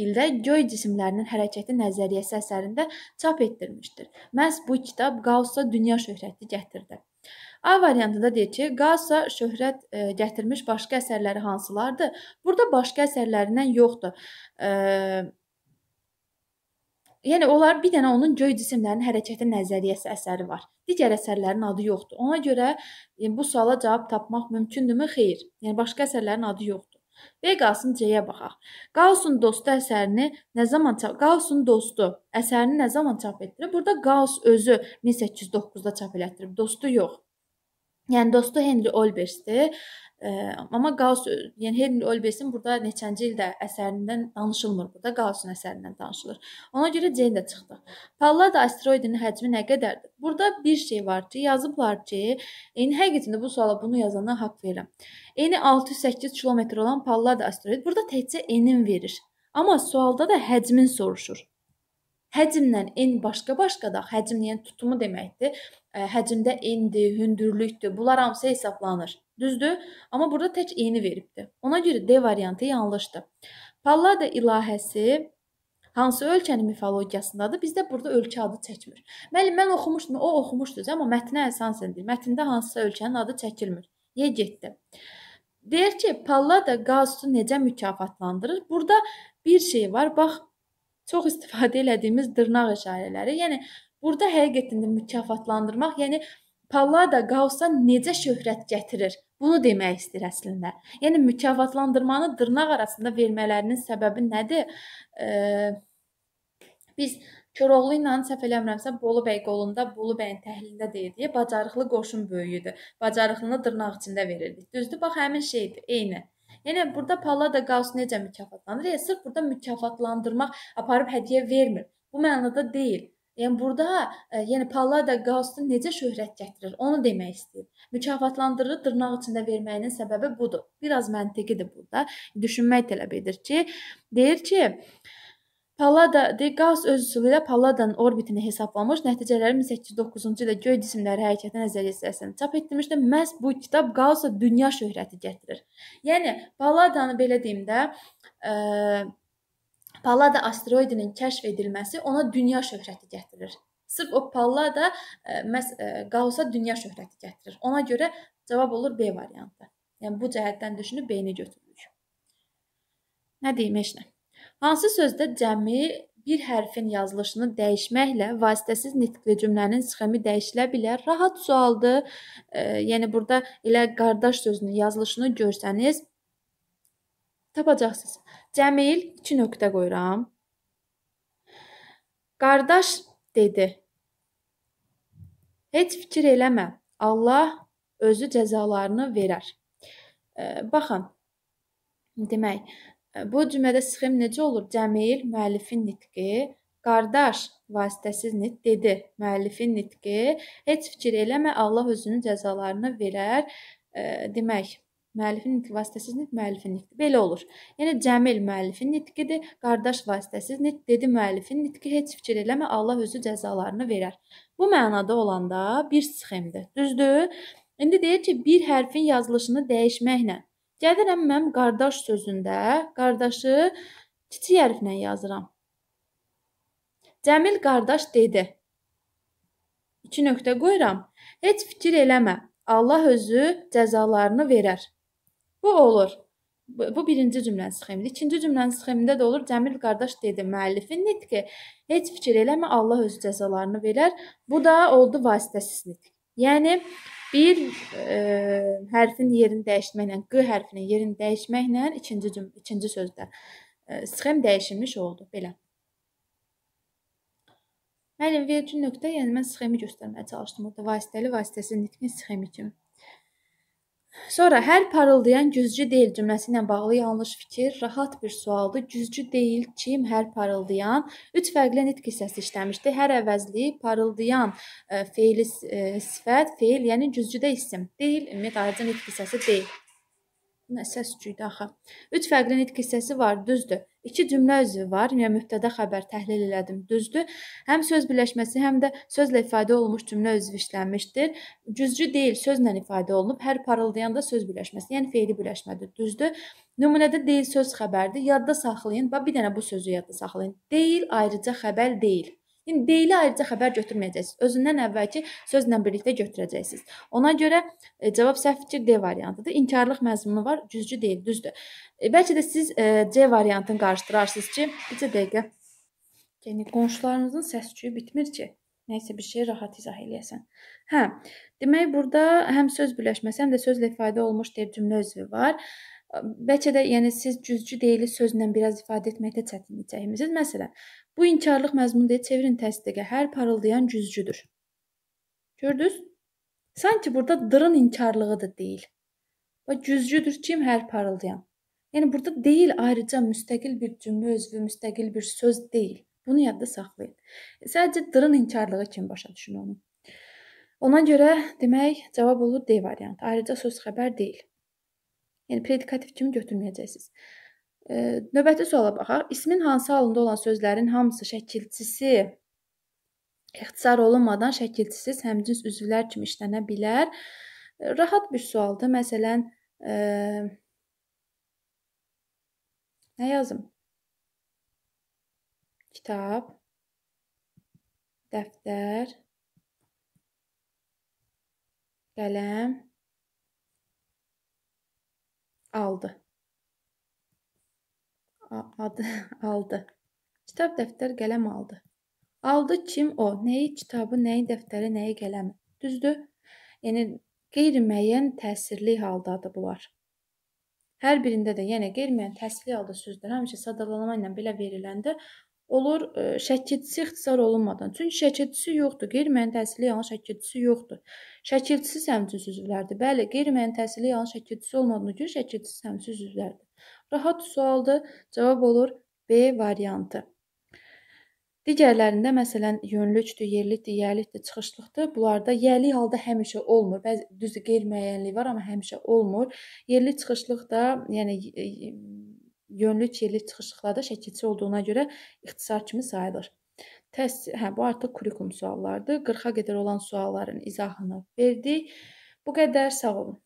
ildə göy cisimlərinin hərəkəti nəzəriyyəsi əsərində çap etdirmişdir. Məhz bu kitab Gaussa dünya şöhrəti gətirdi. A variantında deyir ki, Gaussa şöhrət e, gətirmiş başqa əsərləri hansılardır? Burada başqa əsərlərindən yoxdur. E, yəni onlar bir dənə onun göy cisimlərinin hərəkəti nəzəriyyəsi əsəri var. Digər əsərlərin adı yoxdur. Ona görə e, bu suala cavab tapmaq mümkündürmü? Xeyr. Yəni başqa əsərlərin adı yoxdur. B qalsın C-yə baxaq. Qaussun dostu əsərini nə zaman çap Qaussun dostu əsərini nə zaman çap etdirib? Burada Qauss özü 1809-da çap elətdirib, dostu yox. Yəni dostu Henry Olbersdir. Amma Qauss, e, yəni Henry Olbesin burada neçənci ildə əsərindən danışılmır, burada Qaussun əsərindən danışılır. Ona görə C də çıxdı. Pallada asteroidinin həcmi nə qədərdir? Burada bir şey var ki, yazıblar ki, eyni həqiqətində bu suala bunu yazana haqq verirəm. Eni 608 kilometr olan Pallada asteroid burada təkcə enin verir. Amma sualda da həcmin soruşur. Həcmlə en başqa-başqada, həcm yəni tutumu deməkdir. E, həcmdə endi, hündürlükdür. Bunlar hamısı hesablanır. Düzdür? Amma burada tək eyni veribdi. Ona görə D variantı yanlışdır. Pallada ilahəsi hansı ölkənin mifologiyasındadır? Bizdə burada ölkə adı çəkmir. Müəllim, mən oxumuşdum, o oxumuşdu, amma mətnə əsasən deyil. Mətndə hansısa ölkənin adı çəkilmir. Yə getdi. Deyir ki, Pallada Qazsu necə mükafatlandırır? Burada bir şey var. Bax, çox istifadə elədiyimiz dırnaq işarələri. Yəni Burada həqiqətən də mükafatlandırmaq, yəni Pallada Gaussa necə şöhrət gətirir? Bunu demək istəyir əslində. Yəni mükafatlandırmanı dırnaq arasında vermələrinin səbəbi nədir? Ee, biz Koroğlu ilə səhv eləmirəmsə Bolu bəy qolunda Bolu bəyin təhlilində deyildi. Bacarıqlı qoşun böyüyüdü. Bacarıqlını dırnaq içində verirdik. Düzdür? Bax həmin şeydir, eyni. Yəni burada Pallada Gauss necə mükafatlanır? Yəni sırf burada mükafatlandırmaq aparıb hədiyyə vermir. Bu mənada deyil. Yəni burada, e, yəni Pallada Gauss-un necə şöhrət gətirir, onu demək istəyir. Mükafatlandırıcı dırnaq içində verməyinin səbəbi budur. Biraz məntiqidir burada. Düşünmək tələb edir ki, deyir ki, Pallada de Gauss öz üsulu ilə Palladanın orbitini hesablamış, nəticələri 1809-cu ildə göy cisimləri hərəkəti nəzəriyyəsini çap etdirmişdi. Məhz bu kitab Gaussa dünya şöhrəti gətirir. Yəni Palladanı belə deyim də, ə, e, Pallada asteroidinin kəşf edilməsi ona dünya şöhrəti gətirir. Sırf o Pallada e, məs e, Qausa dünya şöhrəti gətirir. Ona görə cavab olur B variantı. Yəni bu cəhətdən düşünüb B-ni götürürük. Nə deyim eşnə? Hansı sözdə cəmi bir hərfin yazılışını dəyişməklə vasitəsiz nitqli cümlənin sxemi dəyişilə bilər. Rahat sualdır. E, yəni burada elə qardaş sözünün yazılışını görsəniz tapacaqsınız. Cəmil iki nöqtə qoyuram. Qardaş dedi: "Heç fikir eləmə. Allah özü cəzalarını verər." E, baxın. Demək, e, bu cümlədə sxem necə olur? Cəmil müəllifin nitqi, qardaş vasitəsiz nitq dedi. Müəllifin nitqi: "Heç fikir eləmə. Allah özünün cəzalarını verər." E, demək, Müəllifin nitq vasitəsiz nitq müəllifin nitqi. Belə olur. Yəni Cəmil müəllifin nitqidir, qardaş vasitəsiz nitq dedi müəllifin nitqi heç fikir eləmə, Allah özü cəzalarını verər. Bu mənada olanda bir sxemdir. Düzdür? İndi deyir ki, bir hərfin yazılışını dəyişməklə gəlirəm mən qardaş sözündə qardaşı kiçik hərflə yazıram. Cəmil qardaş dedi. 2 nöqtə qoyuram. Heç fikir eləmə. Allah özü cəzalarını verər. Bu olur. Bu birinci cümlənin sxemidir. İkinci cümlənin sxemində də olur. Cəmil qardaş dedi müəllifin nitqi. Heç fikir eləmə, Allah öz cəzalarını verər. Bu da oldu vasitəsiz nitq. Yəni bir e, hərfin yerini dəyişməklə, q hərfinin yerini dəyişməklə ikinci cümlə, ikinci sözdə e, sxem dəyişilmiş oldu. Belə. Müəllim, verici nöqtə, yəni mən sxemi göstərməyə çalışdım. Orda vasitəli, vasitəsiz nitqin sxemi kimi. Sonra hər parıldayan güzgü deyil cümləsi ilə bağlı yanlış fikir rahat bir sualdır. Güzgü deyil, kim hər parıldayan? Üç fərqli nitq hissəsi işləmişdi. Hər əvəzli parıldayan e, feili e, sifət, feil, yəni güzgüdə isim. Deyil, ümumiyyətlə ayrıca nitq hissəsi deyil. Nə səs-küydü axı. Üç fərqli nitq hissəsi var, düzdür. İki cümlə üzvü var. Yəni mübtəda xəbər təhlil elədim, düzdür? Həm söz birləşməsi, həm də sözlə ifadə olunmuş cümlə üzvü işlənmişdir. Cüzcü deyil, sözlə ifadə olunub. Hər parıldayanda söz birləşməsi, yəni feili birləşmədir, düzdür? Nümunədə deyil söz xəbərdir. Yadda saxlayın. Bax bir dənə bu sözü yadda saxlayın. Deyil ayrıca xəbər deyil. İndi deyili ayrıca xəbər götürməyəcəksiniz. Özündən əvvəlki sözlə birlikdə götürəcəksiniz. Ona görə e, cavab səhv fikir D variantıdır. İnkarlıq məzmunu var, cüzcü deyil, düzdür. E, bəlkə də siz e, C variantını qarışdırarsınız ki, bircə dəqiqə. Yəni qonşularınızın səs-küyü bitmir ki, nəyisə bir şeyi rahat izah eləyəsən. Hə, demək burada həm söz birləşməsi, həm də sözlə ifadə olunmuş deyib cümlə üzvü var bəlkə də yəni siz cüzcü deyili sözlə biraz ifadə etməkdə çətinlik çəkmisiniz. Məsələn, bu inkarlıq məzmunu deyə çevirin təsdiqə. Hər parıldayan cüzcüdür. Gördünüz? Sanki burada dırın inkarlığıdır deyil. Və cüzcüdür kim hər parıldayan. Yəni burada deyil ayrıca müstəqil bir cümlə özvü, müstəqil bir söz deyil. Bunu yadda saxlayın. Sadəcə dırın inkarlığı kimi başa düşünün onu. Ona görə demək cavab olur D variantı. Ayrıca söz xəbər deyil. Yəni predikativ kimi götürməyəcəksiniz. E, növbəti suala baxaq. İsmin hansı halında olan sözlərin hamısı şəkilçisi ixtisar olunmadan şəkilçisiz həmcins üzvlər kimi işlənə bilər. E, rahat bir sualdır. Məsələn, e, nə yazım? Kitab, dəftər, qələm, aldı. Adı aldı. Kitab, dəftər, qələm aldı. Aldı kim o? Nəyi kitabı, nəyi dəftəri, nəyi qələmi? Düzdür? Yəni qeyri-müəyyən təsirli haldadır bunlar. Hər birində də yenə yəni, qeyri-müəyyən təsirli halda sözlər həmişə sadalama ilə belə veriləndə olur e, şəkilçisi ixtisar olunmadan. Çünki şəkilçisi yoxdur, qeyri-müəyyən təhsili alan şəkilçisi yoxdur. Şəkilçisi səmsiz üzvlərdir. Bəli, qeyri-müəyyən təhsili alan şəkilçisi olmadığına görə şəkilçisi səmsiz üzvlərdir. Rahat sualdır. Cavab olur B variantı. Digərlərində məsələn yönlükdür, yerlikdir, yərlikdir, çıxışlıqdır. Bunlarda yərlik halda həmişə olmur. Bəzi düzdür qeyri-müəyyənlik var, amma həmişə olmur. Yerli çıxışlıq da, yəni yönlü çirli çıxışıqlarda şəkilçi olduğuna görə ixtisar kimi sayılır. Təs, hə, bu artıq kurikulum suallarıdır. 40-a qədər olan sualların izahını verdik. Bu qədər sağ olun.